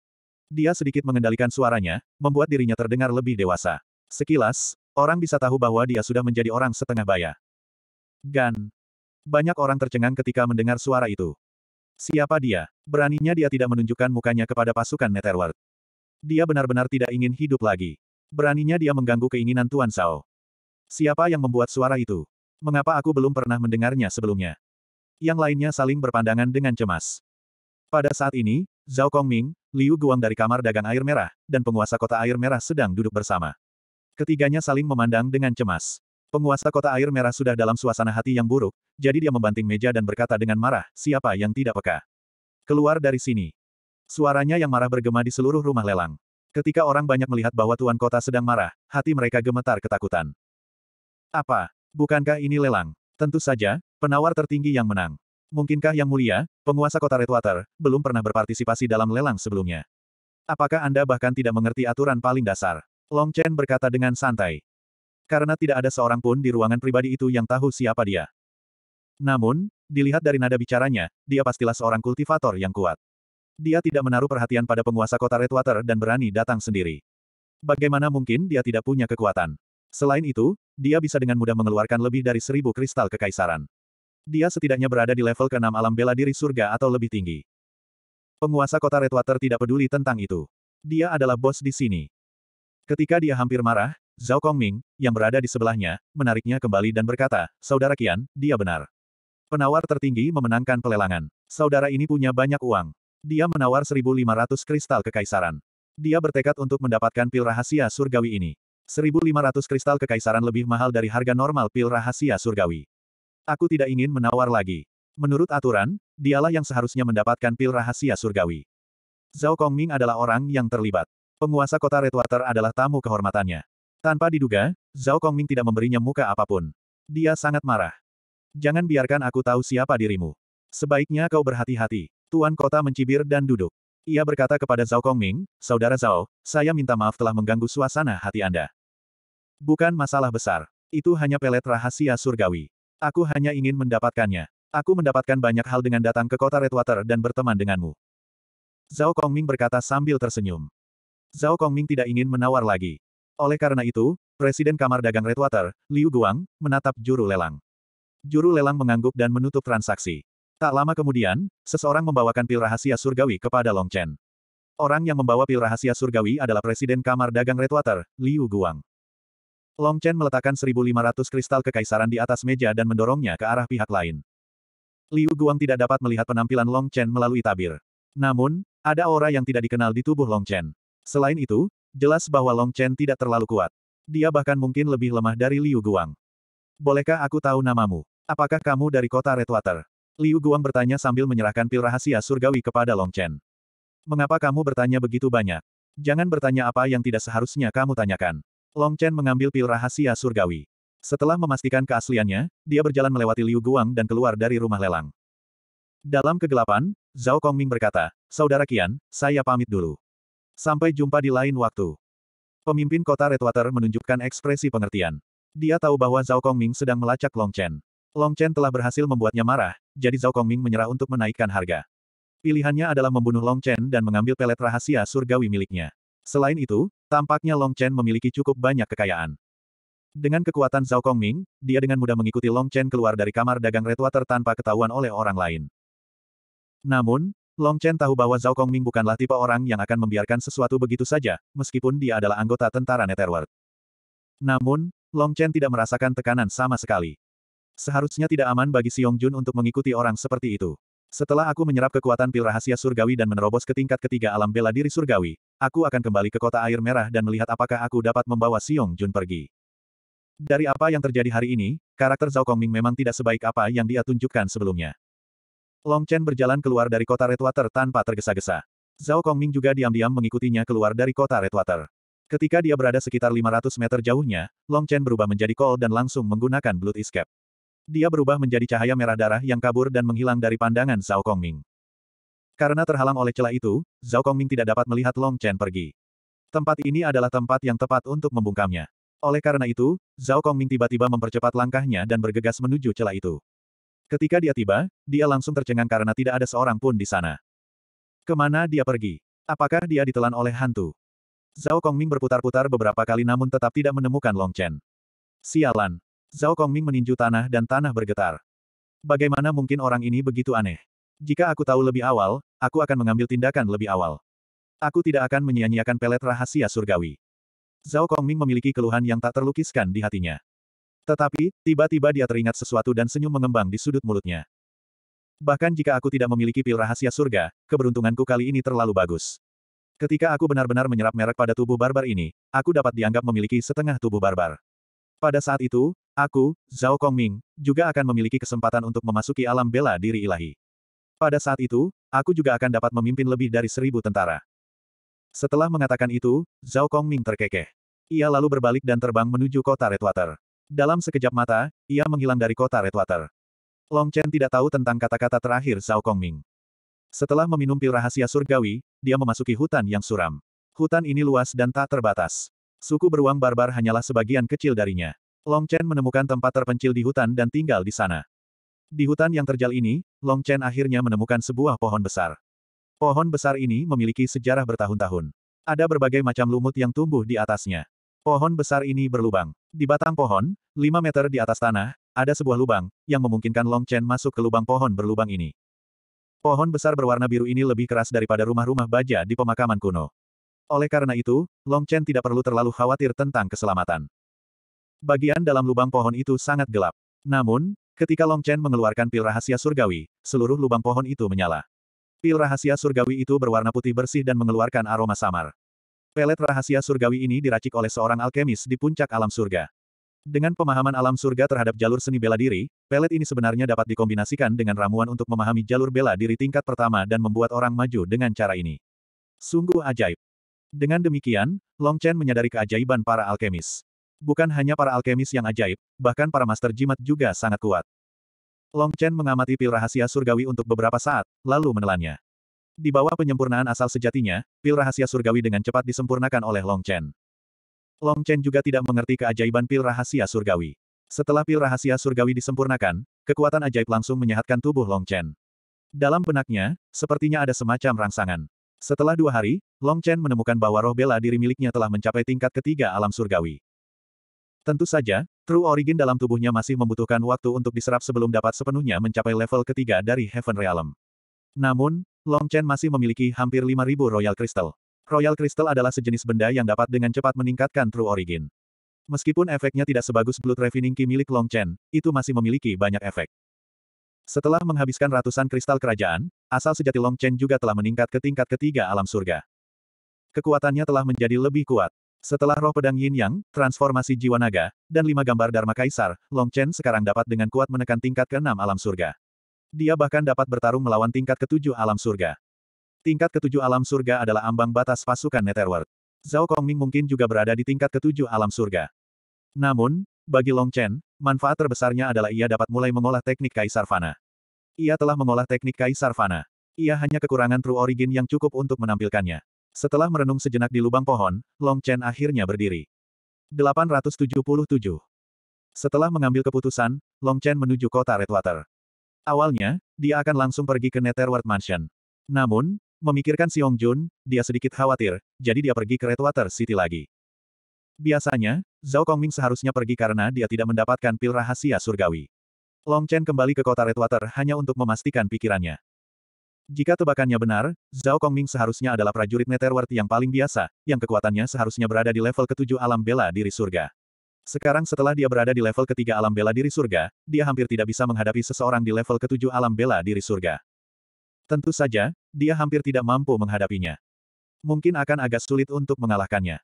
Dia sedikit mengendalikan suaranya, membuat dirinya terdengar lebih dewasa. Sekilas, orang bisa tahu bahwa dia sudah menjadi orang setengah baya. Gan. Banyak orang tercengang ketika mendengar suara itu. Siapa dia? Beraninya dia tidak menunjukkan mukanya kepada pasukan Netherworld. Dia benar-benar tidak ingin hidup lagi. Beraninya dia mengganggu keinginan Tuan Sao. Siapa yang membuat suara itu? Mengapa aku belum pernah mendengarnya sebelumnya? Yang lainnya saling berpandangan dengan cemas. Pada saat ini, Zhao Kongming, Liu Guang dari kamar dagang air merah, dan penguasa kota air merah sedang duduk bersama. Ketiganya saling memandang dengan cemas. Penguasa kota air merah sudah dalam suasana hati yang buruk, jadi dia membanting meja dan berkata dengan marah, siapa yang tidak peka. Keluar dari sini. Suaranya yang marah bergema di seluruh rumah lelang. Ketika orang banyak melihat bahwa tuan kota sedang marah, hati mereka gemetar ketakutan. Apa? Bukankah ini lelang? Tentu saja, penawar tertinggi yang menang. Mungkinkah yang mulia, penguasa kota Redwater, belum pernah berpartisipasi dalam lelang sebelumnya? Apakah Anda bahkan tidak mengerti aturan paling dasar? Long Chen berkata dengan santai. Karena tidak ada seorang pun di ruangan pribadi itu yang tahu siapa dia. Namun, dilihat dari nada bicaranya, dia pastilah seorang kultivator yang kuat. Dia tidak menaruh perhatian pada penguasa kota Redwater dan berani datang sendiri. Bagaimana mungkin dia tidak punya kekuatan? Selain itu, dia bisa dengan mudah mengeluarkan lebih dari seribu kristal kekaisaran. Dia setidaknya berada di level keenam 6 alam bela diri surga atau lebih tinggi. Penguasa kota Redwater tidak peduli tentang itu. Dia adalah bos di sini. Ketika dia hampir marah, Zhao Kongming, yang berada di sebelahnya, menariknya kembali dan berkata, Saudara Kian, dia benar. Penawar tertinggi memenangkan pelelangan. Saudara ini punya banyak uang. Dia menawar 1.500 kristal kekaisaran. Dia bertekad untuk mendapatkan pil rahasia surgawi ini. 1.500 kristal kekaisaran lebih mahal dari harga normal pil rahasia surgawi. Aku tidak ingin menawar lagi. Menurut aturan, dialah yang seharusnya mendapatkan pil rahasia surgawi. Zhao Kongming adalah orang yang terlibat. Penguasa kota Redwater adalah tamu kehormatannya. Tanpa diduga, Zhao Kongming tidak memberinya muka apapun. Dia sangat marah. Jangan biarkan aku tahu siapa dirimu. Sebaiknya kau berhati-hati. Tuan kota mencibir dan duduk. Ia berkata kepada Zhao Kongming, Saudara Zhao, saya minta maaf telah mengganggu suasana hati Anda. Bukan masalah besar. Itu hanya pelet rahasia surgawi. Aku hanya ingin mendapatkannya. Aku mendapatkan banyak hal dengan datang ke kota Redwater dan berteman denganmu. Zhao Kongming berkata sambil tersenyum. Zhao Kongming tidak ingin menawar lagi. Oleh karena itu, Presiden Kamar Dagang Redwater, Liu Guang, menatap juru lelang. Juru lelang mengangguk dan menutup transaksi. Tak lama kemudian, seseorang membawakan pil rahasia surgawi kepada Long Chen. Orang yang membawa pil rahasia surgawi adalah Presiden Kamar Dagang Redwater, Liu Guang. Long Chen meletakkan 1.500 kristal kekaisaran di atas meja dan mendorongnya ke arah pihak lain. Liu Guang tidak dapat melihat penampilan Long Chen melalui tabir. Namun, ada aura yang tidak dikenal di tubuh Long Chen. Selain itu, jelas bahwa Long Chen tidak terlalu kuat. Dia bahkan mungkin lebih lemah dari Liu Guang. Bolehkah aku tahu namamu? Apakah kamu dari kota Redwater? Liu Guang bertanya sambil menyerahkan pil rahasia surgawi kepada Long Chen. Mengapa kamu bertanya begitu banyak? Jangan bertanya apa yang tidak seharusnya kamu tanyakan. Long Chen mengambil pil rahasia surgawi. Setelah memastikan keasliannya, dia berjalan melewati Liu Guang dan keluar dari rumah lelang. Dalam kegelapan, Zhao Kongming berkata, Saudara Kian, saya pamit dulu. Sampai jumpa di lain waktu. Pemimpin kota Redwater menunjukkan ekspresi pengertian. Dia tahu bahwa Zhao Kongming sedang melacak Long Chen. Long Chen telah berhasil membuatnya marah, jadi Zhao Kongming menyerah untuk menaikkan harga. Pilihannya adalah membunuh Long Chen dan mengambil pelet rahasia surgawi miliknya. Selain itu, tampaknya Long Chen memiliki cukup banyak kekayaan. Dengan kekuatan Zhao Kongming, dia dengan mudah mengikuti Long Chen keluar dari kamar dagang Redwater tanpa ketahuan oleh orang lain. Namun, Long Chen tahu bahwa Zhao Kongming bukanlah tipe orang yang akan membiarkan sesuatu begitu saja, meskipun dia adalah anggota tentara Netherworld. Namun, Long Chen tidak merasakan tekanan sama sekali. Seharusnya tidak aman bagi Siong Jun untuk mengikuti orang seperti itu. Setelah aku menyerap kekuatan pil rahasia surgawi dan menerobos ke tingkat ketiga alam bela diri surgawi, aku akan kembali ke kota air merah dan melihat apakah aku dapat membawa Siong Jun pergi. Dari apa yang terjadi hari ini, karakter Zhao Kongming memang tidak sebaik apa yang dia tunjukkan sebelumnya. Long Chen berjalan keluar dari kota Redwater tanpa tergesa-gesa. Zhao Kongming juga diam-diam mengikutinya keluar dari kota Redwater. Ketika dia berada sekitar 500 meter jauhnya, Long Chen berubah menjadi Kol dan langsung menggunakan Blood Escape. Dia berubah menjadi cahaya merah darah yang kabur dan menghilang dari pandangan Zhao Kongming. Karena terhalang oleh celah itu, Zhao Kongming tidak dapat melihat Long Chen pergi. Tempat ini adalah tempat yang tepat untuk membungkamnya. Oleh karena itu, Zhao Kongming tiba-tiba mempercepat langkahnya dan bergegas menuju celah itu. Ketika dia tiba, dia langsung tercengang karena tidak ada seorang pun di sana. Kemana dia pergi? Apakah dia ditelan oleh hantu? Zhao Kongming berputar-putar beberapa kali namun tetap tidak menemukan Long Chen. Sialan, Zhao Kongming meninju tanah dan tanah bergetar. Bagaimana mungkin orang ini begitu aneh? Jika aku tahu lebih awal, aku akan mengambil tindakan lebih awal. Aku tidak akan menyia-nyiakan pelet rahasia surgawi. Zhao Kongming memiliki keluhan yang tak terlukiskan di hatinya. Tetapi, tiba-tiba dia teringat sesuatu dan senyum mengembang di sudut mulutnya. Bahkan jika aku tidak memiliki pil rahasia surga, keberuntunganku kali ini terlalu bagus. Ketika aku benar-benar menyerap merek pada tubuh barbar ini, aku dapat dianggap memiliki setengah tubuh barbar. Pada saat itu, Aku, Zhao Kongming, juga akan memiliki kesempatan untuk memasuki alam bela diri ilahi. Pada saat itu, aku juga akan dapat memimpin lebih dari seribu tentara. Setelah mengatakan itu, Zhao Kongming terkekeh. Ia lalu berbalik dan terbang menuju kota Redwater. Dalam sekejap mata, ia menghilang dari kota Redwater. Long Chen tidak tahu tentang kata-kata terakhir Zhao Kongming. Setelah meminum pil rahasia surgawi, dia memasuki hutan yang suram. Hutan ini luas dan tak terbatas. Suku beruang barbar hanyalah sebagian kecil darinya. Long Chen menemukan tempat terpencil di hutan dan tinggal di sana. Di hutan yang terjal ini, Long Chen akhirnya menemukan sebuah pohon besar. Pohon besar ini memiliki sejarah bertahun-tahun. Ada berbagai macam lumut yang tumbuh di atasnya. Pohon besar ini berlubang. Di batang pohon, 5 meter di atas tanah, ada sebuah lubang, yang memungkinkan Long Chen masuk ke lubang pohon berlubang ini. Pohon besar berwarna biru ini lebih keras daripada rumah-rumah baja di pemakaman kuno. Oleh karena itu, Long Chen tidak perlu terlalu khawatir tentang keselamatan. Bagian dalam lubang pohon itu sangat gelap. Namun, ketika Long Chen mengeluarkan pil rahasia surgawi, seluruh lubang pohon itu menyala. Pil rahasia surgawi itu berwarna putih bersih dan mengeluarkan aroma samar. Pelet rahasia surgawi ini diracik oleh seorang alkemis di puncak alam surga. Dengan pemahaman alam surga terhadap jalur seni bela diri, pelet ini sebenarnya dapat dikombinasikan dengan ramuan untuk memahami jalur bela diri tingkat pertama dan membuat orang maju dengan cara ini. Sungguh ajaib. Dengan demikian, Long Chen menyadari keajaiban para alkemis. Bukan hanya para alkemis yang ajaib, bahkan para master jimat juga sangat kuat. Long Chen mengamati pil rahasia surgawi untuk beberapa saat, lalu menelannya. Di bawah penyempurnaan asal sejatinya, pil rahasia surgawi dengan cepat disempurnakan oleh Long Chen. Long Chen juga tidak mengerti keajaiban pil rahasia surgawi. Setelah pil rahasia surgawi disempurnakan, kekuatan ajaib langsung menyehatkan tubuh Long Chen. Dalam benaknya, sepertinya ada semacam rangsangan. Setelah dua hari, Long Chen menemukan bahwa roh bela diri miliknya telah mencapai tingkat ketiga alam surgawi. Tentu saja, True Origin dalam tubuhnya masih membutuhkan waktu untuk diserap sebelum dapat sepenuhnya mencapai level ketiga dari Heaven Realm. Namun, Long Chen masih memiliki hampir 5.000 Royal Crystal. Royal Crystal adalah sejenis benda yang dapat dengan cepat meningkatkan True Origin. Meskipun efeknya tidak sebagus Blood Refining Ki milik Long Chen, itu masih memiliki banyak efek. Setelah menghabiskan ratusan kristal kerajaan, asal sejati Long Chen juga telah meningkat ke tingkat ketiga alam surga. Kekuatannya telah menjadi lebih kuat. Setelah roh pedang Yin Yang, transformasi jiwa naga, dan lima gambar Dharma Kaisar, Long Chen sekarang dapat dengan kuat menekan tingkat ke-6 alam surga. Dia bahkan dapat bertarung melawan tingkat ke-7 alam surga. Tingkat ke-7 alam surga adalah ambang batas pasukan Netherworld. Zhao Kongming mungkin juga berada di tingkat ke-7 alam surga. Namun, bagi Long Chen, manfaat terbesarnya adalah ia dapat mulai mengolah teknik Kaisar Fana. Ia telah mengolah teknik Kaisar Fana. Ia hanya kekurangan True Origin yang cukup untuk menampilkannya. Setelah merenung sejenak di lubang pohon, Long Chen akhirnya berdiri. 877. Setelah mengambil keputusan, Long Chen menuju kota Redwater. Awalnya, dia akan langsung pergi ke Netherworld Mansion. Namun, memikirkan Siong Jun, dia sedikit khawatir, jadi dia pergi ke Redwater City lagi. Biasanya, Zhao Kongming seharusnya pergi karena dia tidak mendapatkan pil rahasia surgawi. Long Chen kembali ke kota Redwater hanya untuk memastikan pikirannya. Jika tebakannya benar, Zhao Kongming seharusnya adalah prajurit Netherworld yang paling biasa, yang kekuatannya seharusnya berada di level ketujuh alam bela diri surga. Sekarang setelah dia berada di level ketiga alam bela diri surga, dia hampir tidak bisa menghadapi seseorang di level ketujuh alam bela diri surga. Tentu saja, dia hampir tidak mampu menghadapinya. Mungkin akan agak sulit untuk mengalahkannya.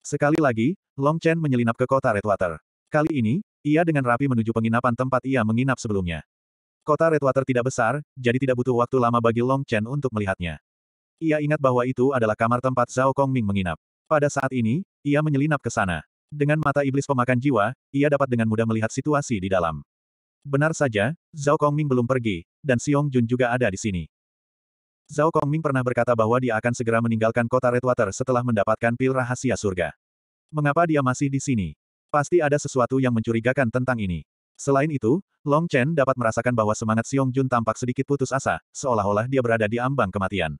Sekali lagi, Long Chen menyelinap ke kota Redwater. Kali ini, ia dengan rapi menuju penginapan tempat ia menginap sebelumnya. Kota Redwater tidak besar, jadi tidak butuh waktu lama bagi Long Chen untuk melihatnya. Ia ingat bahwa itu adalah kamar tempat Zhao Kongming menginap. Pada saat ini, ia menyelinap ke sana. Dengan mata iblis pemakan jiwa, ia dapat dengan mudah melihat situasi di dalam. Benar saja, Zhao Kongming belum pergi, dan Xiong Jun juga ada di sini. Zhao Kongming pernah berkata bahwa dia akan segera meninggalkan kota Redwater setelah mendapatkan pil rahasia surga. Mengapa dia masih di sini? Pasti ada sesuatu yang mencurigakan tentang ini. Selain itu, Long Chen dapat merasakan bahwa semangat Xiong Jun tampak sedikit putus asa, seolah-olah dia berada di ambang kematian.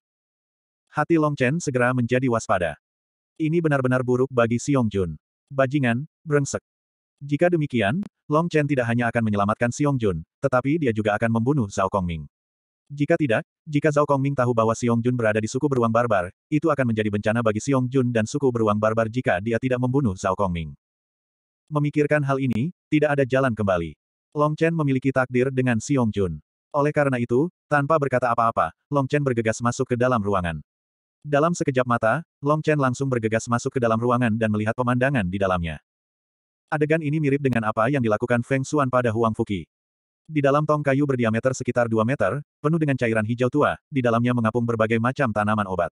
Hati Long Chen segera menjadi waspada. Ini benar-benar buruk bagi Xiong Jun. Bajingan, brengsek. Jika demikian, Long Chen tidak hanya akan menyelamatkan Xiong Jun, tetapi dia juga akan membunuh Zhao Kongming. Jika tidak, jika Zhao Kongming tahu bahwa Xiong Jun berada di suku beruang barbar, itu akan menjadi bencana bagi Xiong Jun dan suku beruang barbar jika dia tidak membunuh Zhao Kongming. Memikirkan hal ini, tidak ada jalan kembali. Long Chen memiliki takdir dengan Xiong Jun. Oleh karena itu, tanpa berkata apa-apa, Long Chen bergegas masuk ke dalam ruangan. Dalam sekejap mata, Long Chen langsung bergegas masuk ke dalam ruangan dan melihat pemandangan di dalamnya. Adegan ini mirip dengan apa yang dilakukan Feng Xuan pada Huang Fuki. Di dalam tong kayu berdiameter sekitar 2 meter, penuh dengan cairan hijau tua, di dalamnya mengapung berbagai macam tanaman obat.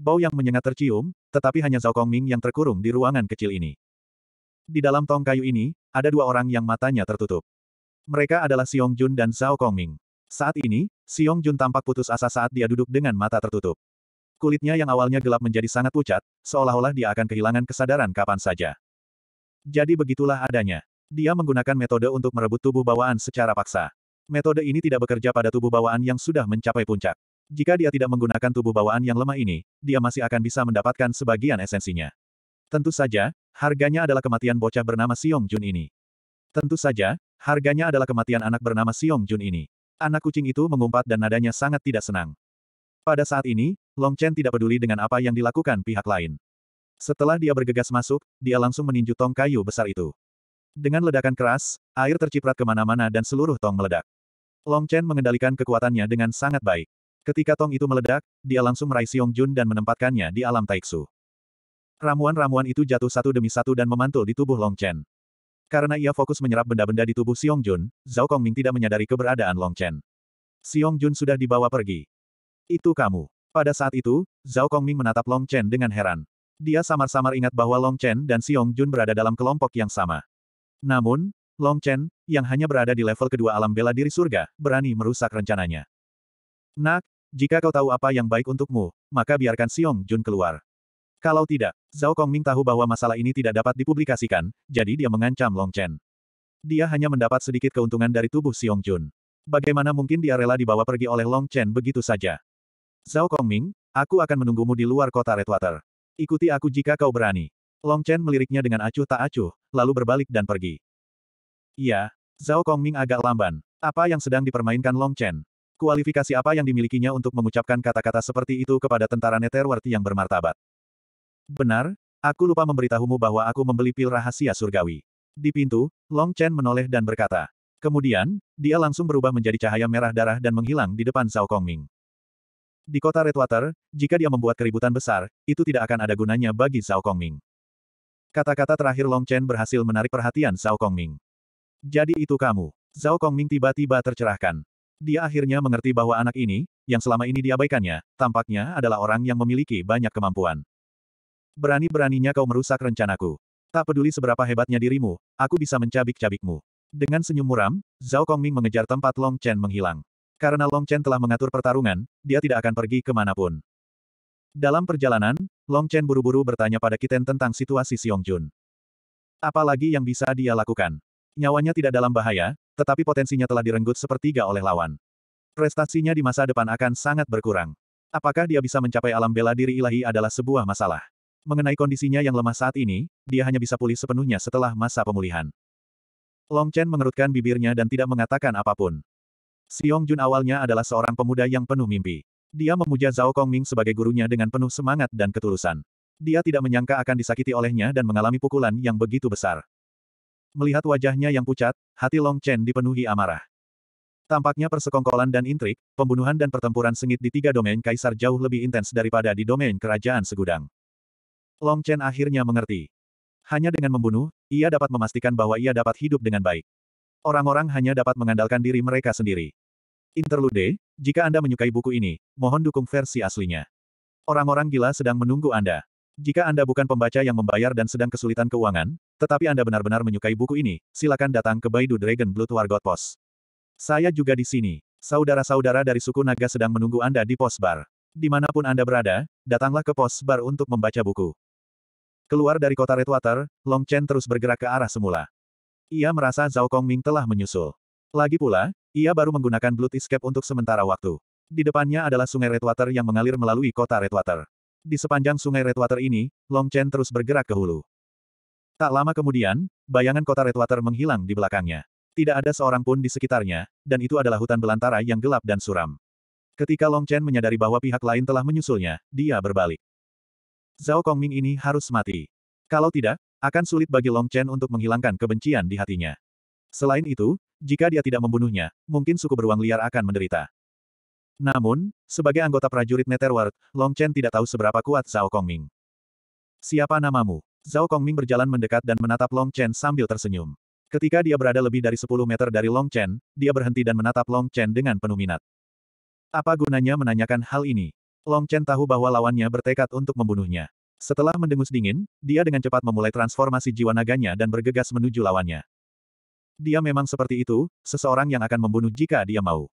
Bau yang menyengat tercium, tetapi hanya Zhao Kongming yang terkurung di ruangan kecil ini. Di dalam tong kayu ini, ada dua orang yang matanya tertutup. Mereka adalah Xiong Jun dan Zhao Kongming. Saat ini, Xiong Jun tampak putus asa saat dia duduk dengan mata tertutup. Kulitnya yang awalnya gelap menjadi sangat pucat, seolah-olah dia akan kehilangan kesadaran kapan saja. Jadi begitulah adanya. Dia menggunakan metode untuk merebut tubuh bawaan secara paksa. Metode ini tidak bekerja pada tubuh bawaan yang sudah mencapai puncak. Jika dia tidak menggunakan tubuh bawaan yang lemah ini, dia masih akan bisa mendapatkan sebagian esensinya. Tentu saja, Harganya adalah kematian bocah bernama Siong Jun ini. Tentu saja, harganya adalah kematian anak bernama Siong Jun ini. Anak kucing itu mengumpat dan nadanya sangat tidak senang. Pada saat ini, Long Chen tidak peduli dengan apa yang dilakukan pihak lain. Setelah dia bergegas masuk, dia langsung meninju tong kayu besar itu. Dengan ledakan keras, air terciprat kemana-mana dan seluruh tong meledak. Long Chen mengendalikan kekuatannya dengan sangat baik. Ketika tong itu meledak, dia langsung meraih Siong Jun dan menempatkannya di alam Taiksu. Ramuan-ramuan itu jatuh satu demi satu dan memantul di tubuh Long Chen. Karena ia fokus menyerap benda-benda di tubuh Xiong Jun, Zhao Kongming tidak menyadari keberadaan Long Chen. Xiong Jun sudah dibawa pergi. Itu kamu. Pada saat itu, Zhao Kongming menatap Long Chen dengan heran. Dia samar-samar ingat bahwa Long Chen dan Xiong Jun berada dalam kelompok yang sama. Namun, Long Chen, yang hanya berada di level kedua alam bela diri surga, berani merusak rencananya. Nak, jika kau tahu apa yang baik untukmu, maka biarkan Xiong Jun keluar. Kalau tidak, Zhao Kongming tahu bahwa masalah ini tidak dapat dipublikasikan, jadi dia mengancam Long Chen. Dia hanya mendapat sedikit keuntungan dari tubuh Xiong Jun. Bagaimana mungkin dia rela dibawa pergi oleh Long Chen begitu saja? Zhao Kongming, aku akan menunggumu di luar kota Redwater. Ikuti aku jika kau berani. Long Chen meliriknya dengan acuh tak acuh, lalu berbalik dan pergi. Iya, Zhao Kongming agak lamban. Apa yang sedang dipermainkan Long Chen? Kualifikasi apa yang dimilikinya untuk mengucapkan kata-kata seperti itu kepada tentara Netherworld yang bermartabat? Benar, aku lupa memberitahumu bahwa aku membeli pil rahasia surgawi. Di pintu, Long Chen menoleh dan berkata. Kemudian, dia langsung berubah menjadi cahaya merah darah dan menghilang di depan Zhao Kongming. Di kota Redwater, jika dia membuat keributan besar, itu tidak akan ada gunanya bagi Zhao Kongming. Kata-kata terakhir Long Chen berhasil menarik perhatian Zhao Kongming. Jadi itu kamu. Zhao Kongming tiba-tiba tercerahkan. Dia akhirnya mengerti bahwa anak ini, yang selama ini diabaikannya, tampaknya adalah orang yang memiliki banyak kemampuan. Berani-beraninya kau merusak rencanaku. Tak peduli seberapa hebatnya dirimu, aku bisa mencabik-cabikmu. Dengan senyum muram, Zhao Kongming mengejar tempat Long Chen menghilang. Karena Long Chen telah mengatur pertarungan, dia tidak akan pergi kemanapun. Dalam perjalanan, Long Chen buru-buru bertanya pada Kiten tentang situasi Xiong Jun. Apalagi yang bisa dia lakukan? Nyawanya tidak dalam bahaya, tetapi potensinya telah direnggut sepertiga oleh lawan. Prestasinya di masa depan akan sangat berkurang. Apakah dia bisa mencapai alam bela diri ilahi adalah sebuah masalah. Mengenai kondisinya yang lemah saat ini, dia hanya bisa pulih sepenuhnya setelah masa pemulihan. Long Chen mengerutkan bibirnya dan tidak mengatakan apapun. Xiong Jun awalnya adalah seorang pemuda yang penuh mimpi. Dia memuja Zhao Kongming sebagai gurunya dengan penuh semangat dan ketulusan. Dia tidak menyangka akan disakiti olehnya dan mengalami pukulan yang begitu besar. Melihat wajahnya yang pucat, hati Long Chen dipenuhi amarah. Tampaknya persekongkolan dan intrik, pembunuhan dan pertempuran sengit di tiga domain kaisar jauh lebih intens daripada di domain kerajaan segudang. Long Chen akhirnya mengerti. Hanya dengan membunuh, ia dapat memastikan bahwa ia dapat hidup dengan baik. Orang-orang hanya dapat mengandalkan diri mereka sendiri. Interlude, jika Anda menyukai buku ini, mohon dukung versi aslinya. Orang-orang gila sedang menunggu Anda. Jika Anda bukan pembaca yang membayar dan sedang kesulitan keuangan, tetapi Anda benar-benar menyukai buku ini, silakan datang ke Baidu Dragon Blood Wargot Post. Saya juga di sini. Saudara-saudara dari suku naga sedang menunggu Anda di pos bar. Dimanapun Anda berada, datanglah ke pos bar untuk membaca buku. Keluar dari kota Redwater, Long Chen terus bergerak ke arah semula. Ia merasa Zhao Kongming telah menyusul. Lagi pula, ia baru menggunakan Blood Escape untuk sementara waktu. Di depannya adalah sungai Redwater yang mengalir melalui kota Redwater. Di sepanjang sungai Redwater ini, Long Chen terus bergerak ke hulu. Tak lama kemudian, bayangan kota Redwater menghilang di belakangnya. Tidak ada seorang pun di sekitarnya, dan itu adalah hutan belantara yang gelap dan suram. Ketika Long Chen menyadari bahwa pihak lain telah menyusulnya, dia berbalik. Zhao Kongming ini harus mati. Kalau tidak, akan sulit bagi Long Chen untuk menghilangkan kebencian di hatinya. Selain itu, jika dia tidak membunuhnya, mungkin suku beruang liar akan menderita. Namun, sebagai anggota prajurit Netherworld, Long Chen tidak tahu seberapa kuat Zhao Kongming. Siapa namamu? Zhao Kongming berjalan mendekat dan menatap Long Chen sambil tersenyum. Ketika dia berada lebih dari 10 meter dari Long Chen, dia berhenti dan menatap Long Chen dengan penuh minat. Apa gunanya menanyakan hal ini? Long Chen tahu bahwa lawannya bertekad untuk membunuhnya. Setelah mendengus dingin, dia dengan cepat memulai transformasi jiwa naganya dan bergegas menuju lawannya. Dia memang seperti itu, seseorang yang akan membunuh jika dia mau.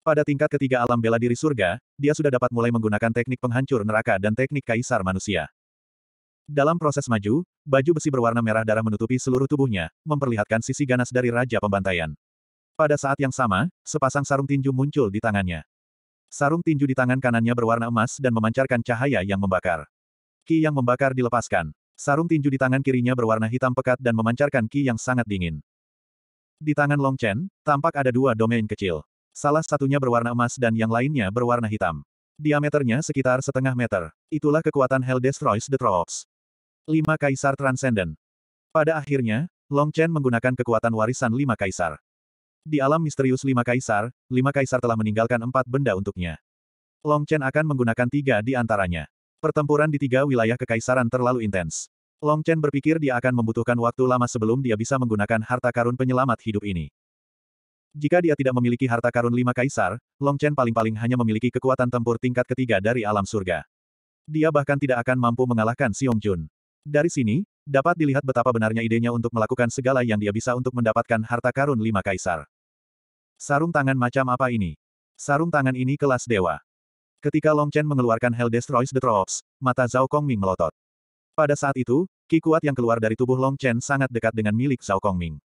Pada tingkat ketiga alam bela diri surga, dia sudah dapat mulai menggunakan teknik penghancur neraka dan teknik kaisar manusia. Dalam proses maju, baju besi berwarna merah darah menutupi seluruh tubuhnya, memperlihatkan sisi ganas dari Raja Pembantaian. Pada saat yang sama, sepasang sarung tinju muncul di tangannya. Sarung tinju di tangan kanannya berwarna emas dan memancarkan cahaya yang membakar. Ki yang membakar dilepaskan. Sarung tinju di tangan kirinya berwarna hitam pekat dan memancarkan ki yang sangat dingin. Di tangan Long Chen, tampak ada dua domain kecil. Salah satunya berwarna emas dan yang lainnya berwarna hitam. Diameternya sekitar setengah meter. Itulah kekuatan Hell Destroys the Troops. Lima Kaisar Transcendent. Pada akhirnya, Long Chen menggunakan kekuatan warisan lima kaisar. Di alam misterius lima kaisar, lima kaisar telah meninggalkan empat benda untuknya. Long Chen akan menggunakan tiga di antaranya. Pertempuran di tiga wilayah kekaisaran terlalu intens. Long Chen berpikir dia akan membutuhkan waktu lama sebelum dia bisa menggunakan harta karun penyelamat hidup ini. Jika dia tidak memiliki harta karun lima kaisar, Long Chen paling-paling hanya memiliki kekuatan tempur tingkat ketiga dari alam surga. Dia bahkan tidak akan mampu mengalahkan Xiong Jun. Dari sini, dapat dilihat betapa benarnya idenya untuk melakukan segala yang dia bisa untuk mendapatkan harta karun lima kaisar. Sarung tangan macam apa ini? Sarung tangan ini kelas dewa. Ketika Long Chen mengeluarkan Hell Destroys the Troops, mata Zhao Kongming melotot. Pada saat itu, ki kuat yang keluar dari tubuh Long Chen sangat dekat dengan milik Zhao Kongming.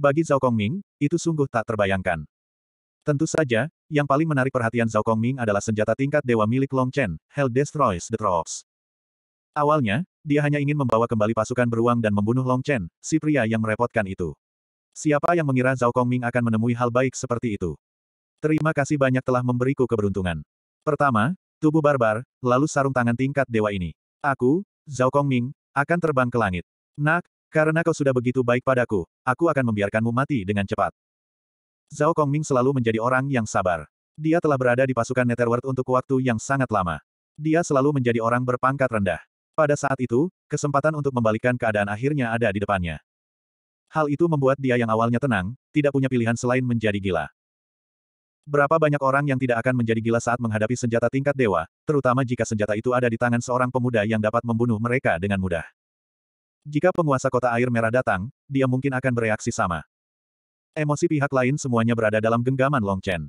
Bagi Zhao Kongming, itu sungguh tak terbayangkan. Tentu saja, yang paling menarik perhatian Zhao Kongming adalah senjata tingkat dewa milik Long Chen, Hell Destroys the Troops. Awalnya, dia hanya ingin membawa kembali pasukan beruang dan membunuh Long Chen, si pria yang merepotkan itu. Siapa yang mengira Zhao Kongming akan menemui hal baik seperti itu? Terima kasih banyak telah memberiku keberuntungan. Pertama, tubuh barbar, lalu sarung tangan tingkat dewa ini. Aku, Zhao Kongming, akan terbang ke langit. Nak, karena kau sudah begitu baik padaku, aku akan membiarkanmu mati dengan cepat. Zhao Kongming selalu menjadi orang yang sabar. Dia telah berada di pasukan Netherworld untuk waktu yang sangat lama. Dia selalu menjadi orang berpangkat rendah. Pada saat itu, kesempatan untuk membalikkan keadaan akhirnya ada di depannya. Hal itu membuat dia yang awalnya tenang, tidak punya pilihan selain menjadi gila. Berapa banyak orang yang tidak akan menjadi gila saat menghadapi senjata tingkat dewa, terutama jika senjata itu ada di tangan seorang pemuda yang dapat membunuh mereka dengan mudah. Jika penguasa kota air merah datang, dia mungkin akan bereaksi sama. Emosi pihak lain semuanya berada dalam genggaman Long Chen.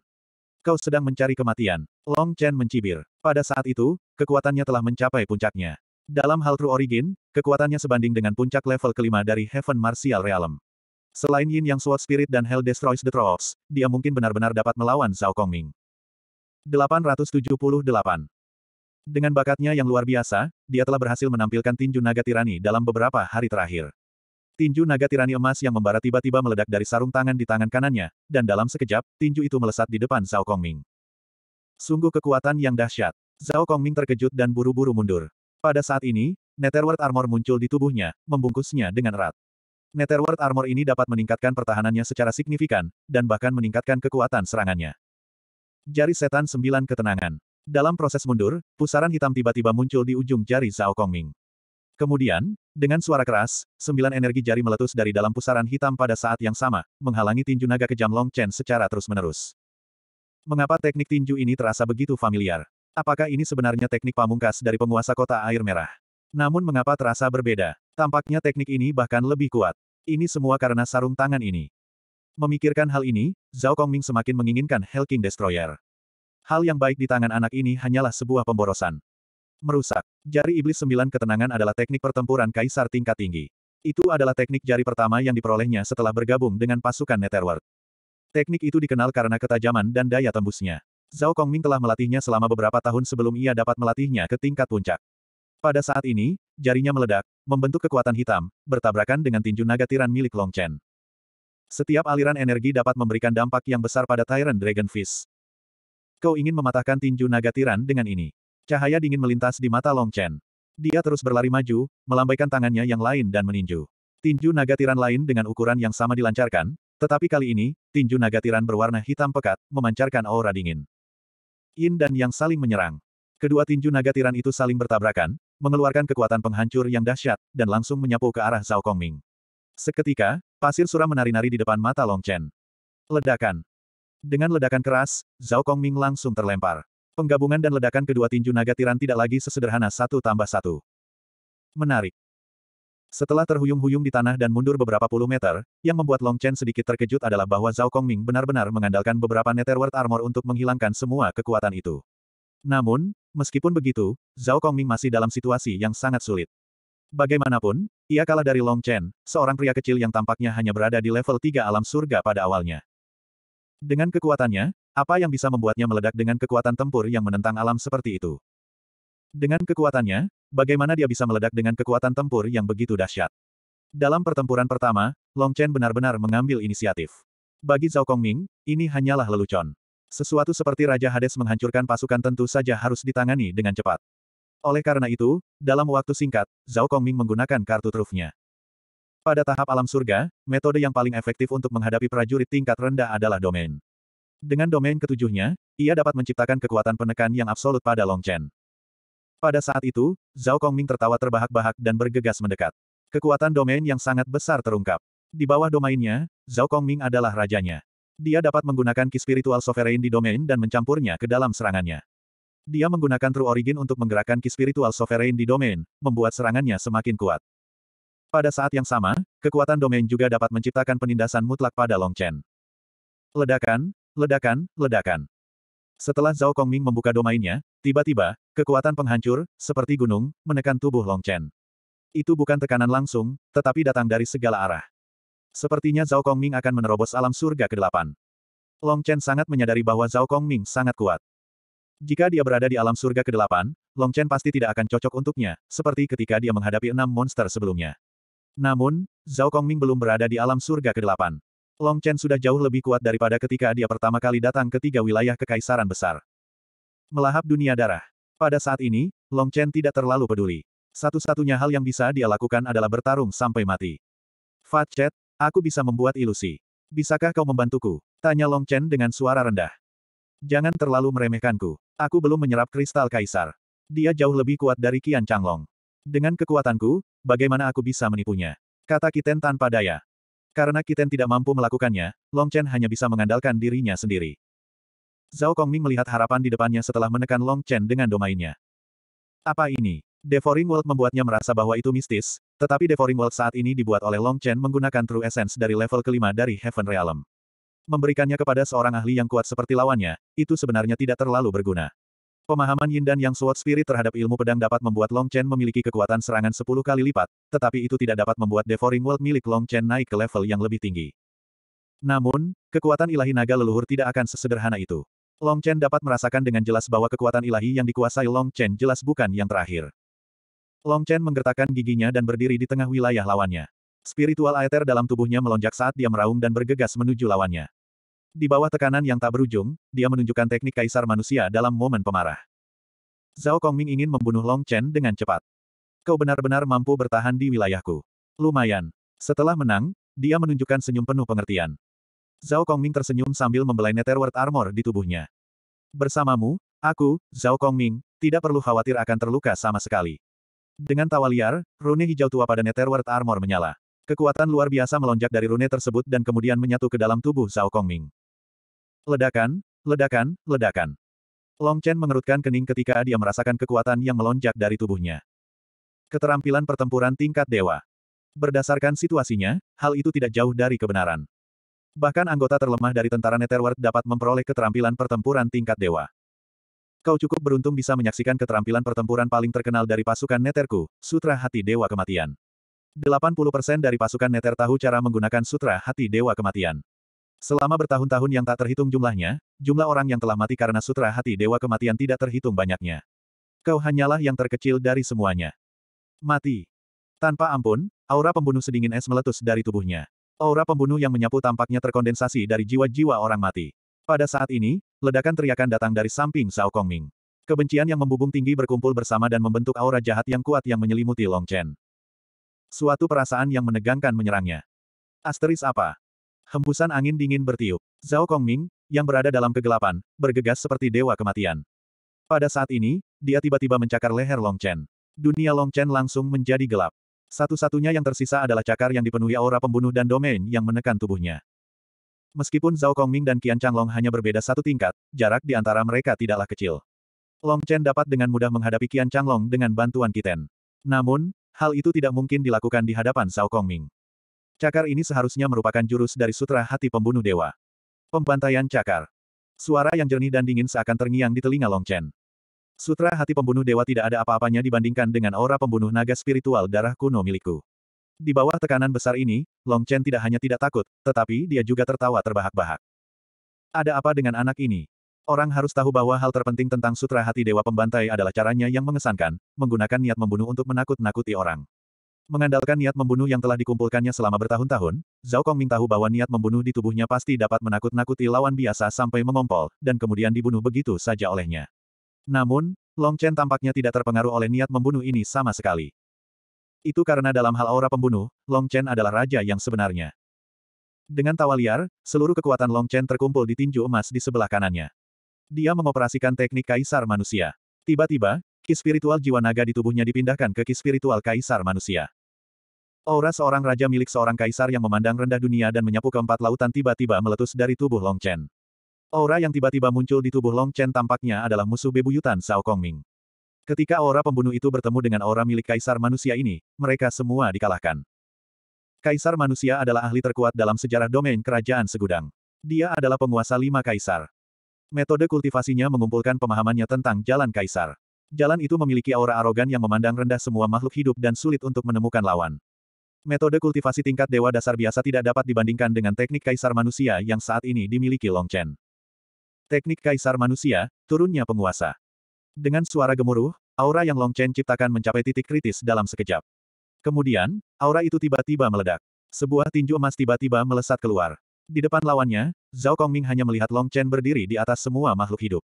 Kau sedang mencari kematian. Long Chen mencibir. Pada saat itu, kekuatannya telah mencapai puncaknya. Dalam hal True Origin, kekuatannya sebanding dengan puncak level kelima dari Heaven Martial Realm. Selain Yin Yang Sword Spirit dan Hell Destroys the Troops, dia mungkin benar-benar dapat melawan Zhao Kongming. 878 Dengan bakatnya yang luar biasa, dia telah berhasil menampilkan tinju naga tirani dalam beberapa hari terakhir. Tinju naga tirani emas yang membara tiba-tiba meledak dari sarung tangan di tangan kanannya, dan dalam sekejap, tinju itu melesat di depan Zhao Kongming. Sungguh kekuatan yang dahsyat. Zhao Kongming terkejut dan buru-buru mundur. Pada saat ini, Netherworld Armor muncul di tubuhnya, membungkusnya dengan erat. Netherworld Armor ini dapat meningkatkan pertahanannya secara signifikan, dan bahkan meningkatkan kekuatan serangannya. Jari setan sembilan ketenangan. Dalam proses mundur, pusaran hitam tiba-tiba muncul di ujung jari Zhao Kongming. Kemudian, dengan suara keras, sembilan energi jari meletus dari dalam pusaran hitam pada saat yang sama, menghalangi tinju naga kejam Long Chen secara terus-menerus. Mengapa teknik tinju ini terasa begitu familiar? Apakah ini sebenarnya teknik pamungkas dari penguasa kota air merah? Namun mengapa terasa berbeda? Tampaknya teknik ini bahkan lebih kuat. Ini semua karena sarung tangan ini. Memikirkan hal ini, Zhao Kongming semakin menginginkan Hell King Destroyer. Hal yang baik di tangan anak ini hanyalah sebuah pemborosan. Merusak. Jari iblis sembilan ketenangan adalah teknik pertempuran kaisar tingkat tinggi. Itu adalah teknik jari pertama yang diperolehnya setelah bergabung dengan pasukan Netherworld. Teknik itu dikenal karena ketajaman dan daya tembusnya. Zhao Kongming telah melatihnya selama beberapa tahun sebelum ia dapat melatihnya ke tingkat puncak. Pada saat ini, jarinya meledak, membentuk kekuatan hitam, bertabrakan dengan tinju naga tiran milik Long Chen. Setiap aliran energi dapat memberikan dampak yang besar pada Tyrant Dragon Fist. Kau ingin mematahkan tinju naga tiran dengan ini. Cahaya dingin melintas di mata Long Chen. Dia terus berlari maju, melambaikan tangannya yang lain dan meninju. Tinju naga tiran lain dengan ukuran yang sama dilancarkan, tetapi kali ini, tinju naga tiran berwarna hitam pekat, memancarkan aura dingin. Yin dan Yang saling menyerang. Kedua tinju naga tiran itu saling bertabrakan, mengeluarkan kekuatan penghancur yang dahsyat, dan langsung menyapu ke arah Zhao Kongming. Seketika, pasir suram menari-nari di depan mata Long Chen. Ledakan. Dengan ledakan keras, Zhao Kongming langsung terlempar. Penggabungan dan ledakan kedua tinju naga tiran tidak lagi sesederhana satu tambah satu. Menarik. Setelah terhuyung-huyung di tanah dan mundur beberapa puluh meter, yang membuat Long Chen sedikit terkejut adalah bahwa Zhao Kongming benar-benar mengandalkan beberapa Netherworld Armor untuk menghilangkan semua kekuatan itu. Namun, meskipun begitu, Zhao Kongming masih dalam situasi yang sangat sulit. Bagaimanapun, ia kalah dari Long Chen, seorang pria kecil yang tampaknya hanya berada di level 3 alam surga pada awalnya. Dengan kekuatannya, apa yang bisa membuatnya meledak dengan kekuatan tempur yang menentang alam seperti itu? Dengan kekuatannya, Bagaimana dia bisa meledak dengan kekuatan tempur yang begitu dahsyat? Dalam pertempuran pertama, Long Chen benar-benar mengambil inisiatif. Bagi Zhao Kongming, ini hanyalah lelucon. Sesuatu seperti Raja Hades menghancurkan pasukan tentu saja harus ditangani dengan cepat. Oleh karena itu, dalam waktu singkat, Zhao Kongming menggunakan kartu trufnya. Pada tahap alam surga, metode yang paling efektif untuk menghadapi prajurit tingkat rendah adalah domain. Dengan domain ketujuhnya, ia dapat menciptakan kekuatan penekan yang absolut pada Long Chen. Pada saat itu, Zhao Kongming tertawa terbahak-bahak dan bergegas mendekat. Kekuatan domain yang sangat besar terungkap. Di bawah domainnya, Zhao Kongming adalah rajanya. Dia dapat menggunakan Ki Spiritual Sovereign di domain dan mencampurnya ke dalam serangannya. Dia menggunakan True Origin untuk menggerakkan Ki Spiritual Sovereign di domain, membuat serangannya semakin kuat. Pada saat yang sama, kekuatan domain juga dapat menciptakan penindasan mutlak pada Long Chen. Ledakan, ledakan, ledakan. Setelah Zhao Kongming membuka domainnya, tiba-tiba, kekuatan penghancur, seperti gunung, menekan tubuh Long Chen. Itu bukan tekanan langsung, tetapi datang dari segala arah. Sepertinya Zhao Kongming akan menerobos alam surga ke-8. Long Chen sangat menyadari bahwa Zhao Kongming sangat kuat. Jika dia berada di alam surga ke-8, Long Chen pasti tidak akan cocok untuknya, seperti ketika dia menghadapi enam monster sebelumnya. Namun, Zhao Kongming belum berada di alam surga ke-8. Long Chen sudah jauh lebih kuat daripada ketika dia pertama kali datang ke tiga wilayah kekaisaran besar. Melahap dunia darah. Pada saat ini, Long Chen tidak terlalu peduli. Satu-satunya hal yang bisa dia lakukan adalah bertarung sampai mati. Fat Chet, aku bisa membuat ilusi. Bisakah kau membantuku? Tanya Long Chen dengan suara rendah. Jangan terlalu meremehkanku. Aku belum menyerap kristal kaisar. Dia jauh lebih kuat dari Qian Changlong. Dengan kekuatanku, bagaimana aku bisa menipunya? Kata Kiten tanpa daya. Karena Kiten tidak mampu melakukannya, Long Chen hanya bisa mengandalkan dirinya sendiri. Zhao Kongming melihat harapan di depannya setelah menekan Long Chen dengan domainnya. Apa ini? Devouring World membuatnya merasa bahwa itu mistis, tetapi Devouring World saat ini dibuat oleh Long Chen menggunakan True Essence dari level kelima dari Heaven Realm. Memberikannya kepada seorang ahli yang kuat seperti lawannya, itu sebenarnya tidak terlalu berguna. Pemahaman Yin dan Yang Sword Spirit terhadap ilmu pedang dapat membuat Long Chen memiliki kekuatan serangan 10 kali lipat, tetapi itu tidak dapat membuat Devouring World milik Long Chen naik ke level yang lebih tinggi. Namun, kekuatan ilahi naga leluhur tidak akan sesederhana itu. Long Chen dapat merasakan dengan jelas bahwa kekuatan ilahi yang dikuasai Long Chen jelas bukan yang terakhir. Long Chen menggertakkan giginya dan berdiri di tengah wilayah lawannya. Spiritual aether dalam tubuhnya melonjak saat dia meraung dan bergegas menuju lawannya. Di bawah tekanan yang tak berujung, dia menunjukkan teknik kaisar manusia dalam momen pemarah. Zhao Kongming ingin membunuh Long Chen dengan cepat. Kau benar-benar mampu bertahan di wilayahku. Lumayan. Setelah menang, dia menunjukkan senyum penuh pengertian. Zhao Kongming tersenyum sambil membelai Netherworld armor di tubuhnya. Bersamamu, aku, Zhao Kongming, tidak perlu khawatir akan terluka sama sekali. Dengan tawa liar, rune hijau tua pada Netherworld Armor menyala. Kekuatan luar biasa melonjak dari rune tersebut dan kemudian menyatu ke dalam tubuh Zhao Kongming. Ledakan, ledakan, ledakan. Long Chen mengerutkan kening ketika dia merasakan kekuatan yang melonjak dari tubuhnya. Keterampilan pertempuran tingkat dewa. Berdasarkan situasinya, hal itu tidak jauh dari kebenaran. Bahkan anggota terlemah dari tentara Netherworld dapat memperoleh keterampilan pertempuran tingkat dewa. Kau cukup beruntung bisa menyaksikan keterampilan pertempuran paling terkenal dari pasukan Netherku, Sutra Hati Dewa Kematian. 80% dari pasukan Nether tahu cara menggunakan Sutra Hati Dewa Kematian. Selama bertahun-tahun yang tak terhitung jumlahnya, jumlah orang yang telah mati karena sutra hati dewa kematian tidak terhitung banyaknya. Kau hanyalah yang terkecil dari semuanya. Mati. Tanpa ampun, aura pembunuh sedingin es meletus dari tubuhnya. Aura pembunuh yang menyapu tampaknya terkondensasi dari jiwa-jiwa orang mati. Pada saat ini, ledakan teriakan datang dari samping Zhao Kongming. Kebencian yang membubung tinggi berkumpul bersama dan membentuk aura jahat yang kuat yang menyelimuti Long Chen. Suatu perasaan yang menegangkan menyerangnya. Asteris apa? Hembusan angin dingin bertiup. Zhao Kongming, yang berada dalam kegelapan, bergegas seperti dewa kematian. Pada saat ini, dia tiba-tiba mencakar leher Long Chen. Dunia Long Chen langsung menjadi gelap. Satu-satunya yang tersisa adalah cakar yang dipenuhi aura pembunuh dan domain yang menekan tubuhnya. Meskipun Zhao Kongming dan Qian Changlong hanya berbeda satu tingkat, jarak di antara mereka tidaklah kecil. Long Chen dapat dengan mudah menghadapi Qian Changlong dengan bantuan Kiten. Namun, hal itu tidak mungkin dilakukan di hadapan Zhao Kongming. Cakar ini seharusnya merupakan jurus dari sutra hati pembunuh dewa. Pembantaian cakar. Suara yang jernih dan dingin seakan terngiang di telinga Long Chen. Sutra hati pembunuh dewa tidak ada apa-apanya dibandingkan dengan aura pembunuh naga spiritual darah kuno milikku. Di bawah tekanan besar ini, Long Chen tidak hanya tidak takut, tetapi dia juga tertawa terbahak-bahak. Ada apa dengan anak ini? Orang harus tahu bahwa hal terpenting tentang sutra hati dewa pembantai adalah caranya yang mengesankan, menggunakan niat membunuh untuk menakut-nakuti orang. Mengandalkan niat membunuh yang telah dikumpulkannya selama bertahun-tahun, Zhao Kongming tahu bahwa niat membunuh di tubuhnya pasti dapat menakut-nakuti lawan biasa sampai mengompol, dan kemudian dibunuh begitu saja olehnya. Namun, Long Chen tampaknya tidak terpengaruh oleh niat membunuh ini sama sekali. Itu karena dalam hal aura pembunuh, Long Chen adalah raja yang sebenarnya. Dengan tawa liar, seluruh kekuatan Long Chen terkumpul di tinju emas di sebelah kanannya. Dia mengoperasikan teknik kaisar manusia. Tiba-tiba, ki spiritual jiwa naga di tubuhnya dipindahkan ke ki spiritual kaisar manusia. Aura seorang raja milik seorang kaisar yang memandang rendah dunia dan menyapu keempat lautan tiba-tiba meletus dari tubuh Long Chen. Aura yang tiba-tiba muncul di tubuh Long Chen tampaknya adalah musuh bebuyutan Sao Kong Ming. Ketika aura pembunuh itu bertemu dengan aura milik kaisar manusia ini, mereka semua dikalahkan. Kaisar manusia adalah ahli terkuat dalam sejarah domain kerajaan segudang. Dia adalah penguasa lima kaisar. Metode kultivasinya mengumpulkan pemahamannya tentang jalan kaisar. Jalan itu memiliki aura arogan yang memandang rendah semua makhluk hidup dan sulit untuk menemukan lawan. Metode kultivasi tingkat dewa dasar biasa tidak dapat dibandingkan dengan teknik kaisar manusia yang saat ini dimiliki Long Chen. Teknik kaisar manusia, turunnya penguasa. Dengan suara gemuruh, aura yang Long Chen ciptakan mencapai titik kritis dalam sekejap. Kemudian, aura itu tiba-tiba meledak. Sebuah tinju emas tiba-tiba melesat keluar. Di depan lawannya, Zhao Kongming hanya melihat Long Chen berdiri di atas semua makhluk hidup.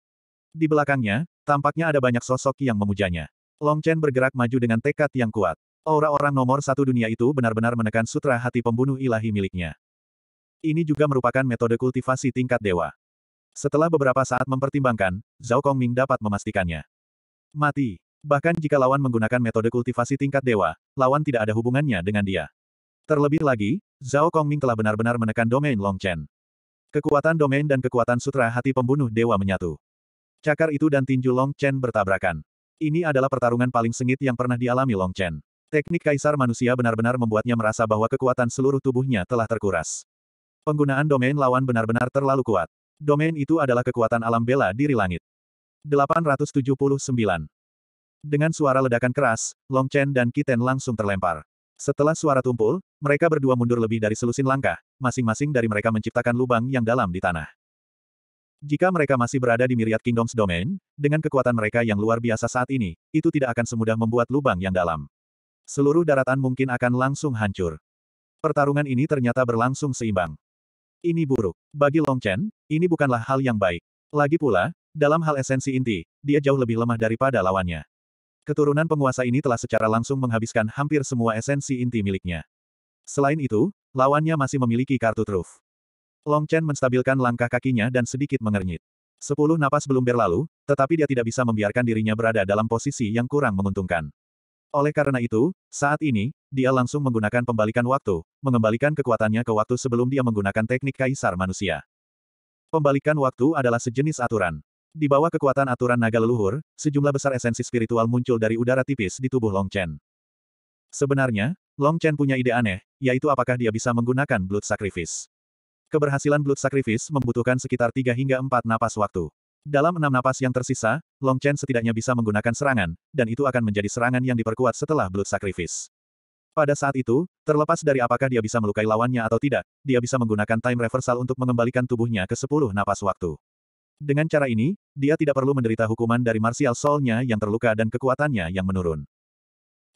Di belakangnya, tampaknya ada banyak sosok yang memujanya. Long Chen bergerak maju dengan tekad yang kuat. Aura orang nomor satu dunia itu benar-benar menekan sutra hati pembunuh ilahi miliknya. Ini juga merupakan metode kultivasi tingkat dewa. Setelah beberapa saat mempertimbangkan, Zhao Kongming dapat memastikannya. Mati. Bahkan jika lawan menggunakan metode kultivasi tingkat dewa, lawan tidak ada hubungannya dengan dia. Terlebih lagi, Zhao Kongming telah benar-benar menekan domain Longchen. Kekuatan domain dan kekuatan sutra hati pembunuh dewa menyatu. Cakar itu dan tinju Longchen bertabrakan. Ini adalah pertarungan paling sengit yang pernah dialami Longchen. Teknik kaisar manusia benar-benar membuatnya merasa bahwa kekuatan seluruh tubuhnya telah terkuras. Penggunaan domain lawan benar-benar terlalu kuat. Domain itu adalah kekuatan alam bela diri langit. 879. Dengan suara ledakan keras, Long Chen dan Kiten langsung terlempar. Setelah suara tumpul, mereka berdua mundur lebih dari selusin langkah, masing-masing dari mereka menciptakan lubang yang dalam di tanah. Jika mereka masih berada di Myriad Kingdoms Domain, dengan kekuatan mereka yang luar biasa saat ini, itu tidak akan semudah membuat lubang yang dalam. Seluruh daratan mungkin akan langsung hancur. Pertarungan ini ternyata berlangsung seimbang. Ini buruk. Bagi Long Chen, ini bukanlah hal yang baik. Lagi pula, dalam hal esensi inti, dia jauh lebih lemah daripada lawannya. Keturunan penguasa ini telah secara langsung menghabiskan hampir semua esensi inti miliknya. Selain itu, lawannya masih memiliki kartu truf. Long Chen menstabilkan langkah kakinya dan sedikit mengernyit. Sepuluh napas belum berlalu, tetapi dia tidak bisa membiarkan dirinya berada dalam posisi yang kurang menguntungkan. Oleh karena itu, saat ini, dia langsung menggunakan pembalikan waktu, mengembalikan kekuatannya ke waktu sebelum dia menggunakan teknik kaisar manusia. Pembalikan waktu adalah sejenis aturan. Di bawah kekuatan aturan naga leluhur, sejumlah besar esensi spiritual muncul dari udara tipis di tubuh Long Chen. Sebenarnya, Long Chen punya ide aneh, yaitu apakah dia bisa menggunakan blood sacrifice. Keberhasilan blood sacrifice membutuhkan sekitar 3 hingga 4 napas waktu. Dalam enam napas yang tersisa, Long Chen setidaknya bisa menggunakan serangan, dan itu akan menjadi serangan yang diperkuat setelah Blood Sacrifice. Pada saat itu, terlepas dari apakah dia bisa melukai lawannya atau tidak, dia bisa menggunakan time reversal untuk mengembalikan tubuhnya ke sepuluh napas waktu. Dengan cara ini, dia tidak perlu menderita hukuman dari martial soul-nya yang terluka dan kekuatannya yang menurun.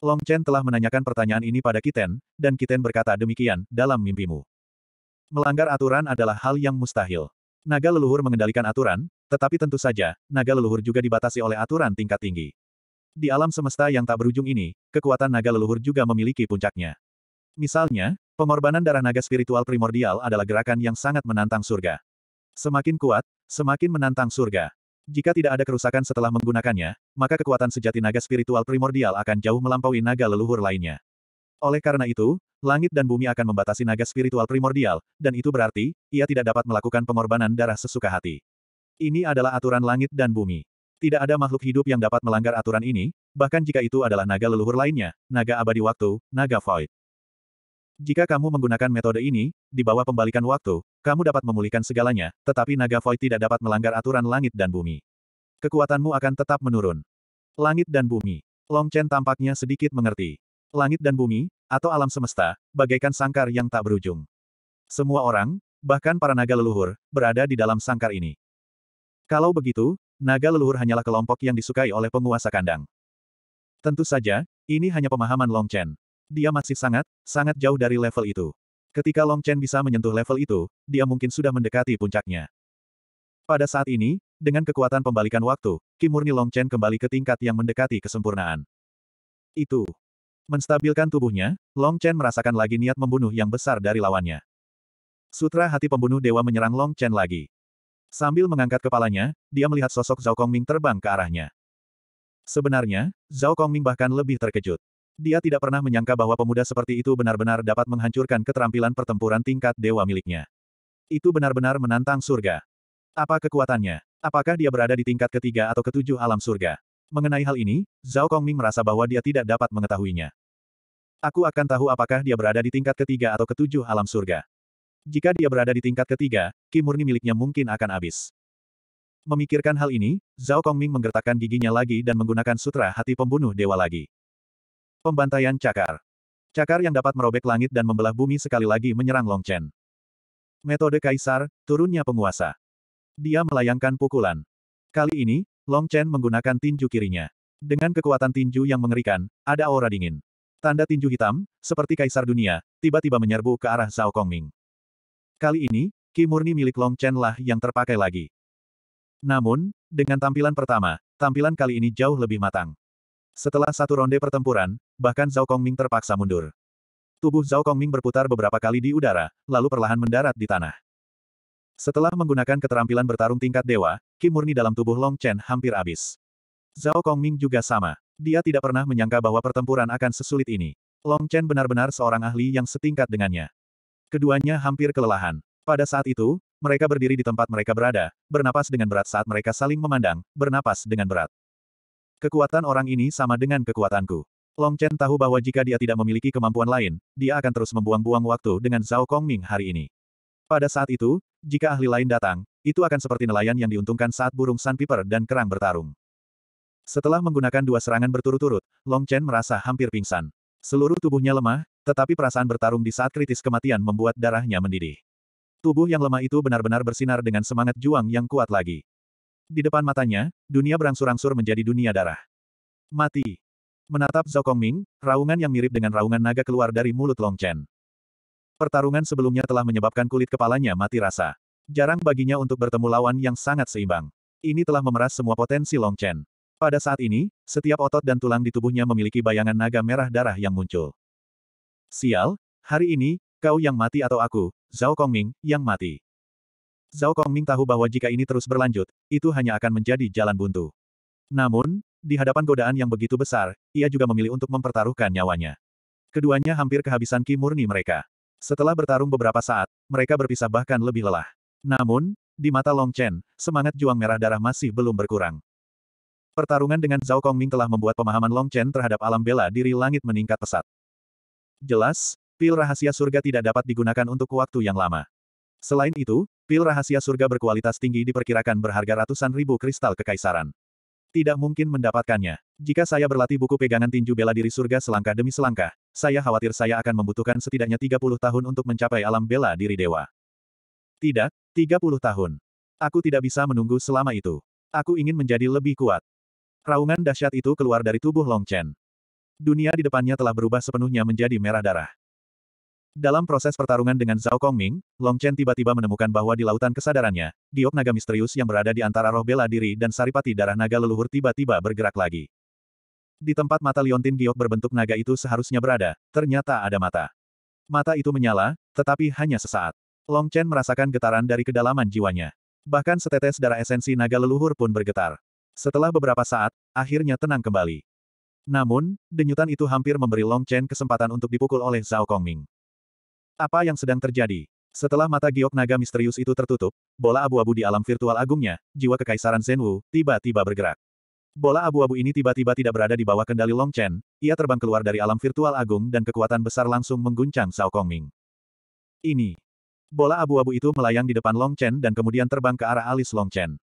Long Chen telah menanyakan pertanyaan ini pada Kiten, dan Kiten berkata demikian, dalam mimpimu. Melanggar aturan adalah hal yang mustahil. Naga leluhur mengendalikan aturan, tetapi tentu saja, naga leluhur juga dibatasi oleh aturan tingkat tinggi. Di alam semesta yang tak berujung ini, kekuatan naga leluhur juga memiliki puncaknya. Misalnya, pengorbanan darah naga spiritual primordial adalah gerakan yang sangat menantang surga. Semakin kuat, semakin menantang surga. Jika tidak ada kerusakan setelah menggunakannya, maka kekuatan sejati naga spiritual primordial akan jauh melampaui naga leluhur lainnya. Oleh karena itu, langit dan bumi akan membatasi naga spiritual primordial, dan itu berarti, ia tidak dapat melakukan pengorbanan darah sesuka hati. Ini adalah aturan langit dan bumi. Tidak ada makhluk hidup yang dapat melanggar aturan ini, bahkan jika itu adalah naga leluhur lainnya, naga abadi waktu, naga void. Jika kamu menggunakan metode ini, di bawah pembalikan waktu, kamu dapat memulihkan segalanya, tetapi naga void tidak dapat melanggar aturan langit dan bumi. Kekuatanmu akan tetap menurun. Langit dan bumi. Long Chen tampaknya sedikit mengerti. Langit dan bumi, atau alam semesta, bagaikan sangkar yang tak berujung. Semua orang, bahkan para naga leluhur, berada di dalam sangkar ini. Kalau begitu, naga leluhur hanyalah kelompok yang disukai oleh penguasa kandang. Tentu saja, ini hanya pemahaman Long Chen. Dia masih sangat, sangat jauh dari level itu. Ketika Long Chen bisa menyentuh level itu, dia mungkin sudah mendekati puncaknya. Pada saat ini, dengan kekuatan pembalikan waktu, Kimurni Long Chen kembali ke tingkat yang mendekati kesempurnaan. Itu. Menstabilkan tubuhnya, Long Chen merasakan lagi niat membunuh yang besar dari lawannya. Sutra hati pembunuh dewa menyerang Long Chen lagi. Sambil mengangkat kepalanya, dia melihat sosok Zhao Kongming terbang ke arahnya. Sebenarnya, Zhao Kongming bahkan lebih terkejut. Dia tidak pernah menyangka bahwa pemuda seperti itu benar-benar dapat menghancurkan keterampilan pertempuran tingkat dewa miliknya. Itu benar-benar menantang surga. Apa kekuatannya? Apakah dia berada di tingkat ketiga atau ketujuh alam surga? Mengenai hal ini, Zhao Kongming merasa bahwa dia tidak dapat mengetahuinya. Aku akan tahu apakah dia berada di tingkat ketiga atau ketujuh alam surga. Jika dia berada di tingkat ketiga, Ki murni miliknya mungkin akan habis. Memikirkan hal ini, Zhao Kongming menggertakkan giginya lagi dan menggunakan sutra hati pembunuh dewa lagi. Pembantaian cakar. Cakar yang dapat merobek langit dan membelah bumi sekali lagi menyerang Long Chen. Metode kaisar, turunnya penguasa. Dia melayangkan pukulan. Kali ini, Long Chen menggunakan tinju kirinya. Dengan kekuatan tinju yang mengerikan, ada aura dingin. Tanda tinju hitam, seperti kaisar dunia, tiba-tiba menyerbu ke arah Zhao Kongming. Kali ini, Ki murni milik Long Chen lah yang terpakai lagi. Namun, dengan tampilan pertama, tampilan kali ini jauh lebih matang. Setelah satu ronde pertempuran, bahkan Zhao Kongming terpaksa mundur. Tubuh Zhao Kongming berputar beberapa kali di udara, lalu perlahan mendarat di tanah. Setelah menggunakan keterampilan bertarung tingkat dewa, Ki murni dalam tubuh Long Chen hampir habis. Zhao Kongming juga sama. Dia tidak pernah menyangka bahwa pertempuran akan sesulit ini. Long Chen benar-benar seorang ahli yang setingkat dengannya. Keduanya hampir kelelahan. Pada saat itu, mereka berdiri di tempat mereka berada, bernapas dengan berat saat mereka saling memandang, bernapas dengan berat. Kekuatan orang ini sama dengan kekuatanku. Long Chen tahu bahwa jika dia tidak memiliki kemampuan lain, dia akan terus membuang-buang waktu dengan Zhao Kongming hari ini. Pada saat itu, jika ahli lain datang, itu akan seperti nelayan yang diuntungkan saat burung sandpiper dan kerang bertarung. Setelah menggunakan dua serangan berturut-turut, Long Chen merasa hampir pingsan. Seluruh tubuhnya lemah, tetapi perasaan bertarung di saat kritis kematian membuat darahnya mendidih. Tubuh yang lemah itu benar-benar bersinar dengan semangat juang yang kuat lagi. Di depan matanya, dunia berangsur-angsur menjadi dunia darah. Mati. Menatap Zhao Kongming, raungan yang mirip dengan raungan naga keluar dari mulut Long Chen. Pertarungan sebelumnya telah menyebabkan kulit kepalanya mati rasa. Jarang baginya untuk bertemu lawan yang sangat seimbang. Ini telah memeras semua potensi Long Chen. Pada saat ini, setiap otot dan tulang di tubuhnya memiliki bayangan naga merah darah yang muncul. Sial, hari ini, kau yang mati atau aku, Zhao Kongming, yang mati. Zhao Kongming tahu bahwa jika ini terus berlanjut, itu hanya akan menjadi jalan buntu. Namun, di hadapan godaan yang begitu besar, ia juga memilih untuk mempertaruhkan nyawanya. Keduanya hampir kehabisan ki murni mereka. Setelah bertarung beberapa saat, mereka berpisah bahkan lebih lelah. Namun, di mata Long Chen, semangat juang merah darah masih belum berkurang. Pertarungan dengan Zhao Kongming telah membuat pemahaman Long Chen terhadap alam bela diri langit meningkat pesat. Jelas, pil rahasia surga tidak dapat digunakan untuk waktu yang lama. Selain itu, pil rahasia surga berkualitas tinggi diperkirakan berharga ratusan ribu kristal kekaisaran. Tidak mungkin mendapatkannya. Jika saya berlatih buku pegangan tinju bela diri surga selangkah demi selangkah, saya khawatir saya akan membutuhkan setidaknya 30 tahun untuk mencapai alam bela diri dewa. Tidak, 30 tahun. Aku tidak bisa menunggu selama itu. Aku ingin menjadi lebih kuat. Raungan dahsyat itu keluar dari tubuh Long Chen dunia di depannya telah berubah sepenuhnya menjadi merah darah. Dalam proses pertarungan dengan Zhao Kongming, Long Chen tiba-tiba menemukan bahwa di lautan kesadarannya, diok naga misterius yang berada di antara roh bela diri dan saripati darah naga leluhur tiba-tiba bergerak lagi. Di tempat mata liontin giok berbentuk naga itu seharusnya berada, ternyata ada mata. Mata itu menyala, tetapi hanya sesaat. Long Chen merasakan getaran dari kedalaman jiwanya. Bahkan setetes darah esensi naga leluhur pun bergetar. Setelah beberapa saat, akhirnya tenang kembali. Namun, denyutan itu hampir memberi Long Chen kesempatan untuk dipukul oleh Zhao Kongming. Apa yang sedang terjadi? Setelah mata giok naga misterius itu tertutup, bola abu-abu di alam virtual agungnya, jiwa kekaisaran Wu tiba-tiba bergerak. Bola abu-abu ini tiba-tiba tidak berada di bawah kendali Long Chen, ia terbang keluar dari alam virtual agung dan kekuatan besar langsung mengguncang Zhao Kongming. Ini. Bola abu-abu itu melayang di depan Long Chen dan kemudian terbang ke arah alis Long Chen.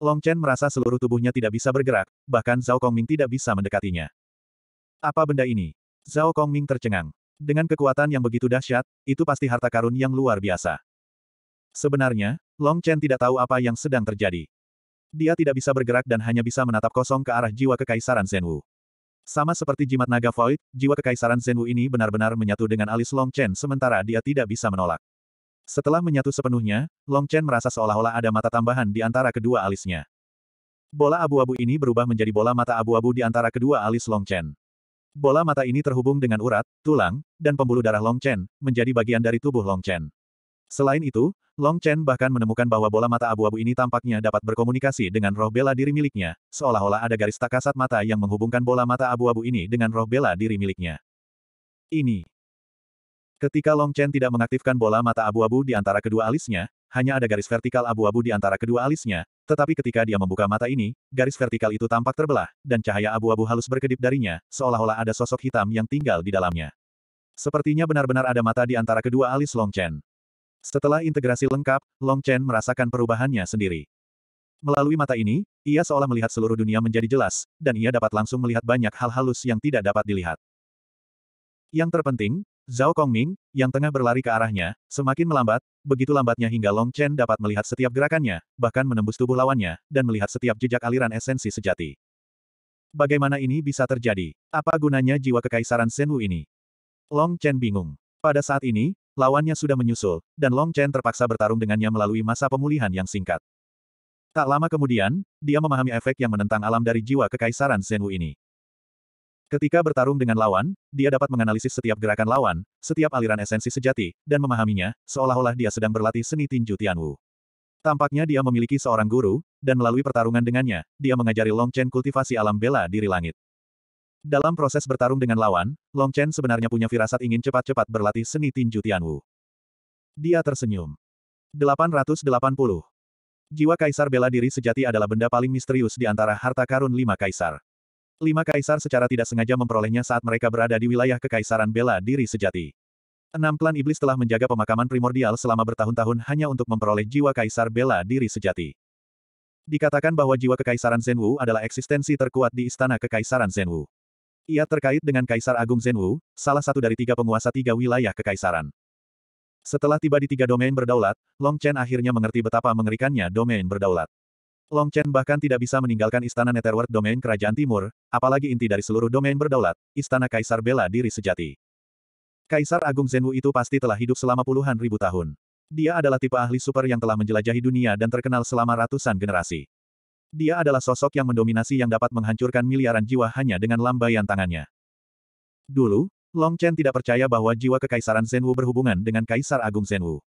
Long Chen merasa seluruh tubuhnya tidak bisa bergerak, bahkan Zhao Kongming tidak bisa mendekatinya. Apa benda ini? Zhao Kongming tercengang. Dengan kekuatan yang begitu dahsyat, itu pasti harta karun yang luar biasa. Sebenarnya, Long Chen tidak tahu apa yang sedang terjadi. Dia tidak bisa bergerak dan hanya bisa menatap kosong ke arah jiwa kekaisaran Zenwu. Sama seperti jimat naga void, jiwa kekaisaran Zenwu ini benar-benar menyatu dengan alis Long Chen sementara dia tidak bisa menolak. Setelah menyatu sepenuhnya, Long Chen merasa seolah-olah ada mata tambahan di antara kedua alisnya. Bola abu-abu ini berubah menjadi bola mata abu-abu di antara kedua alis Long Chen. Bola mata ini terhubung dengan urat, tulang, dan pembuluh darah Long Chen, menjadi bagian dari tubuh Long Chen. Selain itu, Long Chen bahkan menemukan bahwa bola mata abu-abu ini tampaknya dapat berkomunikasi dengan roh bela diri miliknya, seolah-olah ada garis tak kasat mata yang menghubungkan bola mata abu-abu ini dengan roh bela diri miliknya. Ini Ketika Long Chen tidak mengaktifkan bola mata abu-abu di antara kedua alisnya, hanya ada garis vertikal abu-abu di antara kedua alisnya, tetapi ketika dia membuka mata ini, garis vertikal itu tampak terbelah, dan cahaya abu-abu halus berkedip darinya, seolah-olah ada sosok hitam yang tinggal di dalamnya. Sepertinya benar-benar ada mata di antara kedua alis Long Chen. Setelah integrasi lengkap, Long Chen merasakan perubahannya sendiri. Melalui mata ini, ia seolah melihat seluruh dunia menjadi jelas, dan ia dapat langsung melihat banyak hal halus yang tidak dapat dilihat. Yang terpenting, Zhao Kongming, yang tengah berlari ke arahnya, semakin melambat, begitu lambatnya hingga Long Chen dapat melihat setiap gerakannya, bahkan menembus tubuh lawannya, dan melihat setiap jejak aliran esensi sejati. Bagaimana ini bisa terjadi? Apa gunanya jiwa kekaisaran Senwu ini? Long Chen bingung. Pada saat ini, lawannya sudah menyusul, dan Long Chen terpaksa bertarung dengannya melalui masa pemulihan yang singkat. Tak lama kemudian, dia memahami efek yang menentang alam dari jiwa kekaisaran Senwu ini. Ketika bertarung dengan lawan, dia dapat menganalisis setiap gerakan lawan, setiap aliran esensi sejati, dan memahaminya, seolah-olah dia sedang berlatih seni tinju Tianwu. Tampaknya dia memiliki seorang guru, dan melalui pertarungan dengannya, dia mengajari Long Chen kultivasi alam bela diri langit. Dalam proses bertarung dengan lawan, Long Chen sebenarnya punya firasat ingin cepat-cepat berlatih seni tinju Tianwu. Dia tersenyum. 880. Jiwa kaisar bela diri sejati adalah benda paling misterius di antara harta karun lima kaisar. Lima kaisar secara tidak sengaja memperolehnya saat mereka berada di wilayah kekaisaran bela diri sejati. Enam klan iblis telah menjaga pemakaman primordial selama bertahun-tahun hanya untuk memperoleh jiwa kaisar bela diri sejati. Dikatakan bahwa jiwa kekaisaran Zenwu adalah eksistensi terkuat di istana kekaisaran Zenwu. Ia terkait dengan Kaisar Agung Zenwu, salah satu dari tiga penguasa tiga wilayah kekaisaran. Setelah tiba di tiga domain berdaulat, Long Chen akhirnya mengerti betapa mengerikannya domain berdaulat. Long Chen bahkan tidak bisa meninggalkan istana Netherworld domain kerajaan timur, apalagi inti dari seluruh domain berdaulat, istana kaisar bela diri sejati. Kaisar Agung Zhenwu itu pasti telah hidup selama puluhan ribu tahun. Dia adalah tipe ahli super yang telah menjelajahi dunia dan terkenal selama ratusan generasi. Dia adalah sosok yang mendominasi yang dapat menghancurkan miliaran jiwa hanya dengan lambaian tangannya. Dulu, Long Chen tidak percaya bahwa jiwa kekaisaran Zhenwu berhubungan dengan Kaisar Agung Zhenwu.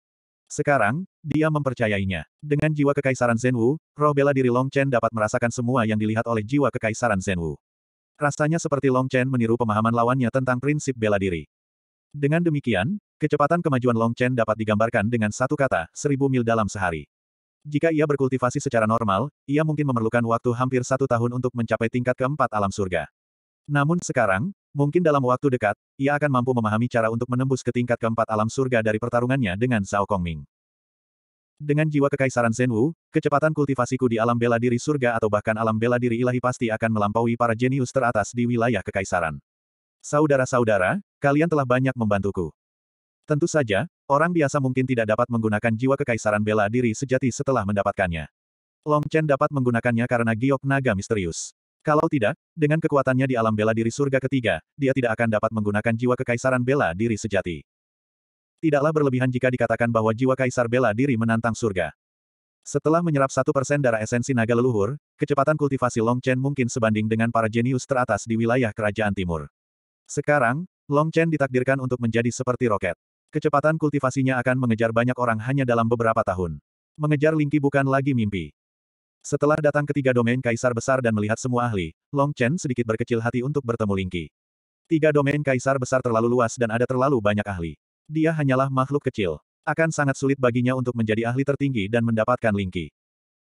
Sekarang, dia mempercayainya. Dengan jiwa kekaisaran Zenwu, roh bela diri Long Chen dapat merasakan semua yang dilihat oleh jiwa kekaisaran Zenwu. Rasanya seperti Long Chen meniru pemahaman lawannya tentang prinsip bela diri. Dengan demikian, kecepatan kemajuan Long Chen dapat digambarkan dengan satu kata, seribu mil dalam sehari. Jika ia berkultivasi secara normal, ia mungkin memerlukan waktu hampir satu tahun untuk mencapai tingkat keempat alam surga. Namun sekarang, Mungkin dalam waktu dekat, ia akan mampu memahami cara untuk menembus ke tingkat keempat alam surga dari pertarungannya dengan Zhao Kongming. Dengan jiwa kekaisaran Senwu, kecepatan kultivasiku di alam bela diri surga atau bahkan alam bela diri ilahi pasti akan melampaui para jenius teratas di wilayah kekaisaran. Saudara-saudara, kalian telah banyak membantuku. Tentu saja, orang biasa mungkin tidak dapat menggunakan jiwa kekaisaran bela diri sejati setelah mendapatkannya. Long Chen dapat menggunakannya karena giok naga misterius. Kalau tidak, dengan kekuatannya di alam bela diri surga ketiga, dia tidak akan dapat menggunakan jiwa kekaisaran bela diri sejati. Tidaklah berlebihan jika dikatakan bahwa jiwa kaisar bela diri menantang surga. Setelah menyerap satu persen darah esensi naga leluhur, kecepatan kultivasi Long Chen mungkin sebanding dengan para jenius teratas di wilayah kerajaan timur. Sekarang, Long Chen ditakdirkan untuk menjadi seperti roket. Kecepatan kultivasinya akan mengejar banyak orang hanya dalam beberapa tahun. Mengejar Lingqi bukan lagi mimpi. Setelah datang ke tiga domain kaisar besar dan melihat semua ahli, Long Chen sedikit berkecil hati untuk bertemu Lingqi. Tiga domain kaisar besar terlalu luas dan ada terlalu banyak ahli. Dia hanyalah makhluk kecil. Akan sangat sulit baginya untuk menjadi ahli tertinggi dan mendapatkan Lingqi.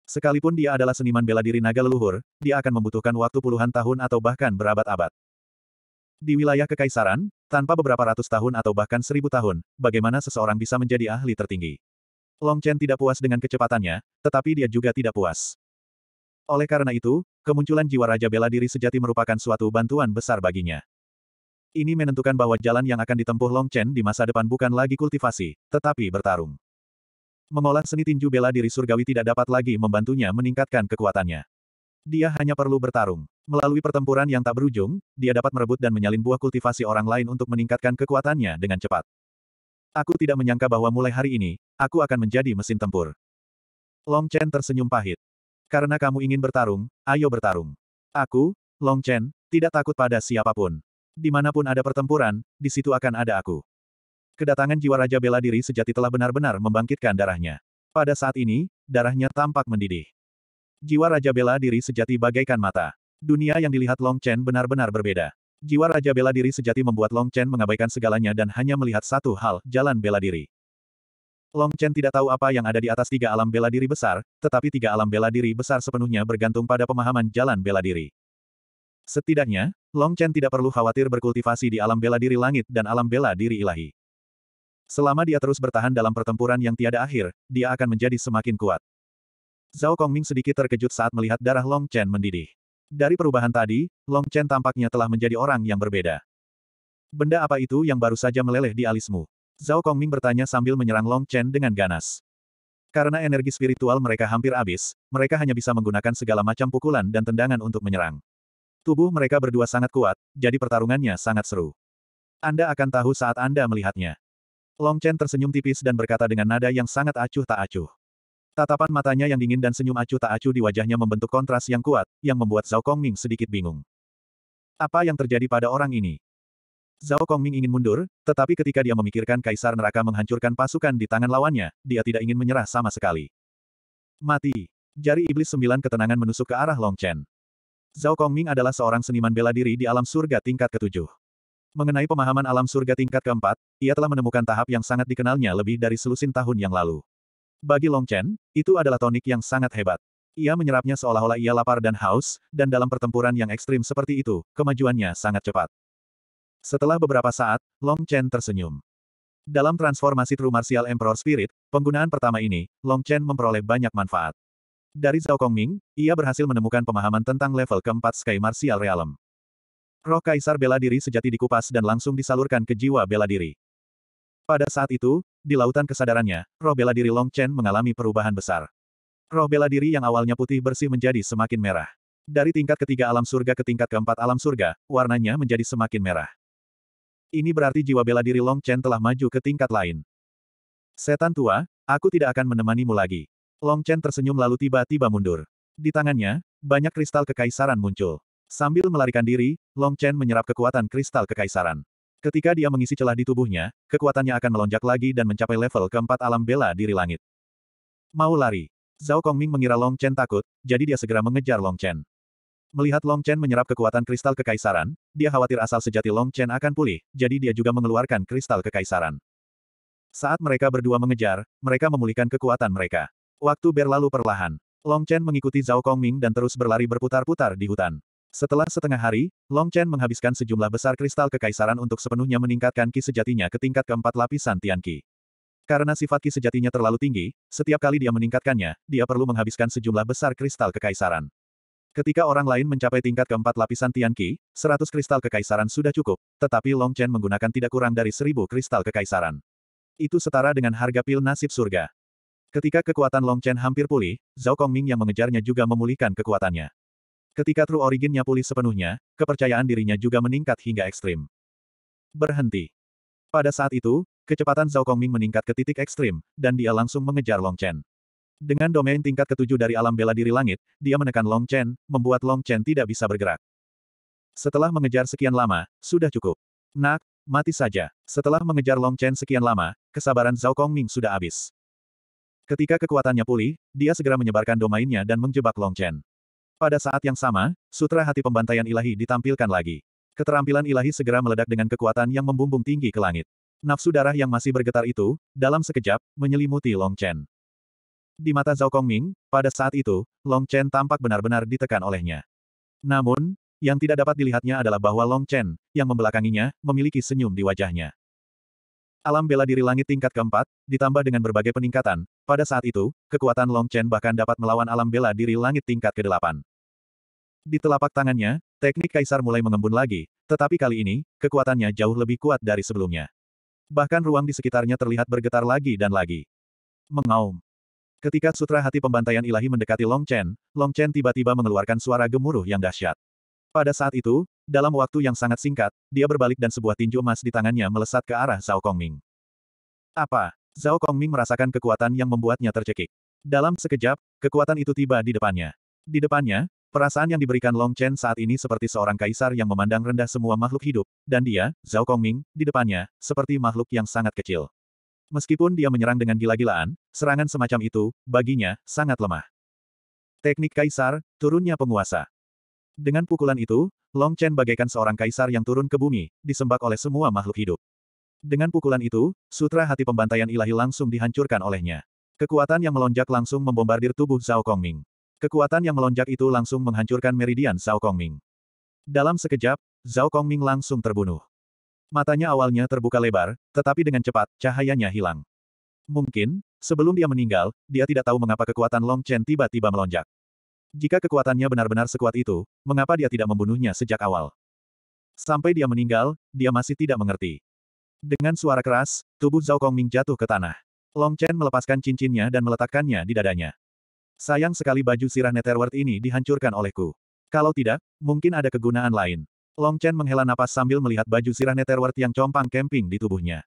Sekalipun dia adalah seniman bela diri naga leluhur, dia akan membutuhkan waktu puluhan tahun atau bahkan berabad-abad. Di wilayah kekaisaran, tanpa beberapa ratus tahun atau bahkan seribu tahun, bagaimana seseorang bisa menjadi ahli tertinggi? Long Chen tidak puas dengan kecepatannya, tetapi dia juga tidak puas. Oleh karena itu, kemunculan jiwa Raja Bela Diri sejati merupakan suatu bantuan besar baginya. Ini menentukan bahwa jalan yang akan ditempuh Long Chen di masa depan bukan lagi kultivasi, tetapi bertarung. Mengolah seni tinju bela diri surgawi tidak dapat lagi membantunya meningkatkan kekuatannya. Dia hanya perlu bertarung. Melalui pertempuran yang tak berujung, dia dapat merebut dan menyalin buah kultivasi orang lain untuk meningkatkan kekuatannya dengan cepat. Aku tidak menyangka bahwa mulai hari ini, aku akan menjadi mesin tempur. Long Chen tersenyum pahit. Karena kamu ingin bertarung, ayo bertarung. Aku, Long Chen, tidak takut pada siapapun. Dimanapun ada pertempuran, di situ akan ada aku. Kedatangan jiwa Raja Bela Diri sejati telah benar-benar membangkitkan darahnya. Pada saat ini, darahnya tampak mendidih. Jiwa Raja Bela Diri sejati bagaikan mata. Dunia yang dilihat Long Chen benar-benar berbeda. Jiwa Raja Bela Diri sejati membuat Long Chen mengabaikan segalanya dan hanya melihat satu hal, jalan bela diri. Long Chen tidak tahu apa yang ada di atas tiga alam bela diri besar, tetapi tiga alam bela diri besar sepenuhnya bergantung pada pemahaman jalan bela diri. Setidaknya, Long Chen tidak perlu khawatir berkultivasi di alam bela diri langit dan alam bela diri ilahi. Selama dia terus bertahan dalam pertempuran yang tiada akhir, dia akan menjadi semakin kuat. Zhao Kongming sedikit terkejut saat melihat darah Long Chen mendidih. Dari perubahan tadi, Long Chen tampaknya telah menjadi orang yang berbeda. Benda apa itu yang baru saja meleleh di alismu? Zhao Kongming bertanya sambil menyerang Long Chen dengan ganas. Karena energi spiritual mereka hampir habis, mereka hanya bisa menggunakan segala macam pukulan dan tendangan untuk menyerang. Tubuh mereka berdua sangat kuat, jadi pertarungannya sangat seru. Anda akan tahu saat Anda melihatnya. Long Chen tersenyum tipis dan berkata dengan nada yang sangat acuh tak acuh. Tatapan matanya yang dingin dan senyum acuh tak acuh di wajahnya membentuk kontras yang kuat, yang membuat Zhao Kongming sedikit bingung. Apa yang terjadi pada orang ini? Zhao Kongming ingin mundur, tetapi ketika dia memikirkan Kaisar Neraka menghancurkan pasukan di tangan lawannya, dia tidak ingin menyerah sama sekali. Mati. Jari iblis sembilan ketenangan menusuk ke arah Long Chen. Zhao Kongming adalah seorang seniman bela diri di alam surga tingkat ketujuh. Mengenai pemahaman alam surga tingkat keempat, ia telah menemukan tahap yang sangat dikenalnya lebih dari selusin tahun yang lalu. Bagi Long Chen, itu adalah tonik yang sangat hebat. Ia menyerapnya seolah-olah ia lapar dan haus, dan dalam pertempuran yang ekstrim seperti itu, kemajuannya sangat cepat. Setelah beberapa saat, Long Chen tersenyum. Dalam transformasi True Martial Emperor Spirit, penggunaan pertama ini, Long Chen memperoleh banyak manfaat. Dari Zhao Kongming, ia berhasil menemukan pemahaman tentang level keempat Sky Martial Realm. Roh Kaisar bela diri sejati dikupas dan langsung disalurkan ke jiwa bela diri. Pada saat itu, di lautan kesadarannya, roh bela diri Long Chen mengalami perubahan besar. Roh bela diri yang awalnya putih bersih menjadi semakin merah. Dari tingkat ketiga alam surga ke tingkat keempat alam surga, warnanya menjadi semakin merah. Ini berarti jiwa bela diri Long Chen telah maju ke tingkat lain. Setan tua, aku tidak akan menemanimu lagi. Long Chen tersenyum lalu tiba-tiba mundur. Di tangannya, banyak kristal kekaisaran muncul. Sambil melarikan diri, Long Chen menyerap kekuatan kristal kekaisaran. Ketika dia mengisi celah di tubuhnya, kekuatannya akan melonjak lagi dan mencapai level keempat alam bela diri langit. Mau lari. Zhao Kongming mengira Long Chen takut, jadi dia segera mengejar Long Chen. Melihat Long Chen menyerap kekuatan kristal kekaisaran, dia khawatir asal sejati Long Chen akan pulih, jadi dia juga mengeluarkan kristal kekaisaran. Saat mereka berdua mengejar, mereka memulihkan kekuatan mereka. Waktu berlalu perlahan. Long Chen mengikuti Zhao Kongming dan terus berlari berputar-putar di hutan. Setelah setengah hari, Long Chen menghabiskan sejumlah besar kristal kekaisaran untuk sepenuhnya meningkatkan ki sejatinya ke tingkat keempat lapisan Tian Qi. Karena sifat ki sejatinya terlalu tinggi, setiap kali dia meningkatkannya, dia perlu menghabiskan sejumlah besar kristal kekaisaran. Ketika orang lain mencapai tingkat keempat lapisan Tian Qi, 100 kristal kekaisaran sudah cukup, tetapi Long Chen menggunakan tidak kurang dari seribu kristal kekaisaran. Itu setara dengan harga pil nasib surga. Ketika kekuatan Long Chen hampir pulih, Zhao Kongming yang mengejarnya juga memulihkan kekuatannya. Ketika True Originnya pulih sepenuhnya, kepercayaan dirinya juga meningkat hingga ekstrim. Berhenti. Pada saat itu, kecepatan Zhao Kongming meningkat ke titik ekstrim, dan dia langsung mengejar Long Chen. Dengan domain tingkat ketujuh dari alam bela diri langit, dia menekan Long Chen, membuat Long Chen tidak bisa bergerak. Setelah mengejar sekian lama, sudah cukup. Nak, mati saja. Setelah mengejar Long Chen sekian lama, kesabaran Zhao Kongming sudah habis. Ketika kekuatannya pulih, dia segera menyebarkan domainnya dan menjebak Long Chen. Pada saat yang sama, sutra hati pembantaian ilahi ditampilkan lagi. Keterampilan ilahi segera meledak dengan kekuatan yang membumbung tinggi ke langit. Nafsu darah yang masih bergetar itu, dalam sekejap, menyelimuti Long Chen. Di mata Zhao Kongming, pada saat itu, Long Chen tampak benar-benar ditekan olehnya. Namun, yang tidak dapat dilihatnya adalah bahwa Long Chen, yang membelakanginya, memiliki senyum di wajahnya. Alam bela diri langit tingkat keempat, ditambah dengan berbagai peningkatan, pada saat itu, kekuatan Long Chen bahkan dapat melawan alam bela diri langit tingkat ke-8. Di telapak tangannya, teknik kaisar mulai mengembun lagi, tetapi kali ini, kekuatannya jauh lebih kuat dari sebelumnya. Bahkan ruang di sekitarnya terlihat bergetar lagi dan lagi. Mengaum. Ketika sutra hati pembantaian ilahi mendekati Long Chen, Long Chen tiba-tiba mengeluarkan suara gemuruh yang dahsyat. Pada saat itu, dalam waktu yang sangat singkat, dia berbalik dan sebuah tinju emas di tangannya melesat ke arah Zhao Kongming. Apa? Zhao Kongming merasakan kekuatan yang membuatnya tercekik. Dalam sekejap, kekuatan itu tiba di depannya. Di depannya, Perasaan yang diberikan Long Chen saat ini seperti seorang kaisar yang memandang rendah semua makhluk hidup, dan dia, Zhao Kongming, di depannya, seperti makhluk yang sangat kecil. Meskipun dia menyerang dengan gila-gilaan, serangan semacam itu, baginya, sangat lemah. Teknik kaisar, turunnya penguasa. Dengan pukulan itu, Long Chen bagaikan seorang kaisar yang turun ke bumi, disembak oleh semua makhluk hidup. Dengan pukulan itu, sutra hati pembantaian ilahi langsung dihancurkan olehnya. Kekuatan yang melonjak langsung membombardir tubuh Zhao Kongming. Kekuatan yang melonjak itu langsung menghancurkan meridian Zhao Kongming. Dalam sekejap, Zhao Kongming langsung terbunuh. Matanya awalnya terbuka lebar, tetapi dengan cepat, cahayanya hilang. Mungkin, sebelum dia meninggal, dia tidak tahu mengapa kekuatan Long Chen tiba-tiba melonjak. Jika kekuatannya benar-benar sekuat itu, mengapa dia tidak membunuhnya sejak awal? Sampai dia meninggal, dia masih tidak mengerti. Dengan suara keras, tubuh Zhao Kongming jatuh ke tanah. Long Chen melepaskan cincinnya dan meletakkannya di dadanya. Sayang sekali baju sirah Netherworld ini dihancurkan olehku. Kalau tidak, mungkin ada kegunaan lain. Long Chen menghela napas sambil melihat baju sirah Netherworld yang compang camping di tubuhnya.